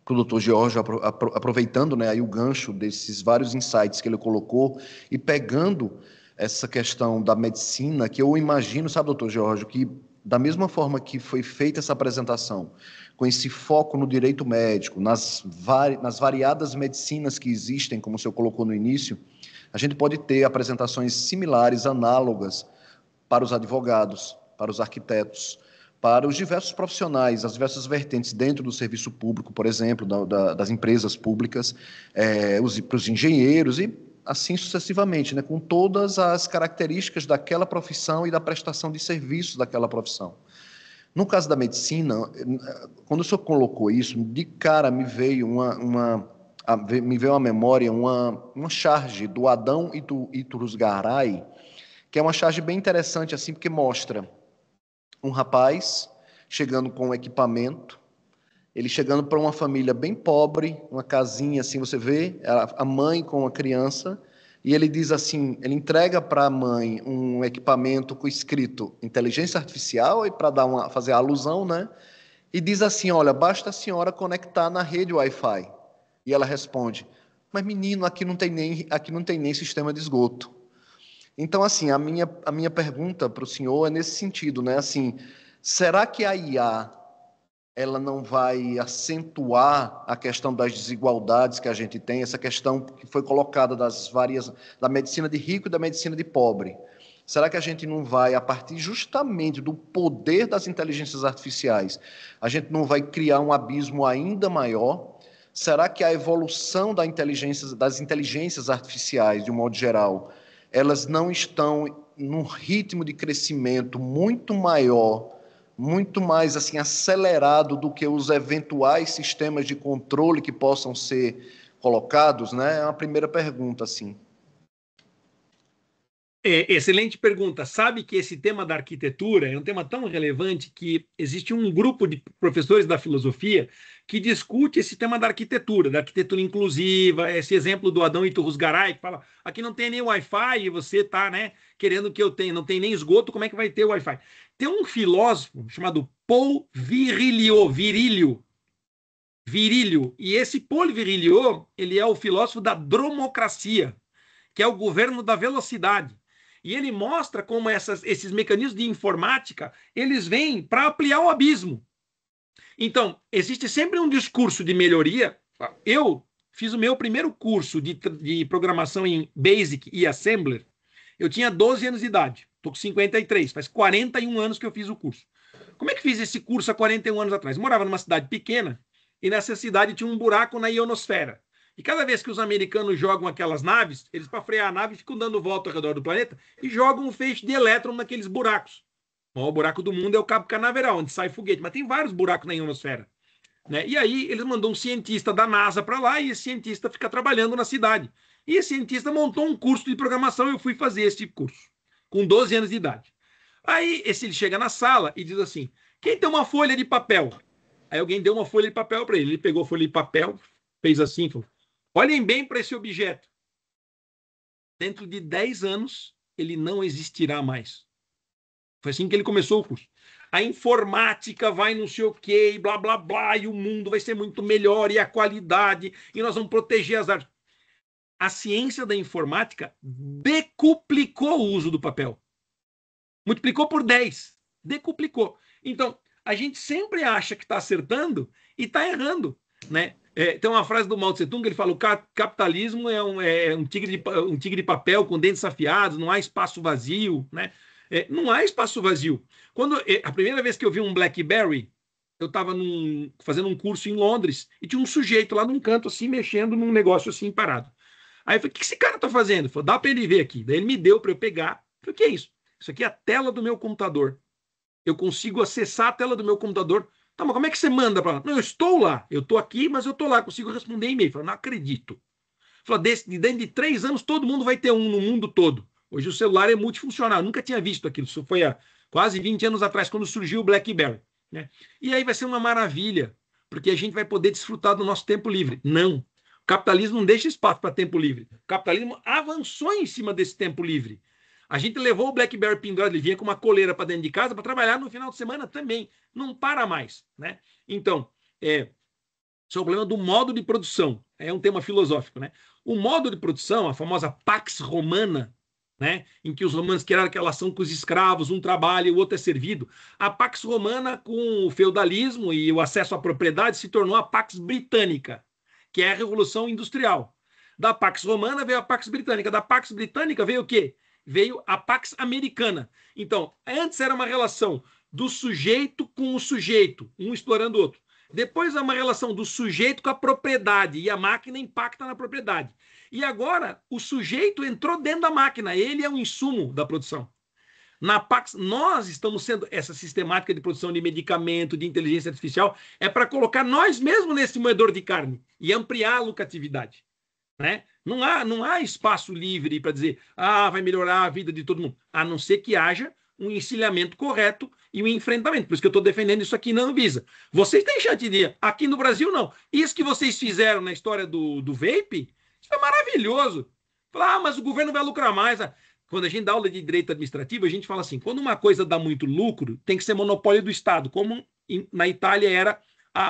para o doutor Jorge, aproveitando né, aí o gancho desses vários insights que ele colocou e pegando essa questão da medicina, que eu imagino, sabe, doutor Jorge, que da mesma forma que foi feita essa apresentação, com esse foco no direito médico, nas, vari, nas variadas medicinas que existem, como o senhor colocou no início, a gente pode ter apresentações similares, análogas, para os advogados, para os arquitetos, para os diversos profissionais, as diversas vertentes dentro do serviço público, por exemplo, da, da, das empresas públicas, é, os, para os engenheiros e assim sucessivamente, né, com todas as características daquela profissão e da prestação de serviços daquela profissão. No caso da medicina, quando o senhor colocou isso, de cara me veio uma, uma a, me veio à memória uma, uma charge do Adão e do Iturus Garay, que é uma charge bem interessante assim, porque mostra um rapaz chegando com um equipamento, ele chegando para uma família bem pobre, uma casinha assim, você vê a mãe com a criança, e ele diz assim, ele entrega para a mãe um equipamento com escrito inteligência artificial e para dar uma fazer a alusão, né? E diz assim, olha, basta a senhora conectar na rede Wi-Fi. E ela responde: "Mas menino, aqui não tem nem aqui não tem nem sistema de esgoto". Então, assim, a minha, a minha pergunta para o senhor é nesse sentido, né? Assim, será que a IA ela não vai acentuar a questão das desigualdades que a gente tem, essa questão que foi colocada das várias da medicina de rico e da medicina de pobre? Será que a gente não vai, a partir justamente do poder das inteligências artificiais, a gente não vai criar um abismo ainda maior? Será que a evolução da inteligência, das inteligências artificiais, de um modo geral, elas não estão num ritmo de crescimento muito maior, muito mais assim acelerado do que os eventuais sistemas de controle que possam ser colocados, né? É uma primeira pergunta assim. É, excelente pergunta. Sabe que esse tema da arquitetura é um tema tão relevante que existe um grupo de professores da filosofia que discute esse tema da arquitetura, da arquitetura inclusiva, esse exemplo do Adão Iturrus Garay, que fala, aqui não tem nem Wi-Fi e você está né, querendo que eu tenha, não tem nem esgoto, como é que vai ter Wi-Fi? Tem um filósofo chamado Paul Virilio, Virilio, Virilio, e esse Paul Virilio, ele é o filósofo da dromocracia, que é o governo da velocidade. E ele mostra como essas, esses mecanismos de informática eles vêm para ampliar o abismo. Então, existe sempre um discurso de melhoria. Eu fiz o meu primeiro curso de, de programação em Basic e Assembler. Eu tinha 12 anos de idade. Estou com 53, faz 41 anos que eu fiz o curso. Como é que fiz esse curso há 41 anos atrás? morava numa cidade pequena e nessa cidade tinha um buraco na ionosfera. E cada vez que os americanos jogam aquelas naves, eles, para frear a nave, ficam dando volta ao redor do planeta e jogam um feixe de elétron naqueles buracos. O o buraco do mundo é o Cabo Canaveral, onde sai foguete, mas tem vários buracos na ionosfera. Né? E aí eles mandam um cientista da NASA para lá e esse cientista fica trabalhando na cidade. E esse cientista montou um curso de programação, eu fui fazer esse curso, com 12 anos de idade. Aí esse ele chega na sala e diz assim: quem tem uma folha de papel? Aí alguém deu uma folha de papel para ele. Ele pegou a folha de papel, fez assim, falou: Olhem bem para esse objeto. Dentro de 10 anos, ele não existirá mais. Foi assim que ele começou o curso. A informática vai não sei o quê, e blá, blá, blá, e o mundo vai ser muito melhor, e a qualidade, e nós vamos proteger as artes. A ciência da informática decuplicou o uso do papel. Multiplicou por 10. Decuplicou. Então, a gente sempre acha que está acertando e está errando, né? É, tem uma frase do Mao Tse Tung, ele falou capitalismo é um, é, é um, tigre, de, um tigre de papel com dentes afiados, não há espaço vazio, né? É, não há espaço vazio. Quando é, A primeira vez que eu vi um Blackberry, eu estava fazendo um curso em Londres e tinha um sujeito lá num canto, assim, mexendo num negócio assim parado. Aí eu falei: o que esse cara está fazendo? Ele falou: dá para ele ver aqui. Daí ele me deu para eu pegar. Eu falei: o que é isso? Isso aqui é a tela do meu computador. Eu consigo acessar a tela do meu computador Tá, mas como é que você manda para lá? Não, eu estou lá, eu estou aqui, mas eu estou lá, consigo responder e-mail. Fala, não acredito. Fala, desse, dentro de três anos todo mundo vai ter um no mundo todo. Hoje o celular é multifuncional, eu nunca tinha visto aquilo. Isso foi há quase 20 anos atrás, quando surgiu o BlackBerry. Né? E aí vai ser uma maravilha, porque a gente vai poder desfrutar do nosso tempo livre. Não. O capitalismo não deixa espaço para tempo livre. O capitalismo avançou em cima desse tempo livre. A gente levou o BlackBerry pendurado, ele vinha com uma coleira para dentro de casa para trabalhar no final de semana também. Não para mais, né? Então, é, isso é o problema do modo de produção. É um tema filosófico, né? O modo de produção, a famosa Pax Romana, né, em que os romanos criaram aquela ação com os escravos, um trabalha e o outro é servido. A Pax Romana, com o feudalismo e o acesso à propriedade, se tornou a Pax Britânica, que é a Revolução Industrial. Da Pax Romana veio a Pax Britânica. Da Pax Britânica veio o quê? veio a Pax Americana. Então, antes era uma relação do sujeito com o sujeito, um explorando o outro. Depois é uma relação do sujeito com a propriedade e a máquina impacta na propriedade. E agora o sujeito entrou dentro da máquina, ele é o um insumo da produção. Na Pax, nós estamos sendo essa sistemática de produção de medicamento, de inteligência artificial, é para colocar nós mesmos nesse moedor de carne e ampliar a lucratividade. Né? Não, há, não há espaço livre para dizer, ah, vai melhorar a vida de todo mundo, a não ser que haja um encilhamento correto e um enfrentamento. Por isso que eu estou defendendo isso aqui na Anvisa. Vocês têm chantilha aqui no Brasil não. Isso que vocês fizeram na história do, do vape, isso é maravilhoso. Falar, ah, mas o governo vai lucrar mais. Ah, quando a gente dá aula de direito administrativo, a gente fala assim: quando uma coisa dá muito lucro, tem que ser monopólio do Estado, como na Itália era a,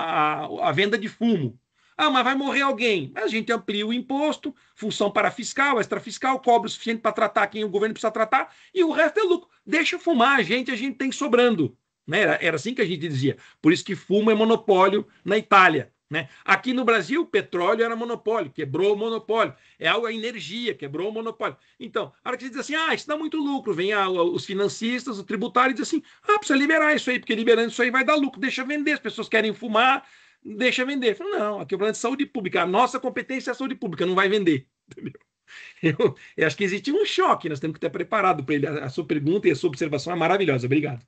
a, a venda de fumo. Ah, mas vai morrer alguém. A gente amplia o imposto, função para fiscal, extrafiscal, cobre o suficiente para tratar quem o governo precisa tratar, e o resto é lucro. Deixa fumar a gente, a gente tem sobrando. Né? Era, era assim que a gente dizia. Por isso que fumo é monopólio na Itália. Né? Aqui no Brasil, petróleo era monopólio, quebrou o monopólio. É algo a energia, quebrou o monopólio. Então, a hora que você diz assim, ah, isso dá muito lucro, vem a, os financistas, o tributário, e diz assim, ah, precisa liberar isso aí, porque liberando isso aí vai dar lucro, deixa vender, as pessoas querem fumar, deixa vender. Falei, não, aqui é o de saúde pública. A nossa competência é a saúde pública, não vai vender. Entendeu? Eu, eu acho que existe um choque, nós temos que estar preparado para ele. A, a sua pergunta e a sua observação é maravilhosa. Obrigado.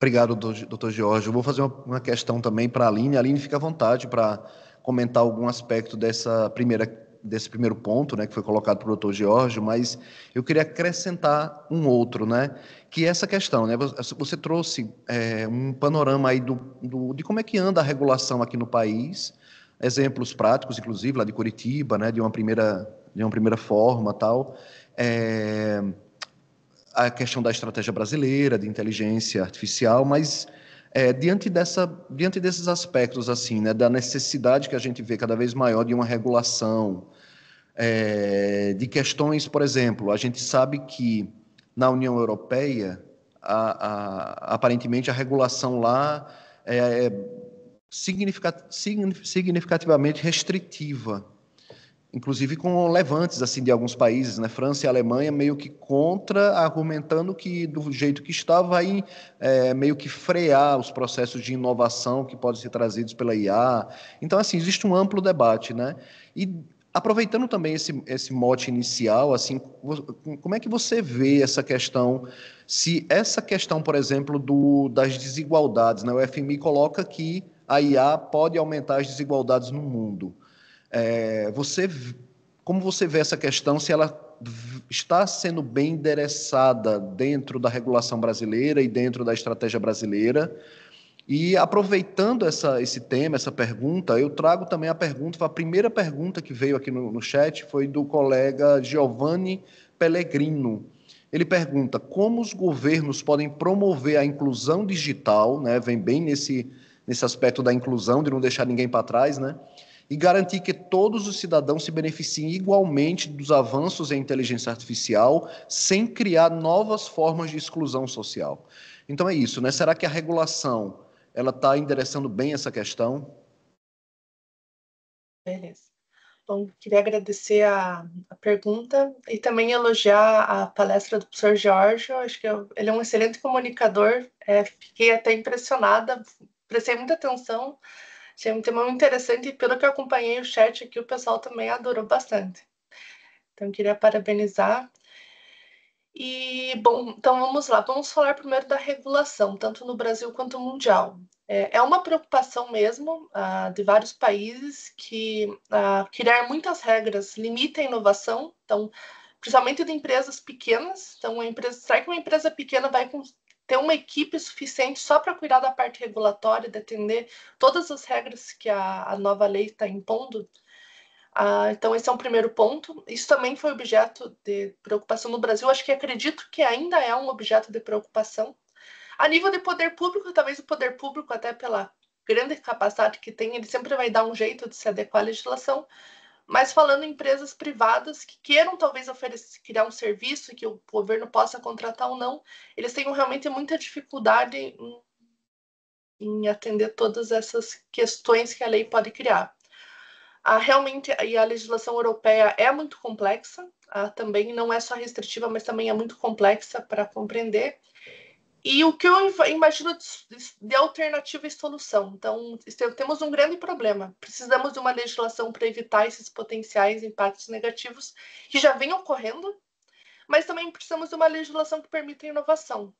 Obrigado, doutor Jorge. Eu vou fazer uma, uma questão também para a Aline. A Aline fica à vontade para comentar algum aspecto dessa primeira desse primeiro ponto, né, que foi colocado pelo doutor Jorge, mas eu queria acrescentar um outro, né, que é essa questão, né, você trouxe é, um panorama aí do, do, de como é que anda a regulação aqui no país, exemplos práticos, inclusive lá de Curitiba, né, de uma primeira de uma primeira forma, tal, é, a questão da estratégia brasileira de inteligência artificial, mas é, diante, dessa, diante desses aspectos, assim, né, da necessidade que a gente vê cada vez maior de uma regulação, é, de questões, por exemplo, a gente sabe que na União Europeia, a, a, aparentemente, a regulação lá é, é significativamente restritiva inclusive com levantes assim de alguns países, né? França e Alemanha meio que contra, argumentando que do jeito que está vai é, meio que frear os processos de inovação que podem ser trazidos pela IA. Então assim existe um amplo debate, né? E aproveitando também esse, esse mote inicial, assim, como é que você vê essa questão? Se essa questão, por exemplo, do, das desigualdades, né? O FMI coloca que a IA pode aumentar as desigualdades no mundo. É, você, como você vê essa questão, se ela está sendo bem endereçada dentro da regulação brasileira e dentro da estratégia brasileira? E aproveitando essa, esse tema, essa pergunta, eu trago também a pergunta, a primeira pergunta que veio aqui no, no chat foi do colega Giovanni Pellegrino. Ele pergunta como os governos podem promover a inclusão digital, né? Vem bem nesse, nesse aspecto da inclusão, de não deixar ninguém para trás, né? e garantir que todos os cidadãos se beneficiem igualmente dos avanços em inteligência artificial, sem criar novas formas de exclusão social. Então é isso, né? Será que a regulação ela está endereçando bem essa questão? Beleza. Bom, queria agradecer a, a, pergunta e também elogiar a palestra do professor Jorge. acho que eu, ele é um excelente comunicador. É, fiquei até impressionada, prestei muita atenção Achei um tema muito interessante e pelo que eu acompanhei o chat aqui, o pessoal também adorou bastante. Então, queria parabenizar. E, bom, então vamos lá. Vamos falar primeiro da regulação, tanto no Brasil quanto mundial. É, é uma preocupação mesmo uh, de vários países que uh, criar muitas regras limita a inovação, então, principalmente de empresas pequenas. Então, uma empresa, será que uma empresa pequena vai ter uma equipe suficiente só para cuidar da parte regulatória, de atender todas as regras que a, a nova lei está impondo. Ah, então, esse é um primeiro ponto. Isso também foi objeto de preocupação no Brasil. Acho que acredito que ainda é um objeto de preocupação. A nível de poder público, talvez o poder público, até pela grande capacidade que tem, ele sempre vai dar um jeito de se adequar à legislação mas falando em empresas privadas que queiram talvez oferecer, criar um serviço que o governo possa contratar ou não, eles têm realmente muita dificuldade em, em atender todas essas questões que a lei pode criar. A, ah, realmente, e a legislação europeia é muito complexa, a, ah, também não é só restritiva, mas também é muito complexa para compreender. E o que eu imagino de alternativa e é solução. Então, temos um grande problema. Precisamos de uma legislação para evitar esses potenciais impactos negativos que já vêm ocorrendo, mas também precisamos de uma legislação que permita inovação.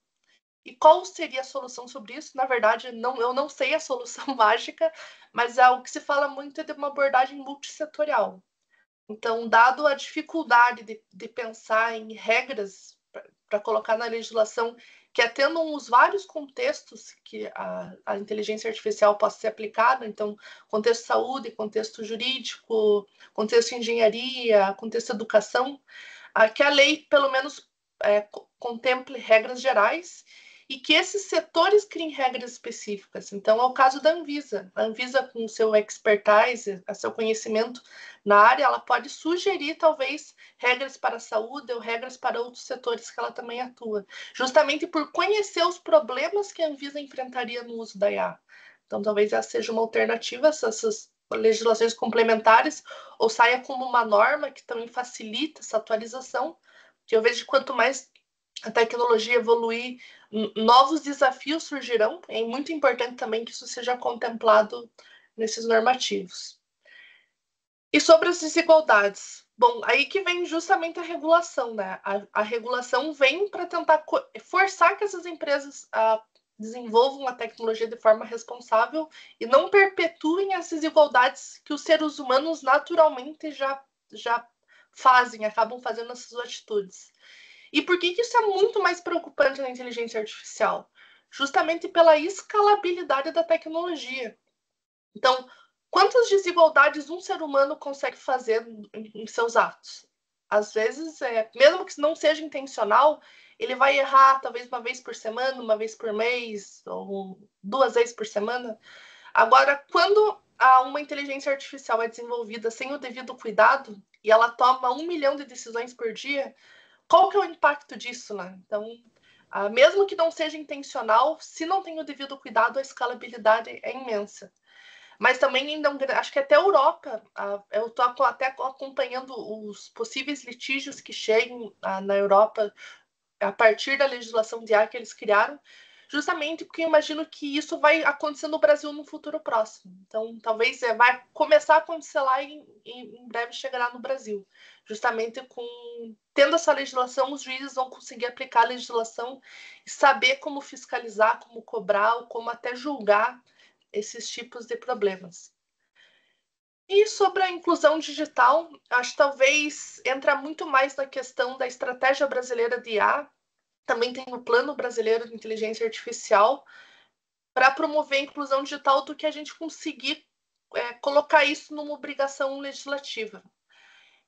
E qual seria a solução sobre isso? Na verdade, não, eu não sei a solução mágica, mas é o que se fala muito é de uma abordagem multissetorial. Então, dado a dificuldade de, de pensar em regras para colocar na legislação que atendam é os vários contextos que a, a inteligência artificial possa ser aplicada, então contexto saúde, contexto jurídico, contexto engenharia, contexto educação, a, que a lei pelo menos é, contemple regras gerais e que esses setores criem regras específicas. Então, é o caso da Anvisa. A Anvisa, com seu expertise, seu conhecimento na área, ela pode sugerir, talvez, regras para a saúde ou regras para outros setores que ela também atua, justamente por conhecer os problemas que a Anvisa enfrentaria no uso da IA. Então, talvez essa seja uma alternativa, essas legislações complementares, ou saia como uma norma que também facilita essa atualização, que eu vejo que quanto mais a tecnologia evoluir, novos desafios surgirão. É muito importante também que isso seja contemplado nesses normativos. E sobre as desigualdades? Bom, aí que vem justamente a regulação, né? A, a regulação vem para tentar forçar que essas empresas ah, desenvolvam a tecnologia de forma responsável e não perpetuem as desigualdades que os seres humanos naturalmente já, já fazem, acabam fazendo essas atitudes. E por que, que isso é muito mais preocupante na inteligência artificial? Justamente pela escalabilidade da tecnologia. Então, quantas desigualdades um ser humano consegue fazer em seus atos? Às vezes, é, mesmo que não seja intencional, ele vai errar talvez uma vez por semana, uma vez por mês, ou duas vezes por semana. Agora, quando uma inteligência artificial é desenvolvida sem o devido cuidado e ela toma um milhão de decisões por dia, qual que é o impacto disso, né? Então, ah, mesmo que não seja intencional, se não tem o devido cuidado, a escalabilidade é imensa. Mas também ainda é acho que até a Europa, ah, eu estou até acompanhando os possíveis litígios que cheguem ah, na Europa a partir da legislação de ar que eles criaram, justamente porque eu imagino que isso vai acontecer no Brasil no futuro próximo. Então, talvez é, vai começar a acontecer lá e em, em breve chegará no Brasil. Justamente com tendo essa legislação, os juízes vão conseguir aplicar a legislação e saber como fiscalizar, como cobrar ou como até julgar esses tipos de problemas. E sobre a inclusão digital, acho que talvez entra muito mais na questão da estratégia brasileira de IA, também tem o Plano Brasileiro de Inteligência Artificial para promover a inclusão digital do que a gente conseguir é, colocar isso numa obrigação legislativa.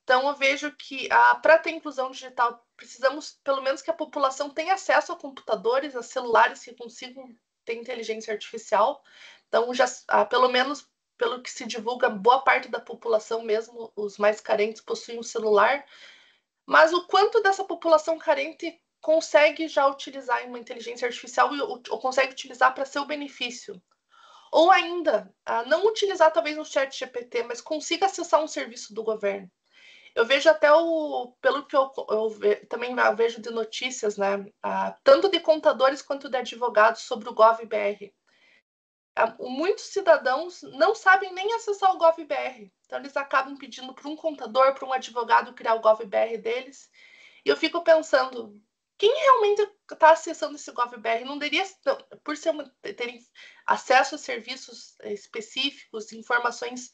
Então, eu vejo que ah, para ter inclusão digital, precisamos, pelo menos, que a população tenha acesso a computadores, a celulares que consigam ter inteligência artificial. Então, já, ah, pelo menos pelo que se divulga, boa parte da população, mesmo os mais carentes, possuem um celular. Mas o quanto dessa população carente consegue já utilizar uma inteligência artificial e, ou, consegue utilizar para seu benefício. Ou ainda, uh, não utilizar talvez um chat GPT, mas consiga acessar um serviço do governo. Eu vejo até o, pelo que eu, eu ve, também vejo de notícias, né, uh, tanto de contadores quanto de advogados sobre o GovBR. Uh, muitos cidadãos não sabem nem acessar o GovBR. Então, eles acabam pedindo para um contador, para um advogado criar o GovBR deles. E eu fico pensando, quem realmente está acessando esse GovBR não deveria, por ser, terem acesso a serviços eh, específicos, informações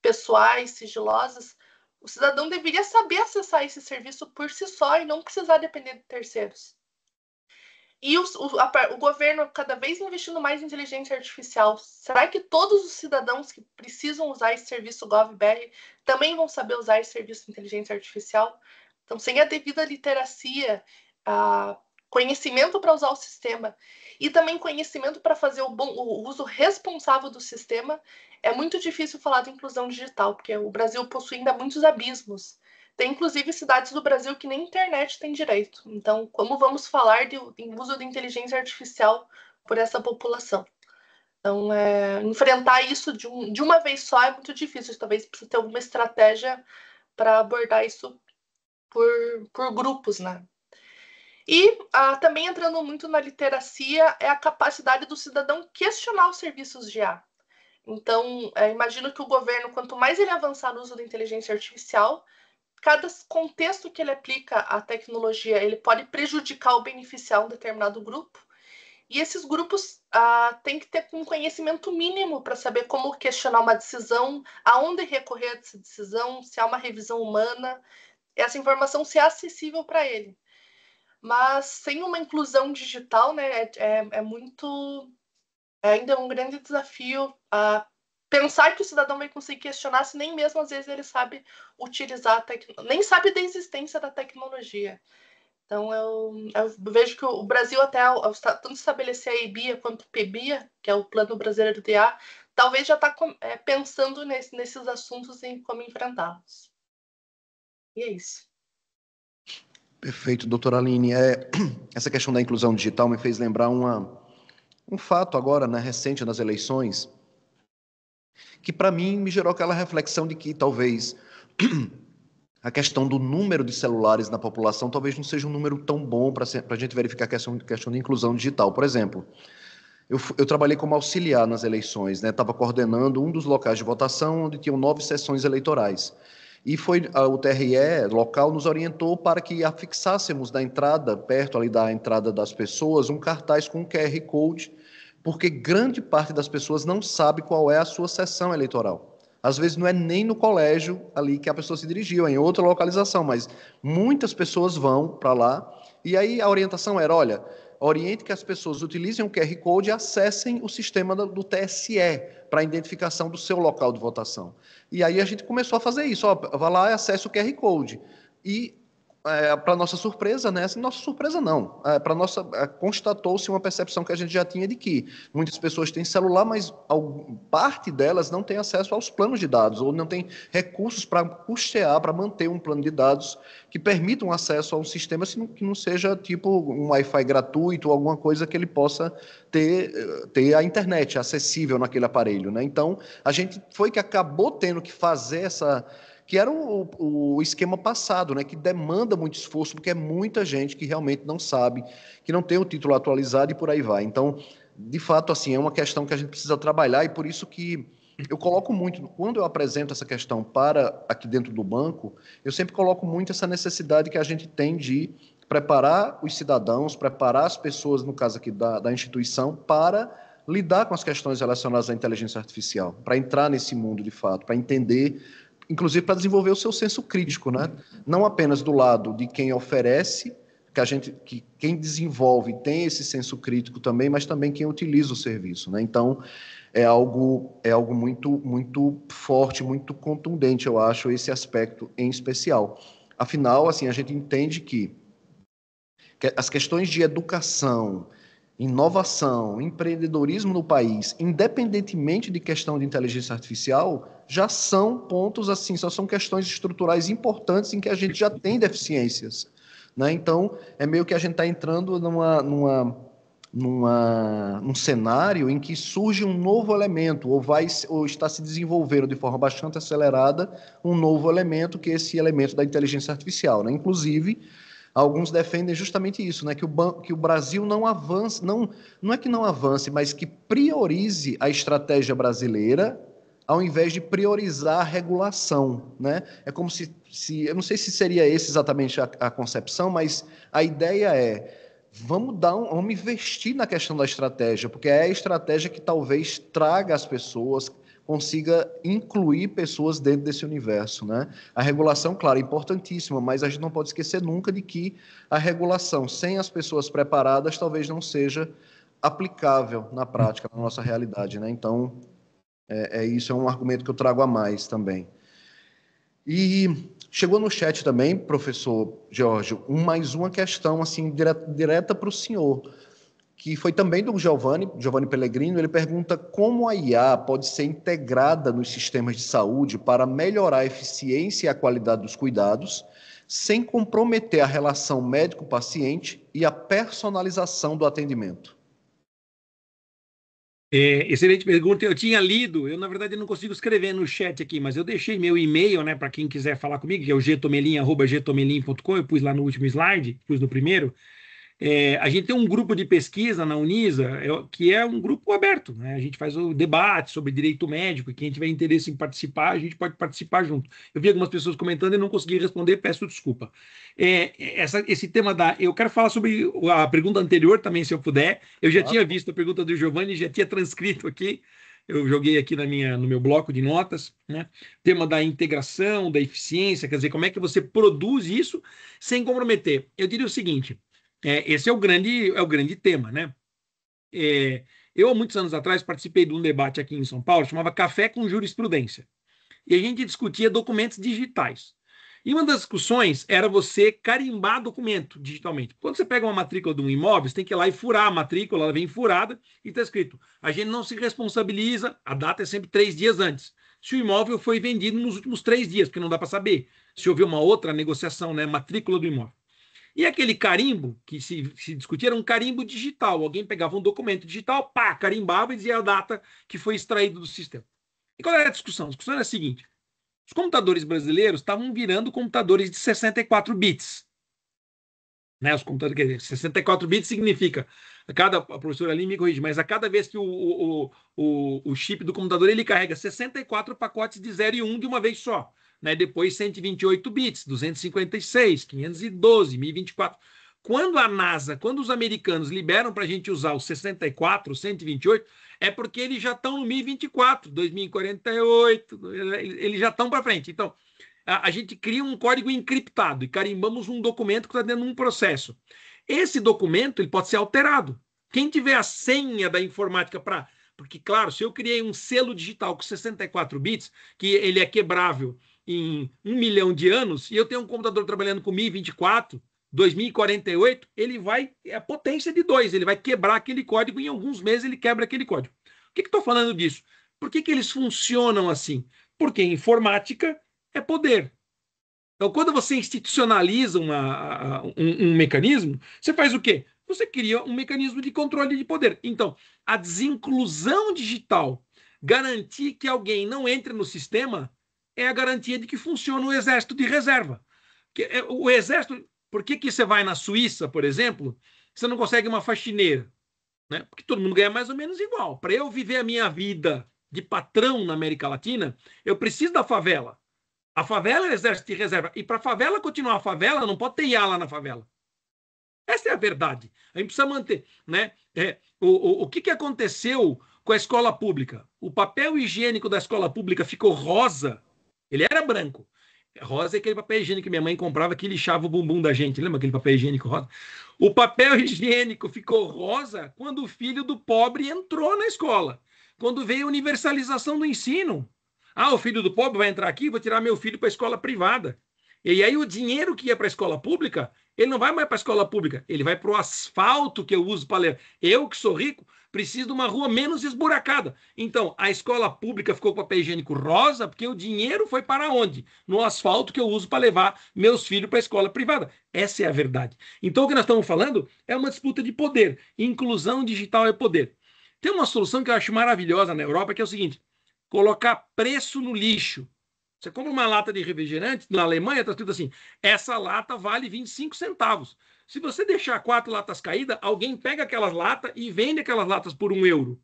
pessoais, sigilosas, o cidadão deveria saber acessar esse serviço por si só e não precisar depender de terceiros. E o, o, a, o governo cada vez investindo mais em inteligência artificial. Será que todos os cidadãos que precisam usar esse serviço GovBR também vão saber usar esse serviço de inteligência artificial? Então, sem a devida literacia a conhecimento para usar o sistema e também conhecimento para fazer o, bom, o uso responsável do sistema, é muito difícil falar de inclusão digital, porque o Brasil possui ainda muitos abismos. Tem inclusive cidades do Brasil que nem internet tem direito. Então, como vamos falar de, de uso de inteligência artificial por essa população? Então, é, enfrentar isso de, um, de uma vez só é muito difícil. Talvez precise ter alguma estratégia para abordar isso por, por grupos, né? E ah, também entrando muito na literacia é a capacidade do cidadão questionar os serviços de IA. Então, é, imagino que o governo, quanto mais ele avançar no uso da inteligência artificial, cada contexto que ele aplica a tecnologia, ele pode prejudicar ou beneficiar um determinado grupo. E esses grupos ah, têm que ter um conhecimento mínimo para saber como questionar uma decisão, aonde recorrer a essa decisão, se há uma revisão humana, essa informação ser acessível para ele mas sem uma inclusão digital, né, é, é, é muito ainda é um grande desafio a pensar que o cidadão vai conseguir questionar se nem mesmo às vezes ele sabe utilizar a tecnologia, nem sabe da existência da tecnologia. Então eu, eu vejo que o Brasil até ao, ao, tanto estabelecer a IBIA quanto o PBIA, que é o Plano Brasileiro de A, talvez já está é, pensando nesse, nesses assuntos e como enfrentá-los. E é isso. Perfeito, doutora Aline. É, essa questão da inclusão digital me fez lembrar uma, um fato agora, né, recente nas eleições, que para mim me gerou aquela reflexão de que talvez a questão do número de celulares na população talvez não seja um número tão bom para a gente verificar a questão, questão de inclusão digital. Por exemplo, eu, eu trabalhei como auxiliar nas eleições, estava né? coordenando um dos locais de votação onde tinham nove sessões eleitorais. E foi o TRE local nos orientou para que afixássemos na entrada, perto ali da entrada das pessoas, um cartaz com um QR Code, porque grande parte das pessoas não sabe qual é a sua sessão eleitoral. Às vezes não é nem no colégio ali que a pessoa se dirigiu, é em outra localização, mas muitas pessoas vão para lá. E aí a orientação era: olha, oriente que as pessoas utilizem o QR Code e acessem o sistema do, do TSE, para a identificação do seu local de votação. E aí a gente começou a fazer isso. Ó, lá e acessa o QR Code. E é, para nossa surpresa, né? Assim, nossa surpresa não. É, para nossa é, constatou-se uma percepção que a gente já tinha de que muitas pessoas têm celular, mas parte delas não tem acesso aos planos de dados ou não tem recursos para custear, para manter um plano de dados que permita um acesso a um sistema assim, que não seja tipo um Wi-Fi gratuito ou alguma coisa que ele possa ter, ter a internet acessível naquele aparelho, né? Então a gente foi que acabou tendo que fazer essa que era o, o, esquema passado, né, que demanda muito esforço, porque é muita gente que realmente não sabe, que não tem o título atualizado e por aí vai. Então, de fato, assim, é uma questão que a gente precisa trabalhar e por isso que eu coloco muito, quando eu apresento essa questão para aqui dentro do banco, eu sempre coloco muito essa necessidade que a gente tem de preparar os cidadãos, preparar as pessoas, no caso aqui da, da instituição, para lidar com as questões relacionadas à inteligência artificial, para entrar nesse mundo de fato, para entender inclusive para desenvolver o seu senso crítico, né? Não apenas do lado de quem oferece, que a gente, que quem desenvolve tem esse senso crítico também, mas também quem utiliza o serviço, né? Então é algo é algo muito muito forte, muito contundente, eu acho esse aspecto em especial. Afinal, assim a gente entende que as questões de educação, inovação, empreendedorismo no país, independentemente de questão de inteligência artificial, já são pontos assim, só são questões estruturais importantes em que a gente já tem deficiências. Né? Então, é meio que a gente está entrando numa, numa, numa, num cenário em que surge um novo elemento, ou, vai, ou está se desenvolvendo de forma bastante acelerada um novo elemento, que é esse elemento da inteligência artificial. Né? Inclusive, Alguns defendem justamente isso, né? Que o, que o Brasil não avance, não, não é que não avance, mas que priorize a estratégia brasileira ao invés de priorizar a regulação, né? É como se, se eu não sei se seria esse exatamente a, a concepção, mas a ideia é vamos dar um, vamos investir na questão da estratégia, porque é a estratégia que talvez traga as pessoas, consiga incluir pessoas dentro desse universo, né? A regulação, claro, é importantíssima, mas a gente não pode esquecer nunca de que a regulação sem as pessoas preparadas talvez não seja aplicável na prática, na nossa realidade, né? Então, é, é isso é um argumento que eu trago a mais também. E chegou no chat também, professor Jorge, um, mais uma questão assim direta para o senhor que foi também do Giovanni, Giovanni Pellegrino, ele pergunta como a IA pode ser integrada nos sistemas de saúde para melhorar a eficiência e a qualidade dos cuidados, sem comprometer a relação médico-paciente e a personalização do atendimento. É, excelente pergunta. Eu tinha lido, eu na verdade não consigo escrever no chat aqui, mas eu deixei meu e-mail, né, para quem quiser falar comigo, que é o gtomelin.com, eu pus lá no último slide, pus no primeiro. É, a gente tem um grupo de pesquisa na Unisa, é, que é um grupo aberto, né? A gente faz o debate sobre direito médico e quem tiver interesse em participar, a gente pode participar junto. Eu vi algumas pessoas comentando e não consegui responder, peço desculpa. É, essa, esse tema da. Eu quero falar sobre a pergunta anterior também, se eu puder. Eu já ah. tinha visto a pergunta do Giovanni, já tinha transcrito aqui eu joguei aqui na minha, no meu bloco de notas, né? Tema da integração, da eficiência, quer dizer, como é que você produz isso sem comprometer? Eu diria o seguinte: é, esse é o grande, é o grande tema, né? É, eu, há muitos anos atrás, participei de um debate aqui em São Paulo, chamava Café com Jurisprudência. E a gente discutia documentos digitais. E uma das discussões era você carimbar documento digitalmente. Quando você pega uma matrícula de um imóvel, você tem que ir lá e furar a matrícula, ela vem furada e está escrito: a gente não se responsabiliza, a data é sempre três dias antes. Se o imóvel foi vendido nos últimos três dias, porque não dá para saber se houve uma outra negociação, né? Matrícula do imóvel. E aquele carimbo que se, se discutia era um carimbo digital. Alguém pegava um documento digital, pá, carimbava e dizia a data que foi extraído do sistema. E qual era a discussão? A discussão era a seguinte: os computadores brasileiros estavam virando computadores de 64 bits. Né, os computadores, dizer, 64 bits significa, a cada, a professora ali me corrige, mas a cada vez que o, o, o, o chip do computador ele carrega 64 pacotes de 0 e 1 um de uma vez só né? depois 128 bits, 256, 512, 1024. Quando a NASA, quando os americanos liberam para a gente usar os 64, 128, é porque eles já estão no 1024, 2048, eles já estão para frente. Então, a, a, gente cria um código encriptado e carimbamos um documento que está dentro de um processo. Esse documento ele pode ser alterado. Quem tiver a senha da informática para. Porque, claro, se eu criei um selo digital com 64 bits, que ele é quebrável em um milhão de anos e eu tenho um computador trabalhando com 1024, 2048, ele vai. É a potência de dois ele vai quebrar aquele código em alguns meses ele quebra aquele código. Por que estou falando disso? Por que, que eles funcionam assim? Porque informática é poder. Então, quando você institucionaliza uma, um, um mecanismo, você faz o quê? Você cria um mecanismo de controle de poder. Então, a desinclusão digital, garantir que alguém não entre no sistema, é a garantia de que funciona o exército de reserva. Que, é, o exército, por que, que você vai na Suíça, por exemplo, você não consegue uma faxineira? Né? Porque todo mundo ganha mais ou menos igual. Para eu viver a minha vida de patrão na América Latina, eu preciso da favela. A favela é o exército de reserva. E para a favela continuar a favela, não pode ter IA lá na favela. Essa é a verdade. A gente precisa manter. Né? É, o, o, o que, que aconteceu com a escola pública? O papel higiênico da escola pública ficou rosa ele era branco. Rosa é aquele papel higiênico que minha mãe comprava que lixava o bumbum da gente. Lembra aquele papel higiênico rosa? O papel higiênico ficou rosa quando o filho do pobre entrou na escola. Quando veio a universalização do ensino. Ah, o filho do pobre vai entrar aqui, vou tirar meu filho para a escola privada. E aí o dinheiro que ia para a escola pública, ele não vai mais para a escola pública, ele vai para o asfalto que eu uso para ler. Eu que sou rico, precisa de uma rua menos esburacada. Então, a escola pública ficou com papel higiênico rosa, porque o dinheiro foi para onde? No asfalto que eu uso para levar meus filhos para a escola privada. Essa é a verdade. Então, o que nós estamos falando é uma disputa de poder. Inclusão digital é poder. Tem uma solução que eu acho maravilhosa na Europa, que é o seguinte: colocar preço no lixo. Você compra uma lata de refrigerante, na Alemanha está escrito assim: essa lata vale 25 centavos. Se você deixar quatro latas caídas, alguém pega aquelas latas e vende aquelas latas por um euro.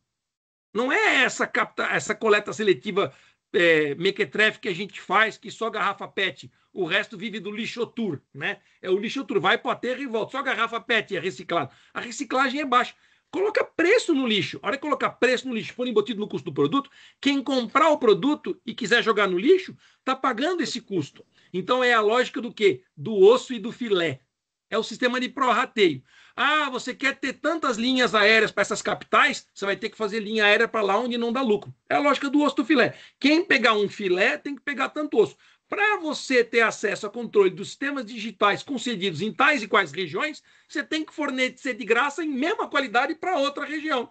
Não é essa, capta, essa coleta seletiva é, mequetrefe que a gente faz, que só garrafa PET. O resto vive do lixotur, né? É o lixotur, vai para a terra e volta. Só garrafa PET é reciclado. A reciclagem é baixa. Coloca preço no lixo. A hora que colocar preço no lixo, for embutido no custo do produto, quem comprar o produto e quiser jogar no lixo, está pagando esse custo. Então é a lógica do quê? Do osso e do filé. É o sistema de prorrateio. Ah, você quer ter tantas linhas aéreas para essas capitais, você vai ter que fazer linha aérea para lá onde não dá lucro. É a lógica do osso do filé. Quem pegar um filé tem que pegar tanto osso. Para você ter acesso a controle dos sistemas digitais concedidos em tais e quais regiões, você tem que fornecer de graça em mesma qualidade para outra região.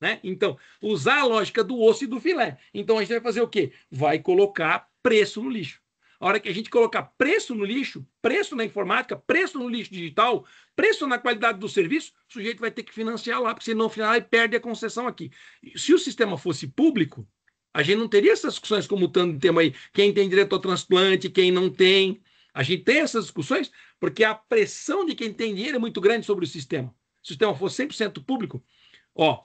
Né? Então, usar a lógica do osso e do filé. Então, a gente vai fazer o quê? Vai colocar preço no lixo. A hora que a gente colocar preço no lixo, preço na informática, preço no lixo digital, preço na qualidade do serviço, o sujeito vai ter que financiar lá, porque se não financiar, ele perde a concessão aqui. Se o sistema fosse público, a gente não teria essas discussões como tanto tema aí, quem tem direito ao transplante, quem não tem. A gente tem essas discussões porque a pressão de quem tem dinheiro é muito grande sobre o sistema. Se o sistema for 100% público, ó,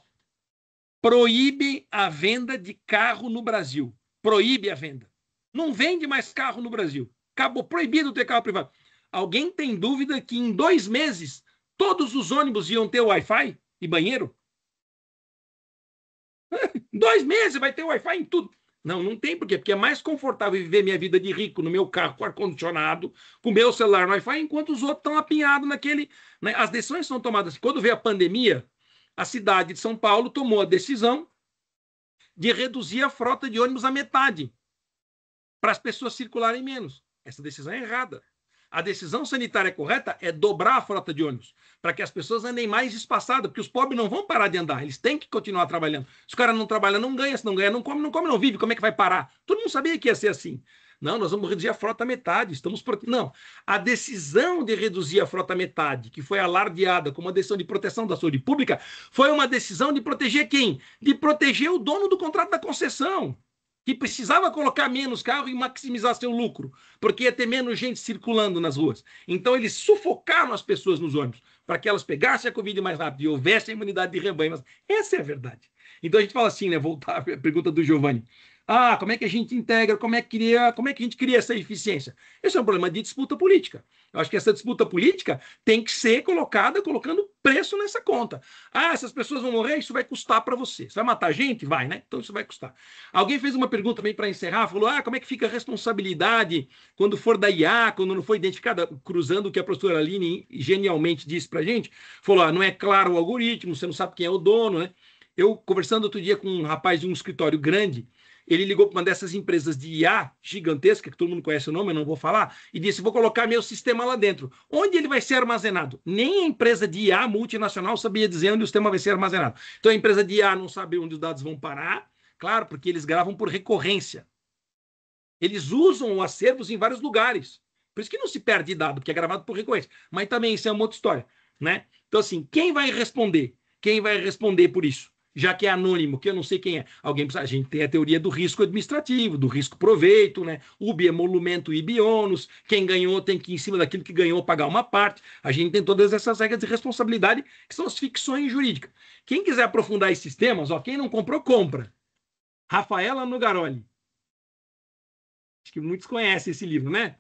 proíbe a venda de carro no Brasil. Proíbe a venda. Não vende mais carro no Brasil. Acabou proibido ter carro privado. Alguém tem dúvida que em dois meses todos os ônibus iam ter Wi-Fi e banheiro? dois meses vai ter Wi-Fi em tudo. Não, não tem por quê? Porque é mais confortável viver minha vida de rico no meu carro com ar-condicionado, com meu celular no Wi-Fi, enquanto os outros estão apinhados naquele. Né? As decisões são tomadas. Quando veio a pandemia, a cidade de São Paulo tomou a decisão de reduzir a frota de ônibus à metade para as pessoas circularem menos. Essa decisão é errada. A decisão sanitária correta é dobrar a frota de ônibus, para que as pessoas andem mais espaçadas, porque os pobres não vão parar de andar, eles têm que continuar trabalhando. Se o cara não trabalha, não ganha, se não ganha, não come, não come, não vive, como é que vai parar? Todo mundo sabia que ia ser assim. Não, nós vamos reduzir a frota à metade, estamos... Prote... Não, a decisão de reduzir a frota à metade, que foi alardeada como uma decisão de proteção da saúde pública, foi uma decisão de proteger quem? De proteger o dono do contrato da concessão que precisava colocar menos carro e maximizar seu lucro, porque ia ter menos gente circulando nas ruas. Então eles sufocaram as pessoas nos ônibus para que elas pegassem a Covid mais rápido e houvesse a imunidade de rebanho. Mas essa é a verdade. Então a gente fala assim, né? Voltar à pergunta do Giovanni. Ah, como é que a gente integra? Como é que, cria, como é que a gente cria essa eficiência? Esse é um problema de disputa política. Eu acho que essa disputa política tem que ser colocada colocando preço nessa conta. Ah, essas pessoas vão morrer, isso vai custar para você. Você vai matar gente? Vai, né? Então isso vai custar. Alguém fez uma pergunta também para encerrar, falou: ah, como é que fica a responsabilidade quando for da IA, quando não foi identificada? Cruzando o que a professora Aline genialmente disse para a gente, falou: ah, não é claro o algoritmo, você não sabe quem é o dono, né? Eu, conversando outro dia com um rapaz de um escritório grande, ele ligou para uma dessas empresas de IA gigantesca, que todo mundo conhece o nome, eu não vou falar, e disse: vou colocar meu sistema lá dentro. Onde ele vai ser armazenado? Nem a empresa de IA multinacional sabia dizer onde o sistema vai ser armazenado. Então a empresa de IA não sabe onde os dados vão parar, claro, porque eles gravam por recorrência. Eles usam acervos em vários lugares. Por isso que não se perde dado, porque é gravado por recorrência. Mas também isso é uma outra história. Né? Então, assim, quem vai responder? Quem vai responder por isso? já que é anônimo, que eu não sei quem é. Alguém precisa, a gente tem a teoria do risco administrativo, do risco proveito, né? Ubi emolumento é e bionos, quem ganhou tem que, em cima daquilo que ganhou, pagar uma parte. A gente tem todas essas regras de responsabilidade, que são as ficções jurídicas. Quem quiser aprofundar esses temas, ó, quem não comprou, compra. Rafaela Nugaroli. Acho que muitos conhecem esse livro, né?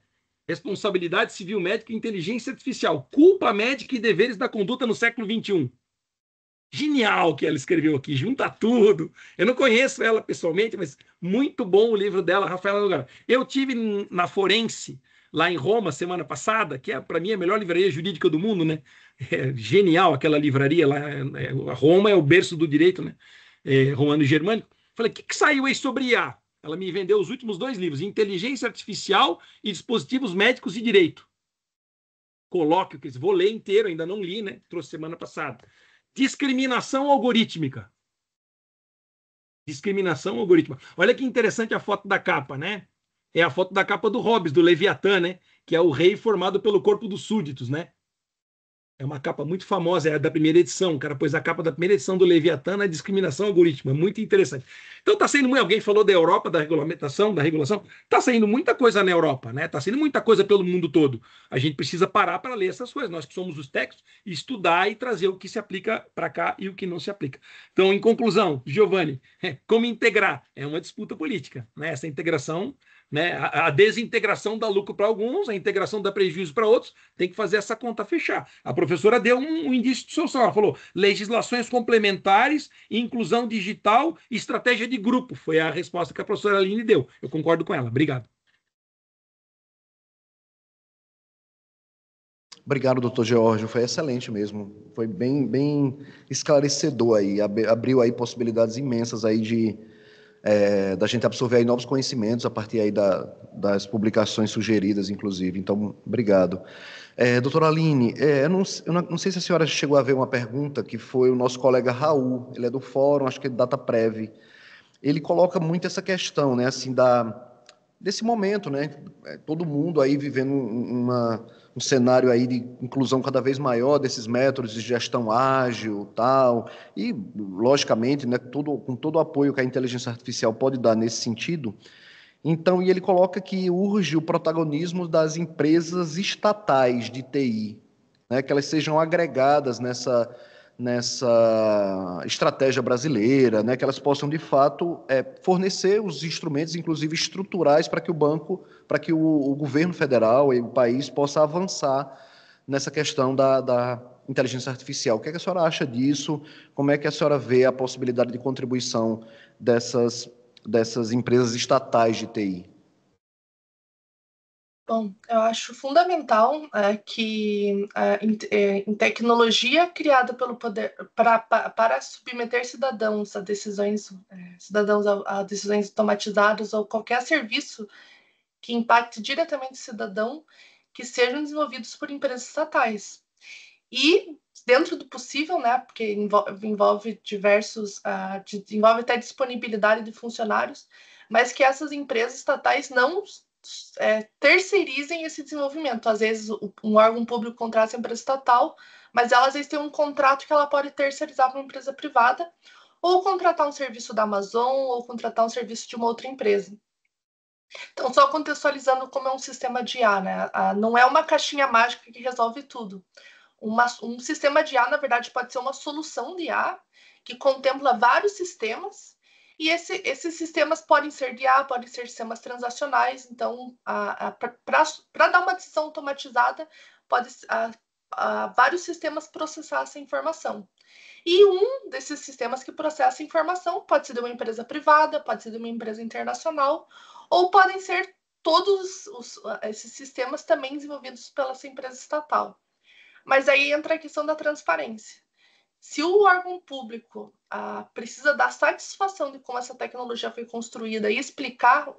Responsabilidade Civil Médica e Inteligência Artificial. Culpa médica e deveres da conduta no século XXI genial que ela escreveu aqui, junta tudo. Eu não conheço ela pessoalmente, mas muito bom o livro dela, Rafaela Nogueira. Eu tive na Forense, lá em Roma, semana passada, que é, para mim, a melhor livraria jurídica do mundo, né? É genial aquela livraria lá. É, é Roma é o berço do direito, né? É, romano e germânico. Falei, o que, que saiu aí sobre IA? Ela me vendeu os últimos dois livros, Inteligência Artificial e Dispositivos Médicos e Direito. o que vou ler inteiro, ainda não li, né? Trouxe semana passada. Discriminação algorítmica. Discriminação algorítmica. Olha que interessante a foto da capa, né? É a foto da capa do Hobbes, do Leviatã, né? Que é o rei formado pelo corpo dos súditos, né? É uma capa muito famosa, é da primeira edição. O cara pôs a capa da primeira edição do Leviatã na discriminação algorítmica. Muito interessante. Então está saindo muito. Alguém falou da Europa, da regulamentação, da regulação. Está saindo muita coisa na Europa, né? Está saindo muita coisa pelo mundo todo. A gente precisa parar para ler essas coisas. Nós que somos os textos, estudar e trazer o que se aplica para cá e o que não se aplica. Então, em conclusão, Giovanni, como integrar? É uma disputa política. Né? Essa integração né? A, a desintegração da lucro para alguns, a integração da prejuízo para outros, tem que fazer essa conta fechar. A professora deu um, um indício de solução, ela falou legislações complementares, inclusão digital estratégia de grupo. Foi a resposta que a professora Aline deu. Eu concordo com ela. Obrigado. Obrigado, doutor George. Foi excelente mesmo. Foi bem, bem esclarecedor aí. Abriu aí possibilidades imensas aí de, é, da gente absorver novos conhecimentos a partir aí da, das publicações sugeridas, inclusive. Então, obrigado. É, doutora Aline, é, eu, não, eu, não, sei se a senhora chegou a ver uma pergunta que foi o nosso colega Raul, ele é do fórum, acho que é data prévia Ele coloca muito essa questão, né, assim, da, desse momento, né? É, todo mundo aí vivendo uma, um cenário aí de inclusão cada vez maior desses métodos de gestão ágil, tal, e logicamente, né, todo, com todo o apoio que a inteligência artificial pode dar nesse sentido. Então, e ele coloca que urge o protagonismo das empresas estatais de TI, né, que elas sejam agregadas nessa nessa estratégia brasileira, né, que elas possam de fato é, fornecer os instrumentos, inclusive estruturais, para que o banco, para que o, o, governo federal e o país possa avançar nessa questão da, da inteligência artificial. O que, é que, a senhora acha disso? Como é que a senhora vê a possibilidade de contribuição dessas, dessas empresas estatais de TI? Bom, eu acho fundamental é, que é, em, é, tecnologia criada pelo poder pra, pra, para submeter cidadãos a decisões é, cidadãos a, a, decisões automatizadas ou qualquer serviço que impacte diretamente o cidadão que sejam desenvolvidos por empresas estatais e dentro do possível, né, porque envolve, envolve diversos uh, envolve até disponibilidade de funcionários, mas que essas empresas estatais não é, terceirizem esse desenvolvimento. Às vezes, um órgão público contrata a empresa estatal, mas ela às vezes tem um contrato que ela pode terceirizar para uma empresa privada, ou contratar um serviço da Amazon, ou contratar um serviço de uma outra empresa. Então, só contextualizando como é um sistema de IA, né? não é uma caixinha mágica que resolve tudo. Uma, um sistema de IA, na verdade, pode ser uma solução de IA que contempla vários sistemas e esse, esses sistemas podem ser de A, podem ser sistemas transacionais, então, para dar uma decisão automatizada, pode a, a, vários sistemas processar essa informação. E um desses sistemas que processa informação pode ser de uma empresa privada, pode ser de uma empresa internacional, ou podem ser todos os, esses sistemas também desenvolvidos pela empresa estatal. Mas aí entra a questão da transparência. Se o órgão público ah, precisa dar satisfação de como essa tecnologia foi construída e explicar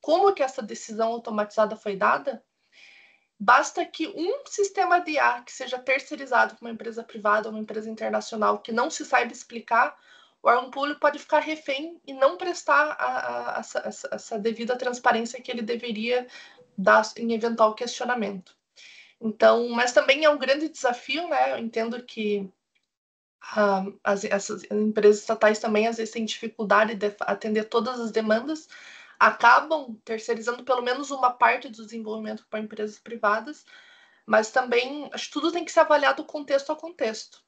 como que essa decisão automatizada foi dada, basta que um sistema de IA que seja terceirizado por uma empresa privada ou uma empresa internacional que não se saiba explicar, o órgão público pode ficar refém e não prestar a, a, a, essa, essa devida transparência que ele deveria dar em eventual questionamento. Então, mas também é um grande desafio, né? Eu entendo que ah, as, essas empresas estatais também às vezes têm dificuldade de atender todas as demandas, acabam terceirizando pelo menos uma parte do desenvolvimento para empresas privadas, mas também acho que tudo tem que ser avaliado contexto a contexto.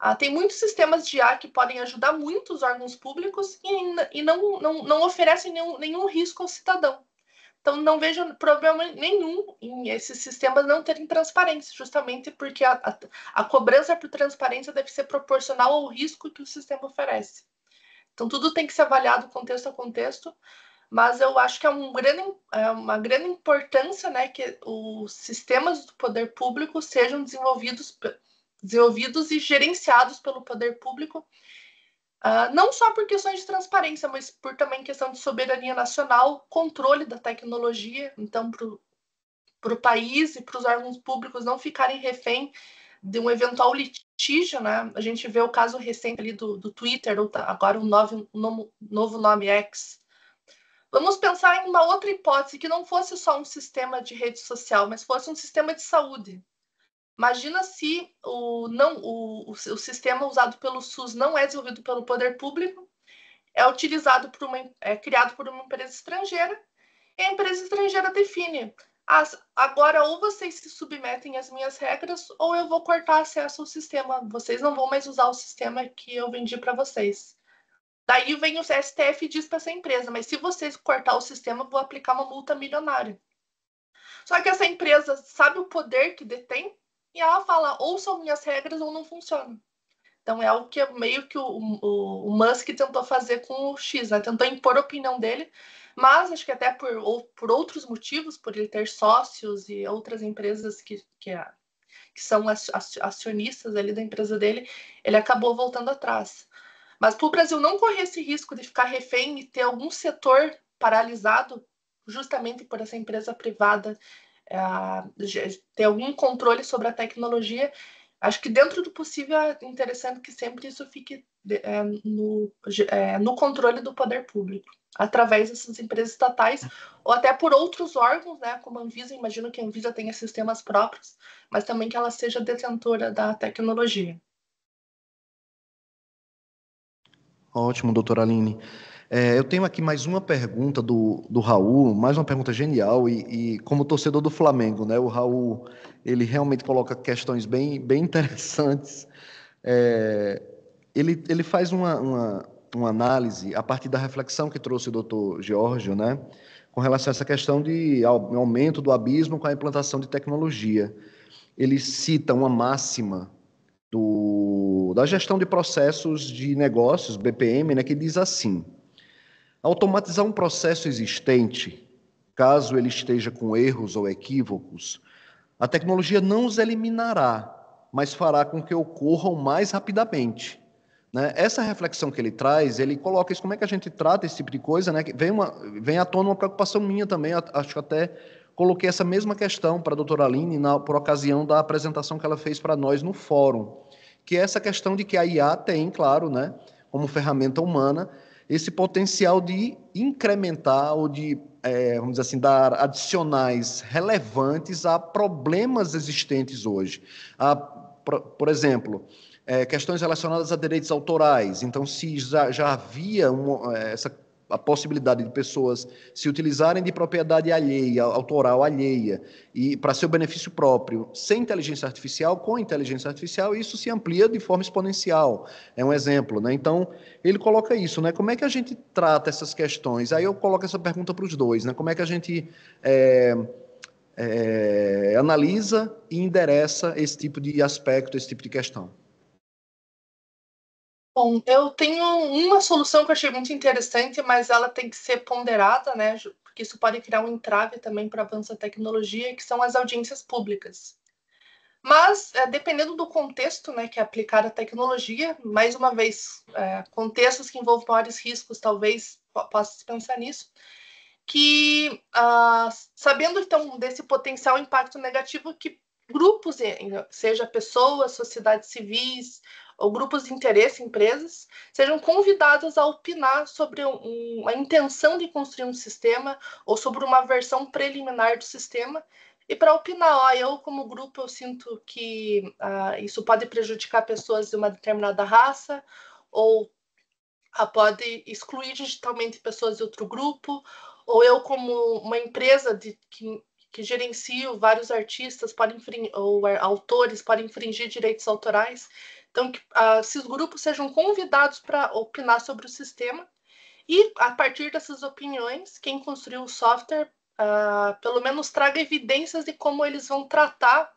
Ah, tem muitos sistemas de IA que podem ajudar muito os órgãos públicos e, e não, não, não oferecem nenhum, nenhum risco ao cidadão. Então, não vejo problema nenhum em esses sistemas não terem transparência, justamente porque a, a, a, cobrança por transparência deve ser proporcional ao risco que o sistema oferece. Então, tudo tem que ser avaliado contexto a contexto, mas eu acho que é, um grande, é uma grande importância né, que os sistemas do poder público sejam desenvolvidos, desenvolvidos e gerenciados pelo poder público Uh, não só por questões de transparência, mas por também questão de soberania nacional, controle da tecnologia, então para o país e para os órgãos públicos não ficarem refém de um eventual litígio, né? A gente vê o caso recente ali do, do Twitter, tá, agora o novo, novo, novo nome é X. Vamos pensar em uma outra hipótese que não fosse só um sistema de rede social, mas fosse um sistema de saúde. Imagina se o, não, o, o, sistema usado pelo SUS não é desenvolvido pelo poder público, é utilizado por uma, é criado por uma empresa estrangeira, e a empresa estrangeira define as, agora ou vocês se submetem às minhas regras ou eu vou cortar acesso ao sistema. Vocês não vão mais usar o sistema que eu vendi para vocês. Daí vem o STF e diz para essa empresa, mas se vocês cortar o sistema, vou aplicar uma multa milionária. Só que essa empresa sabe o poder que detém e ela fala, ou são minhas regras ou não funciona. Então é o que meio que o, o, o, Musk tentou fazer com o X, né? Tentou impor a opinião dele, mas acho que até por, ou, por outros motivos, por ele ter sócios e outras empresas que, que, é, que são acionistas ali da empresa dele, ele acabou voltando atrás. Mas para o Brasil não correr esse risco de ficar refém e ter algum setor paralisado justamente por essa empresa privada é, ter algum controle sobre a tecnologia. Acho que dentro do possível é interessante que sempre isso fique é, no, é, no, controle do poder público, através dessas empresas estatais ou até por outros órgãos, né, como a Anvisa. Imagino que a Anvisa tenha sistemas próprios, mas também que ela seja detentora da tecnologia. Ótimo, doutora Aline. É, eu tenho aqui mais uma pergunta do, do Raul, mais uma pergunta genial, e, e, como torcedor do Flamengo, né? O Raul ele realmente coloca questões bem, bem interessantes. É, ele, ele faz uma, uma, uma, análise a partir da reflexão que trouxe o doutor Giorgio, né? Com relação a essa questão de aumento do abismo com a implantação de tecnologia. Ele cita uma máxima do, da gestão de processos de negócios, BPM, né, que diz assim: Automatizar um processo existente, caso ele esteja com erros ou equívocos, a tecnologia não os eliminará, mas fará com que ocorram mais rapidamente. Né? Essa reflexão que ele traz, ele coloca isso, como é que a gente trata esse tipo de coisa, né? Vem, uma, vem à tona uma preocupação minha também, acho que até coloquei essa mesma questão para a doutora Aline na, por ocasião da apresentação que ela fez para nós no fórum, que é essa questão de que a IA tem, claro, né, como ferramenta humana, esse potencial de incrementar ou de, é, vamos dizer assim, dar adicionais relevantes a problemas existentes hoje. A, por, por exemplo, é, questões relacionadas a direitos autorais. Então, se já, já havia uma, é, essa a possibilidade de pessoas se utilizarem de propriedade alheia, autoral alheia, e para seu benefício próprio, sem inteligência artificial, com inteligência artificial, isso se amplia de forma exponencial. É um exemplo, né? Então, ele coloca isso, né? Como é que a gente trata essas questões? Aí eu coloco essa pergunta para os dois, né? Como é que a gente é, é, analisa e endereça esse tipo de aspecto, esse tipo de questão? Bom, eu tenho uma solução que eu achei muito interessante, mas ela tem que ser ponderada, né? Porque isso pode criar um entrave também para o avanço da tecnologia, que são as audiências públicas. Mas, é, dependendo do contexto né, que é aplicada a tecnologia, mais uma vez, é, contextos que envolvem maiores riscos, talvez possa se pensar nisso, que, ah, sabendo então desse potencial impacto negativo que grupos, seja pessoas, sociedades civis, ou grupos de interesse, empresas, sejam convidadas a opinar sobre um, a intenção de construir um sistema ou sobre uma versão preliminar do sistema e para opinar, ó, eu como grupo eu sinto que ah, isso pode prejudicar pessoas de uma determinada raça ou ah, pode excluir digitalmente pessoas de outro grupo ou eu como uma empresa de, que, que gerencio vários artistas podem ou autores podem infringir direitos autorais então, que ah, esses grupos sejam convidados para opinar sobre o sistema e, a partir dessas opiniões, quem construiu o software, ah, pelo menos traga evidências de como eles vão tratar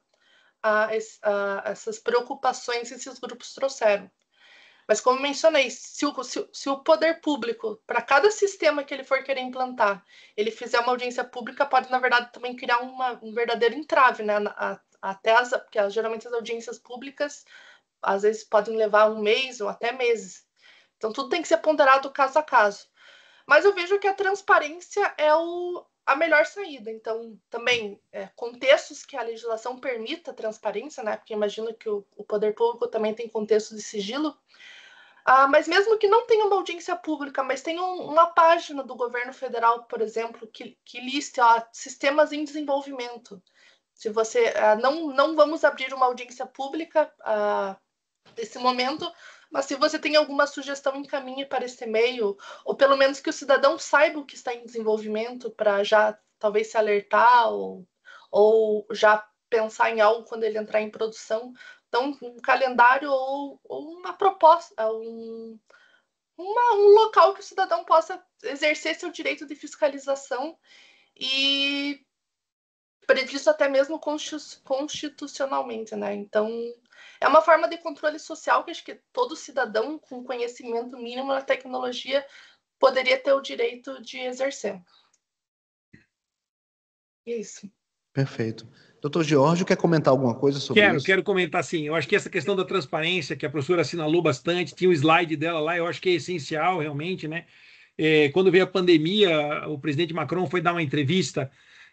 ah, es, essas preocupações que esses grupos trouxeram. Mas, como mencionei, se o, se, se o poder público, para cada sistema que ele for querer implantar, ele fizer uma audiência pública, pode, na verdade, também criar uma, um verdadeiro entrave, né? até as, porque geralmente as audiências públicas às vezes podem levar um mês ou até meses. Então tudo tem que ser ponderado caso a caso. Mas eu vejo que a transparência é o, a melhor saída. Então, também, é, contextos que a legislação permita transparência, né? Porque imagino que o, o poder público também tem contexto de sigilo. Ah, mas mesmo que não tenha uma audiência pública, mas tenha um, uma página do governo federal, por exemplo, que, que liste ó, sistemas em desenvolvimento. Se você ah, não, não vamos abrir uma audiência pública ah, nesse momento. Mas se você tem alguma sugestão, encaminhe para esse e-mail, ou pelo menos que o cidadão saiba o que está em desenvolvimento para já talvez se alertar ou, ou já pensar em algo quando ele entrar em produção. Então, um calendário ou, ou uma proposta, é um, uma, um local que o cidadão possa exercer seu direito de fiscalização e previsto até mesmo constitucionalmente, né? Então, é uma forma de controle social que acho que todo cidadão com conhecimento mínimo na tecnologia poderia ter o direito de exercer. é isso. Perfeito. Doutor Jorge, quer comentar alguma coisa sobre quero, isso? Quero comentar sim. Eu acho que essa questão da transparência, que a professora assinalou bastante, tinha o um slide dela lá, eu acho que é essencial realmente, né? É, quando veio a pandemia, o presidente Macron foi dar uma entrevista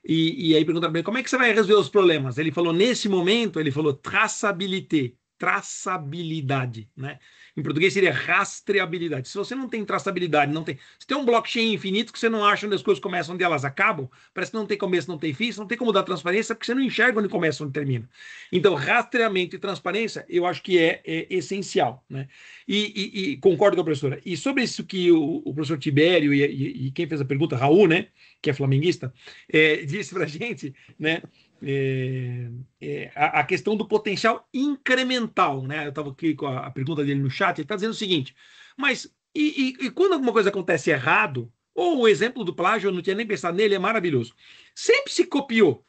e, e aí perguntaram para ele, como é que você vai resolver os problemas? Ele falou, nesse momento, ele falou, traçabilité traçabilidade, né? Em português seria rastreabilidade. Se você não tem traçabilidade, não tem. Se tem um blockchain infinito que você não acha onde as coisas começam, onde elas acabam, parece que não tem começo, não tem fim, não tem como dar transparência, porque você não enxerga onde começa, onde termina. Então, rastreamento e transparência, eu acho que é, é essencial, né? E, e, e, concordo com a professora. E sobre isso que o, o professor Tibério e, e, quem fez a pergunta, Raul, né? Que é flamenguista, é, disse para gente, né? é, é, a, a, questão do potencial incremental, né? Eu estava aqui com a, a, pergunta dele no chat, ele está dizendo o seguinte: mas e, e, e, quando alguma coisa acontece errado, ou o exemplo do plágio, eu não tinha nem pensado nele, é maravilhoso. Sempre se copiou.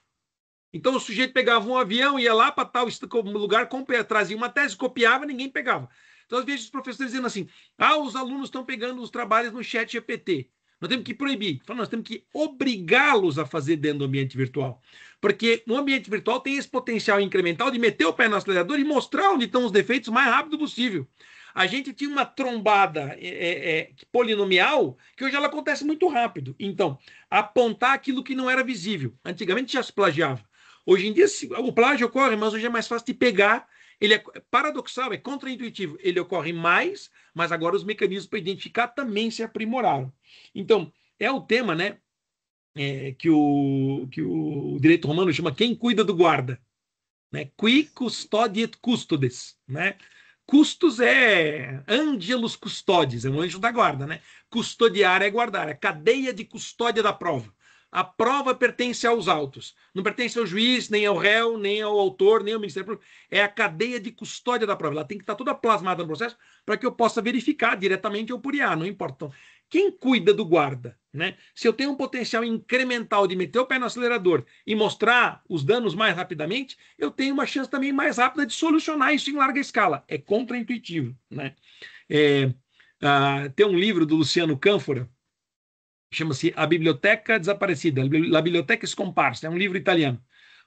Então o sujeito pegava um avião, ia lá para tal lugar, trazia uma tese, copiava, ninguém pegava. Então, às vezes, os professores dizendo assim: ah, os alunos estão pegando os trabalhos no chat GPT. Nós temos que proibir. Então, nós temos que obrigá-los a fazer dentro do ambiente virtual. Porque no ambiente virtual tem esse potencial incremental de meter o pé no acelerador e mostrar onde estão os defeitos o mais rápido possível. A gente tinha uma trombada é, é, é, polinomial que hoje ela acontece muito rápido. Então, apontar aquilo que não era visível. Antigamente já se plagiava. Hoje em dia o plágio ocorre, mas hoje é mais fácil de pegar ele é paradoxal, é contraintuitivo. Ele ocorre mais, mas agora os mecanismos para identificar também se aprimoraram. Então, é o tema, né? É, que, o, que o direito romano chama quem cuida do guarda. Né? Qui custodiet custodes. Né? Custos é angelus custodes, é um anjo da guarda. Né? Custodiar é guardar, é cadeia de custódia da prova. A prova pertence aos autos, não pertence ao juiz, nem ao réu, nem ao autor, nem ao Ministério Público. É a cadeia de custódia da prova. Ela tem que estar tá toda plasmada no processo para que eu possa verificar diretamente ou por IA, não importa. Então, quem cuida do guarda? Né? Se eu tenho um potencial incremental de meter o pé no acelerador e mostrar os danos mais rapidamente, eu tenho uma chance também mais rápida de solucionar isso em larga escala. É contraintuitivo. Né? É, ah, tem um livro do Luciano Cânfora, chama-se A Biblioteca Desaparecida, La Biblioteca Escomparsa, é um livro italiano,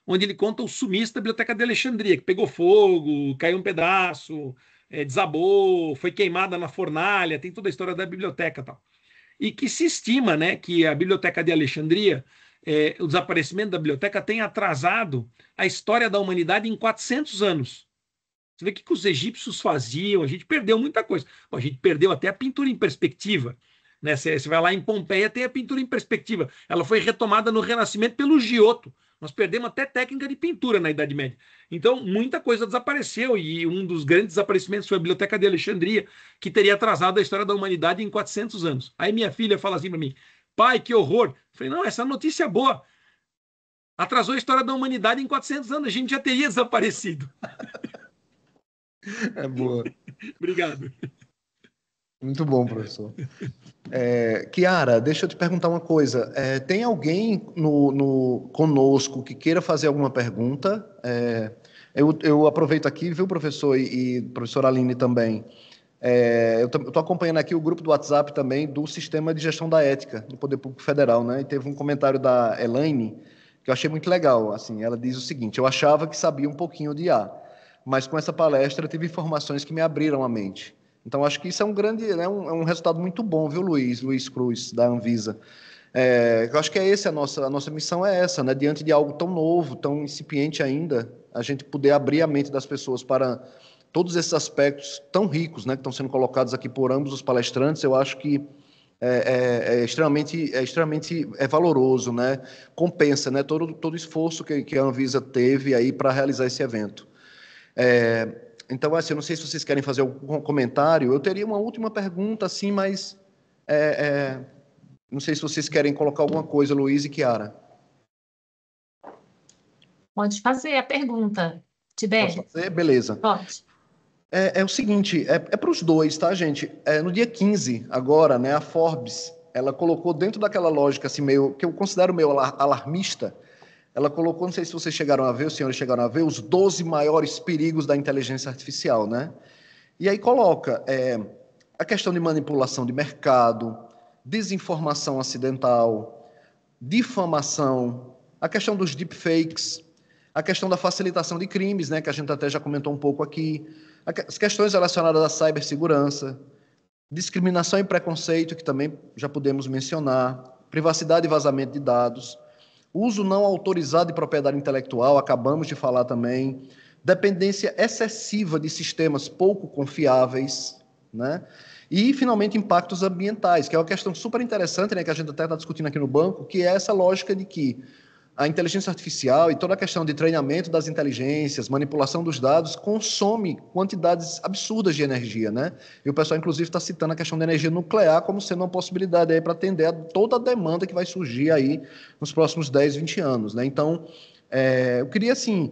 onde ele conta o sumiço da Biblioteca de Alexandria, que pegou fogo, caiu um pedaço, é, desabou, foi queimada na fornalha, tem toda a história da biblioteca e tal. E que se estima né, que a Biblioteca de Alexandria, é, o desaparecimento da biblioteca, tem atrasado a história da humanidade em 400 anos. Você vê o que, que os egípcios faziam, a gente perdeu muita coisa. Bom, a gente perdeu até a pintura em perspectiva. Né? Você, você vai lá em Pompeia, tem a pintura em perspectiva. Ela foi retomada no Renascimento pelo Giotto. Nós perdemos até técnica de pintura na Idade Média. Então, muita coisa desapareceu, e um dos grandes desaparecimentos foi a Biblioteca de Alexandria, que teria atrasado a história da humanidade em 400 anos. Aí minha filha fala assim para mim: pai, que horror. Eu falei: não, essa notícia é boa. Atrasou a história da humanidade em 400 anos, a gente já teria desaparecido. É boa. Obrigado. Muito bom, professor. É, Kiara, deixa eu te perguntar uma coisa. É, tem alguém no, no, conosco que queira fazer alguma pergunta? É, eu, eu, aproveito aqui, viu, professor, e, e professora Aline também. É, eu estou acompanhando aqui o grupo do WhatsApp também do Sistema de Gestão da Ética do Poder Público Federal, né? E teve um comentário da Elaine que eu achei muito legal. Assim, ela diz o seguinte: eu achava que sabia um pouquinho de A, mas com essa palestra tive informações que me abriram a mente. Então, acho que isso é um grande, né, um, é um resultado muito bom, viu, Luiz, Luiz Cruz, da Anvisa. É, eu acho que é esse a nossa, a nossa missão é essa, né? Diante de algo tão novo, tão incipiente ainda, a gente poder abrir a mente das pessoas para todos esses aspectos tão ricos, né, que estão sendo colocados aqui por ambos os palestrantes. Eu acho que é, é, é extremamente, é extremamente é valoroso, né? Compensa, né? Todo todo esforço que, que a Anvisa teve aí para realizar esse evento. É, então, assim, eu não sei se vocês querem fazer algum comentário. Eu teria uma última pergunta, assim, mas é, é, não sei se vocês querem colocar alguma coisa, Luiz e Chiara. Pode fazer a pergunta, Tibério. Beleza. Pode. É, é, o seguinte, é, é para os dois, tá, gente? É, no dia 15, agora, né, a Forbes, ela colocou dentro daquela lógica assim meio, que eu considero meio alarmista, ela colocou, não sei se vocês chegaram a ver, os senhores chegaram a ver, os 12 maiores perigos da inteligência artificial, né? E aí coloca é, a questão de manipulação de mercado, desinformação acidental, difamação, a questão dos deepfakes, a questão da facilitação de crimes, né, que a gente até já comentou um pouco aqui, as questões relacionadas à cibersegurança, discriminação e preconceito, que também já podemos mencionar, privacidade e vazamento de dados uso não autorizado de propriedade intelectual, acabamos de falar também, dependência excessiva de sistemas pouco confiáveis, né? E, finalmente, impactos ambientais, que é uma questão super interessante, né, que a gente até está discutindo aqui no banco, que é essa lógica de que a inteligência artificial e toda a questão de treinamento das inteligências, manipulação dos dados, consome quantidades absurdas de energia, né? E o pessoal, inclusive, está citando a questão da energia nuclear como sendo uma possibilidade aí para atender a toda a demanda que vai surgir aí nos próximos 10, 20 anos, né? Então, é, eu queria, assim,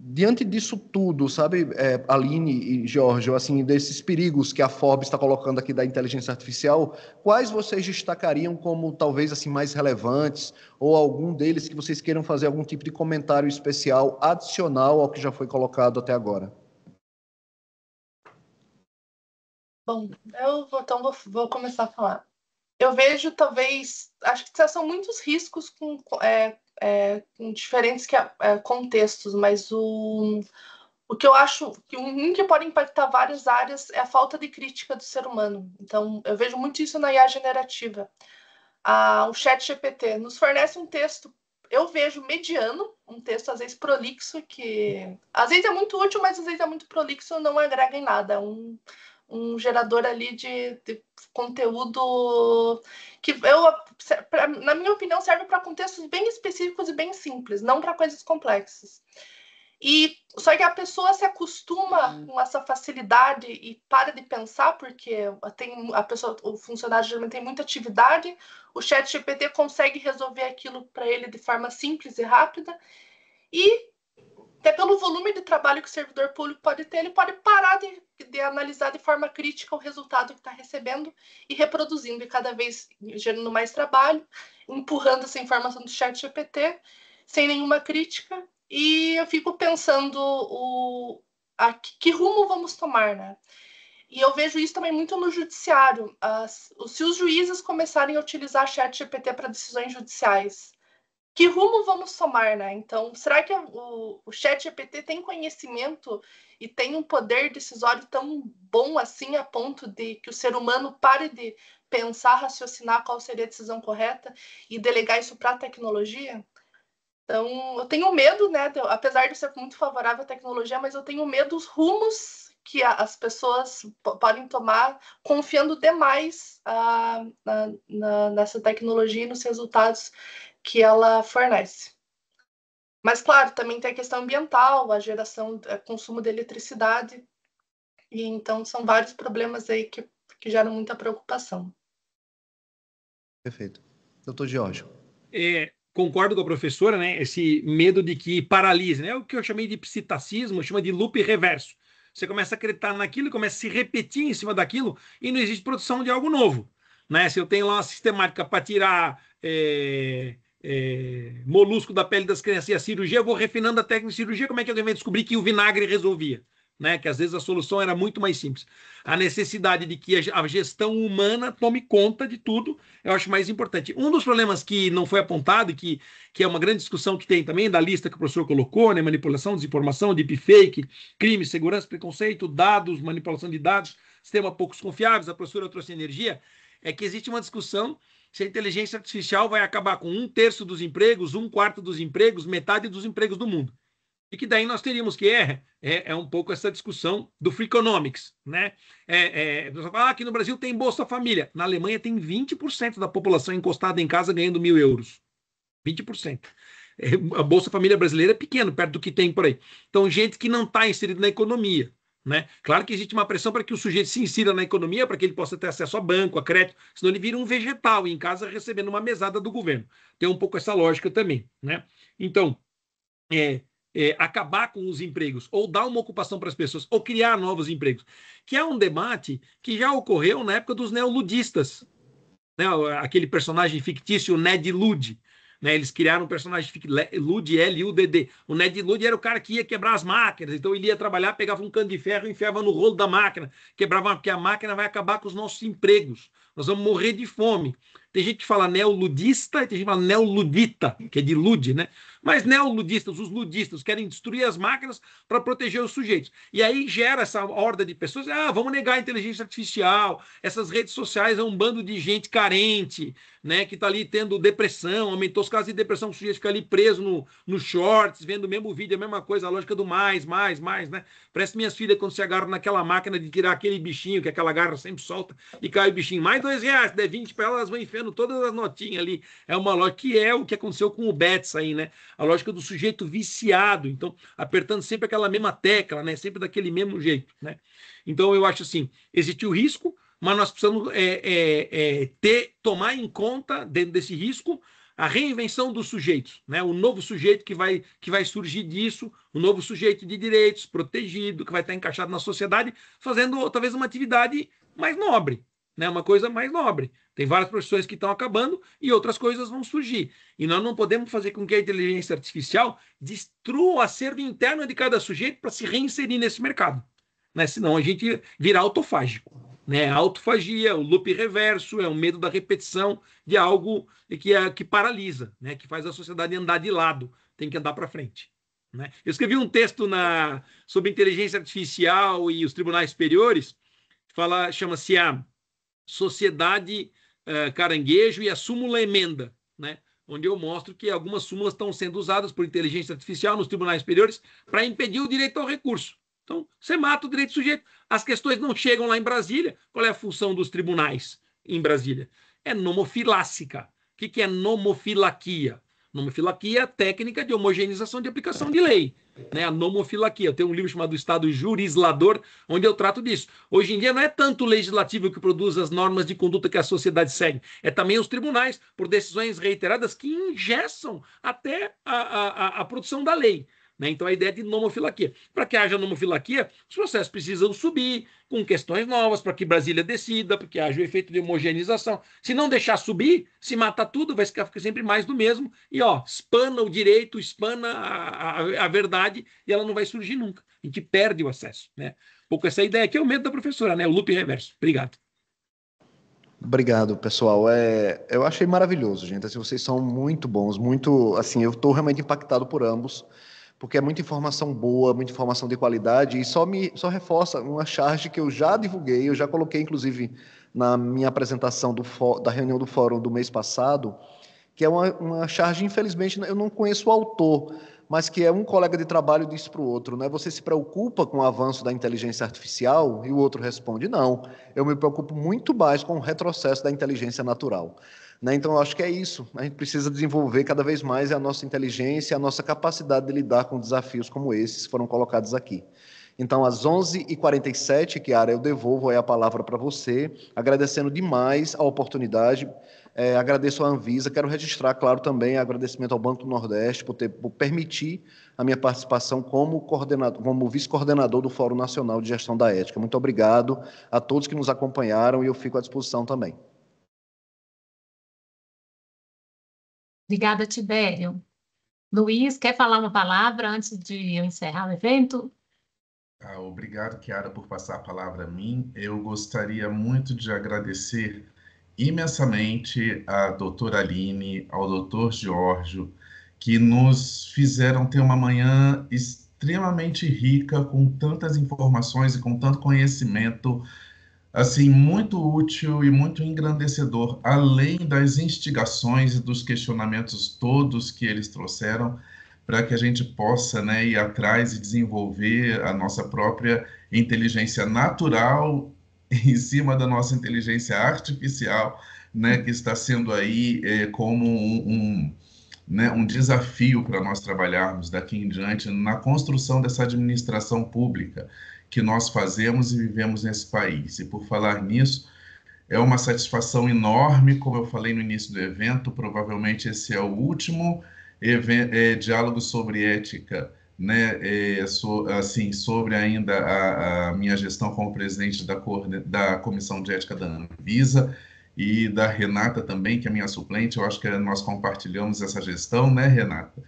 diante disso tudo, sabe, é, Aline e Jorge, assim, desses perigos que a Forbes está colocando aqui da inteligência artificial, quais vocês destacariam como talvez assim mais relevantes ou algum deles que vocês queiram fazer algum tipo de comentário especial adicional ao que já foi colocado até agora? Bom, eu vou, então vou, vou começar a falar. Eu vejo talvez, acho que são muitos riscos com, é, é, em diferentes que, é, contextos, mas o, o que eu acho que um que pode impactar várias áreas é a falta de crítica do ser humano. Então, eu vejo muito isso na IA generativa. Ah, o chat GPT nos fornece um texto, eu vejo mediano, um texto às vezes prolixo, que às vezes é muito útil, mas às vezes é muito prolixo, não agrega em nada. É um, um gerador ali de, de conteúdo que eu, pra, na minha opinião, serve para contextos bem específicos e bem simples, não para coisas complexas. E só que a pessoa se acostuma uhum. com essa facilidade e para de pensar, porque tem a pessoa, o funcionário geralmente tem muita atividade, o chat GPT consegue resolver aquilo para ele de forma simples e rápida. E até pelo volume de trabalho que o servidor público pode ter, ele pode parar de, de analisar de forma crítica o resultado que está recebendo e reproduzindo, e cada vez gerando mais trabalho, empurrando essa informação do chat GPT, sem nenhuma crítica. E eu fico pensando o, a, que rumo vamos tomar, né? E eu vejo isso também muito no judiciário. As, se os juízes começarem a utilizar chat GPT para decisões judiciais, que rumo vamos somar, né? Então, será que o, o Chat GPT tem conhecimento e tem um poder decisório tão bom assim a ponto de que o ser humano pare de pensar, raciocinar qual seria a decisão correta e delegar isso para a tecnologia? Então, eu tenho medo, né? De, apesar de ser muito favorável à tecnologia, mas eu tenho medo dos rumos que as pessoas podem tomar confiando demais ah, na, na, nessa tecnologia e nos resultados que ela fornece. Mas, claro, também tem a questão ambiental, a geração, o consumo de eletricidade, e então são vários problemas aí que, que geram muita preocupação. Perfeito. Doutor Jorge. É, concordo com a professora, né? Esse medo de que paralise, né? O que eu chamei de psitacismo, chama de loop reverso. Você começa a acreditar naquilo, começa a se repetir em cima daquilo e não existe produção de algo novo. Né? Se eu tenho lá uma sistemática para tirar é, é, molusco da pele das crianças e a cirurgia, eu vou refinando a técnica de cirurgia. Como é que alguém vai descobrir que o vinagre resolvia? Né, que às vezes a solução era muito mais simples. A necessidade de que a gestão humana tome conta de tudo, eu acho mais importante. Um dos problemas que não foi apontado, que, que é uma grande discussão que tem também, da lista que o professor colocou, né, manipulação, desinformação, deepfake, crime, segurança, preconceito, dados, manipulação de dados, sistema poucos confiáveis, a professora trouxe energia, é que existe uma discussão se a inteligência artificial vai acabar com um terço dos empregos, um quarto dos empregos, metade dos empregos do mundo. E que daí nós teríamos que é, é, é um pouco essa discussão do Freakonomics, né? É, é, fala, ah, aqui no Brasil tem Bolsa Família. Na Alemanha tem 20% da população encostada em casa ganhando mil euros. 20%. É, a Bolsa Família brasileira é pequena, perto do que tem por aí. Então, gente que não está inserida na economia. Né? Claro que existe uma pressão para que o sujeito se insira na economia, para que ele possa ter acesso a banco, a crédito, senão ele vira um vegetal em casa recebendo uma mesada do governo. Tem um pouco essa lógica também. Né? Então, é, é, acabar com os empregos, ou dar uma ocupação para as pessoas, ou criar novos empregos, que é um debate que já ocorreu na época dos neoludistas. Né? Aquele personagem fictício, Ned Ludd, né? Eles criaram um personagem Lud, L-U-D-D. O Ned Lud era o cara que ia quebrar as máquinas, então ele ia trabalhar, pegava um cano de ferro, enfiava no rolo da máquina, quebrava, porque a máquina vai acabar com os nossos empregos, nós vamos morrer de fome. Tem gente que fala neoludista e tem gente que fala neoludita, que é de lude, né? Mas neoludistas, os ludistas, querem destruir as máquinas para proteger os sujeitos. E aí gera essa horda de pessoas, ah, vamos negar a inteligência artificial, essas redes sociais é um bando de gente carente, né? Que está ali tendo depressão, aumentou os casos de depressão, o sujeito fica ali preso no, no shorts, vendo o mesmo vídeo, a mesma coisa, a lógica do mais, mais, mais, né? Parece minhas filhas quando se agarram naquela máquina de tirar aquele bichinho que aquela garra sempre solta e cai o bichinho. Mais dois reais, der 20 para elas, vão enfiar todas as notinhas ali. É uma lógica que é o que aconteceu com o Betts aí, né? A lógica do sujeito viciado, então apertando sempre aquela mesma tecla, né? Sempre daquele mesmo jeito, né? Então eu acho assim, existe o risco, mas nós precisamos é, é, é, ter, tomar em conta dentro desse risco a reinvenção do sujeito, né? O novo sujeito que vai que vai surgir disso, o novo sujeito de direitos, protegido, que vai estar encaixado na sociedade, fazendo talvez uma atividade mais nobre, né, uma coisa mais nobre. Tem várias profissões que estão acabando e outras coisas vão surgir. E nós não podemos fazer com que a inteligência artificial destrua o acervo interno de cada sujeito para se reinserir nesse mercado. Né? Senão a gente virá autofágico. Né? A autofagia, o loop reverso, é o medo da repetição de algo que, é, que paralisa, né? que faz a sociedade andar de lado, tem que andar para frente. Né? Eu escrevi um texto na, sobre inteligência artificial e os tribunais superiores, fala, chama-se a Sociedade uh, Caranguejo e a súmula emenda, né? onde eu mostro que algumas súmulas estão sendo usadas por inteligência artificial nos tribunais superiores para impedir o direito ao recurso. Então, você mata o direito do sujeito. As questões não chegam lá em Brasília. Qual é a função dos tribunais em Brasília? É nomofilássica. O que, que é nomofilaquia? Nomofilaquia é a técnica de homogeneização de aplicação de lei, né? A nomofilaquia. Eu tenho um livro chamado Estado Jurislador, onde eu trato disso. Hoje em dia não é tanto o legislativo que produz as normas de conduta que a sociedade segue, é também os tribunais, por decisões reiteradas que ingessam até a, a, a produção da lei. Né? Então, a ideia de nomofilaquia. Para que haja nomofilaquia, os processos precisam subir com questões novas, para que Brasília decida, para que haja o efeito de homogeneização. Se não deixar subir, se mata tudo, vai ficar sempre mais do mesmo. E, ó, espana o direito, espana a, a, a verdade, e ela não vai surgir nunca. A gente perde o acesso. Né? Um pouco essa ideia aqui é o medo da professora, né? o loop reverso. Obrigado. Obrigado, pessoal. É, eu achei maravilhoso, gente. Assim, vocês são muito bons, muito. Assim, eu estou realmente impactado por ambos porque é muita informação boa, muita informação de qualidade e só me só reforça uma charge que eu já divulguei, eu já coloquei inclusive na minha apresentação do da reunião do fórum do mês passado, que é uma, uma charge, infelizmente, eu não conheço o autor, mas que é um colega de trabalho diz para o outro, né? Você se preocupa com o avanço da inteligência artificial? E o outro responde, não, eu me preocupo muito mais com o retrocesso da inteligência natural. Né? Então, acho que é isso. A gente precisa desenvolver cada vez mais a nossa inteligência, a nossa capacidade de lidar com desafios como esses que foram colocados aqui. Então, às 11h47, Kiara, eu devolvo a palavra para você, agradecendo demais a oportunidade. É, agradeço à Anvisa, quero registrar, claro, também agradecimento ao Banco do Nordeste por, ter, por permitir a minha participação como, coordenador, como vice-coordenador do Fórum Nacional de Gestão da Ética. Muito obrigado a todos que nos acompanharam e eu fico à disposição também. Obrigada, Tibério. Luiz, quer falar uma palavra antes de eu encerrar o evento? Ah, obrigado, Kiara, por passar a palavra a mim. Eu gostaria muito de agradecer imensamente à doutora Aline, ao doutor Giorgio, que nos fizeram ter uma manhã extremamente rica, com tantas informações e com tanto conhecimento assim muito útil e muito engrandecedor, além das instigações e dos questionamentos todos que eles trouxeram para que a gente possa né, ir atrás e desenvolver a nossa própria inteligência natural em cima da nossa inteligência artificial, né, que está sendo aí é, como um, um, né, um desafio para nós trabalharmos daqui em diante na construção dessa administração pública que nós fazemos e vivemos nesse país. E por falar nisso, é uma satisfação enorme, como eu falei no início do evento, provavelmente esse é o último evento, é, diálogo sobre ética, né? É, so, assim, sobre ainda a, a, minha gestão como presidente da, da Comissão de Ética da Anvisa e da Renata também, que é minha suplente, eu acho que nós compartilhamos essa gestão, né, Renata?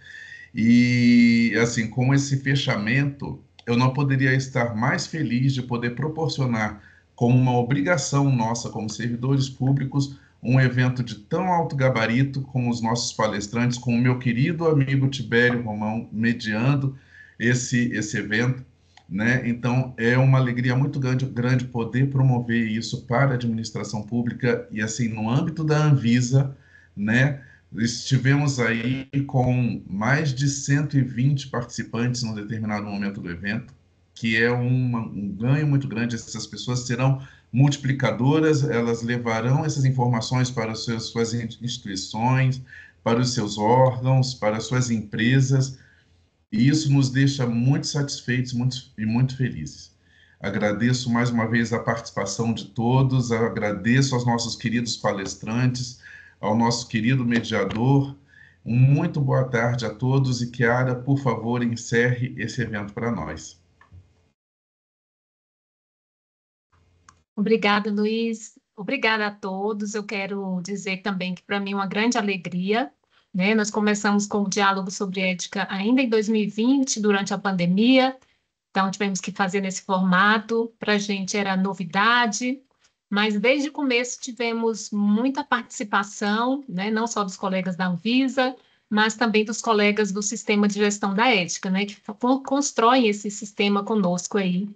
E, assim, com esse fechamento, eu não poderia estar mais feliz de poder proporcionar, como uma obrigação nossa como servidores públicos, um evento de tão alto gabarito com os nossos palestrantes, com o meu querido amigo Tibério Romão mediando esse, esse evento. Né? Então, é uma alegria muito grande, grande poder promover isso para a administração pública e, assim, no âmbito da Anvisa, né? Estivemos aí com mais de 120 participantes num determinado momento do evento, que é uma, um ganho muito grande. Essas pessoas serão multiplicadoras, elas levarão essas informações para as suas, suas instituições, para os seus órgãos, para as suas empresas, e isso nos deixa muito satisfeitos muito, e muito felizes. Agradeço mais uma vez a participação de todos, agradeço aos nossos queridos palestrantes ao nosso querido mediador. Um muito boa tarde a todos e Kiara, por favor, encerre esse evento para nós. Obrigada, Luiz. Obrigada a todos. Eu quero dizer também que para mim é uma grande alegria. Né? Nós começamos com o diálogo sobre ética ainda em 2020, durante a pandemia. Então, tivemos que fazer nesse formato. Para a gente era novidade, mas desde o começo tivemos muita participação, né, não só dos colegas da Anvisa, mas também dos colegas do sistema de gestão da ética, né, que constroem esse sistema conosco aí.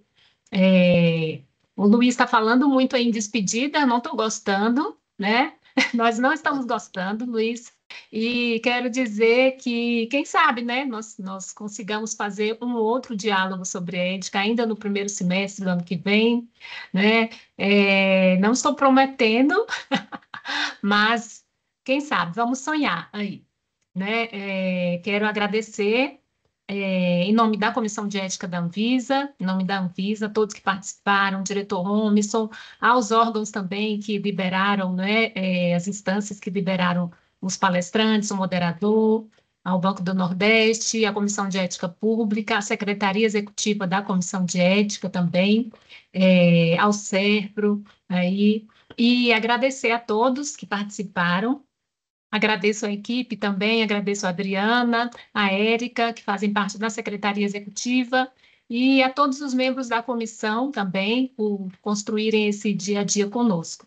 É, o Luiz está falando muito aí em despedida, não estou gostando, né? Nós não estamos gostando, Luiz. E quero dizer que, quem sabe, né, nós, nós consigamos fazer um outro diálogo sobre ética ainda no primeiro semestre do ano que vem, né? É, não estou prometendo, mas quem sabe, vamos sonhar aí, né? É, quero agradecer é, em nome da Comissão de Ética da Anvisa, em nome da Anvisa, todos que participaram, diretor Romerson, aos órgãos também que liberaram, né, é, as instâncias que liberaram os palestrantes, o moderador, ao Banco do Nordeste, à Comissão de Ética Pública, à Secretaria Executiva da Comissão de Ética também, é, ao CERPRO, aí, e agradecer a todos que participaram. Agradeço a equipe também, agradeço a Adriana, a Érica, que fazem parte da Secretaria Executiva, e a todos os membros da comissão também por construírem esse dia a dia conosco.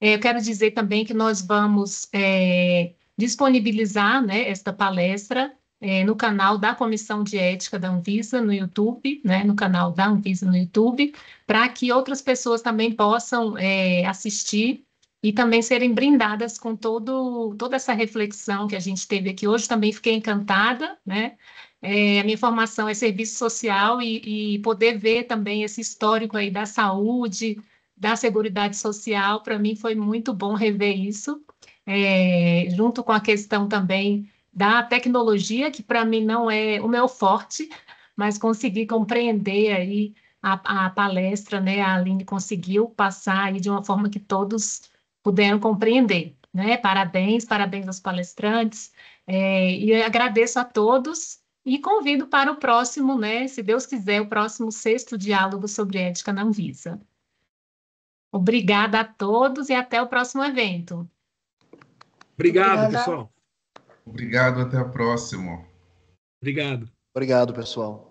É, eu quero dizer também que nós vamos é, disponibilizar né, esta palestra é, no canal da Comissão de Ética da Anvisa no YouTube, né, no canal da Anvisa no YouTube, para que outras pessoas também possam é, assistir e também serem brindadas com todo, toda essa reflexão que a gente teve aqui hoje. Também fiquei encantada, né? É, a minha formação é serviço social e, e poder ver também esse histórico aí da saúde, da Seguridade Social, para mim foi muito bom rever isso é, junto com a questão também da tecnologia, que para mim não é o meu forte, mas consegui compreender aí a, a, palestra, né? A Aline conseguiu passar aí de uma forma que todos puderam compreender, né? Parabéns, parabéns aos palestrantes, é, e agradeço a todos e convido para o próximo, né? Se Deus quiser, o próximo sexto diálogo sobre ética na Anvisa. Obrigada a todos e até o próximo evento. Obrigado, Obrigada. pessoal. Obrigado, até a próxima. Obrigado. Obrigado, pessoal.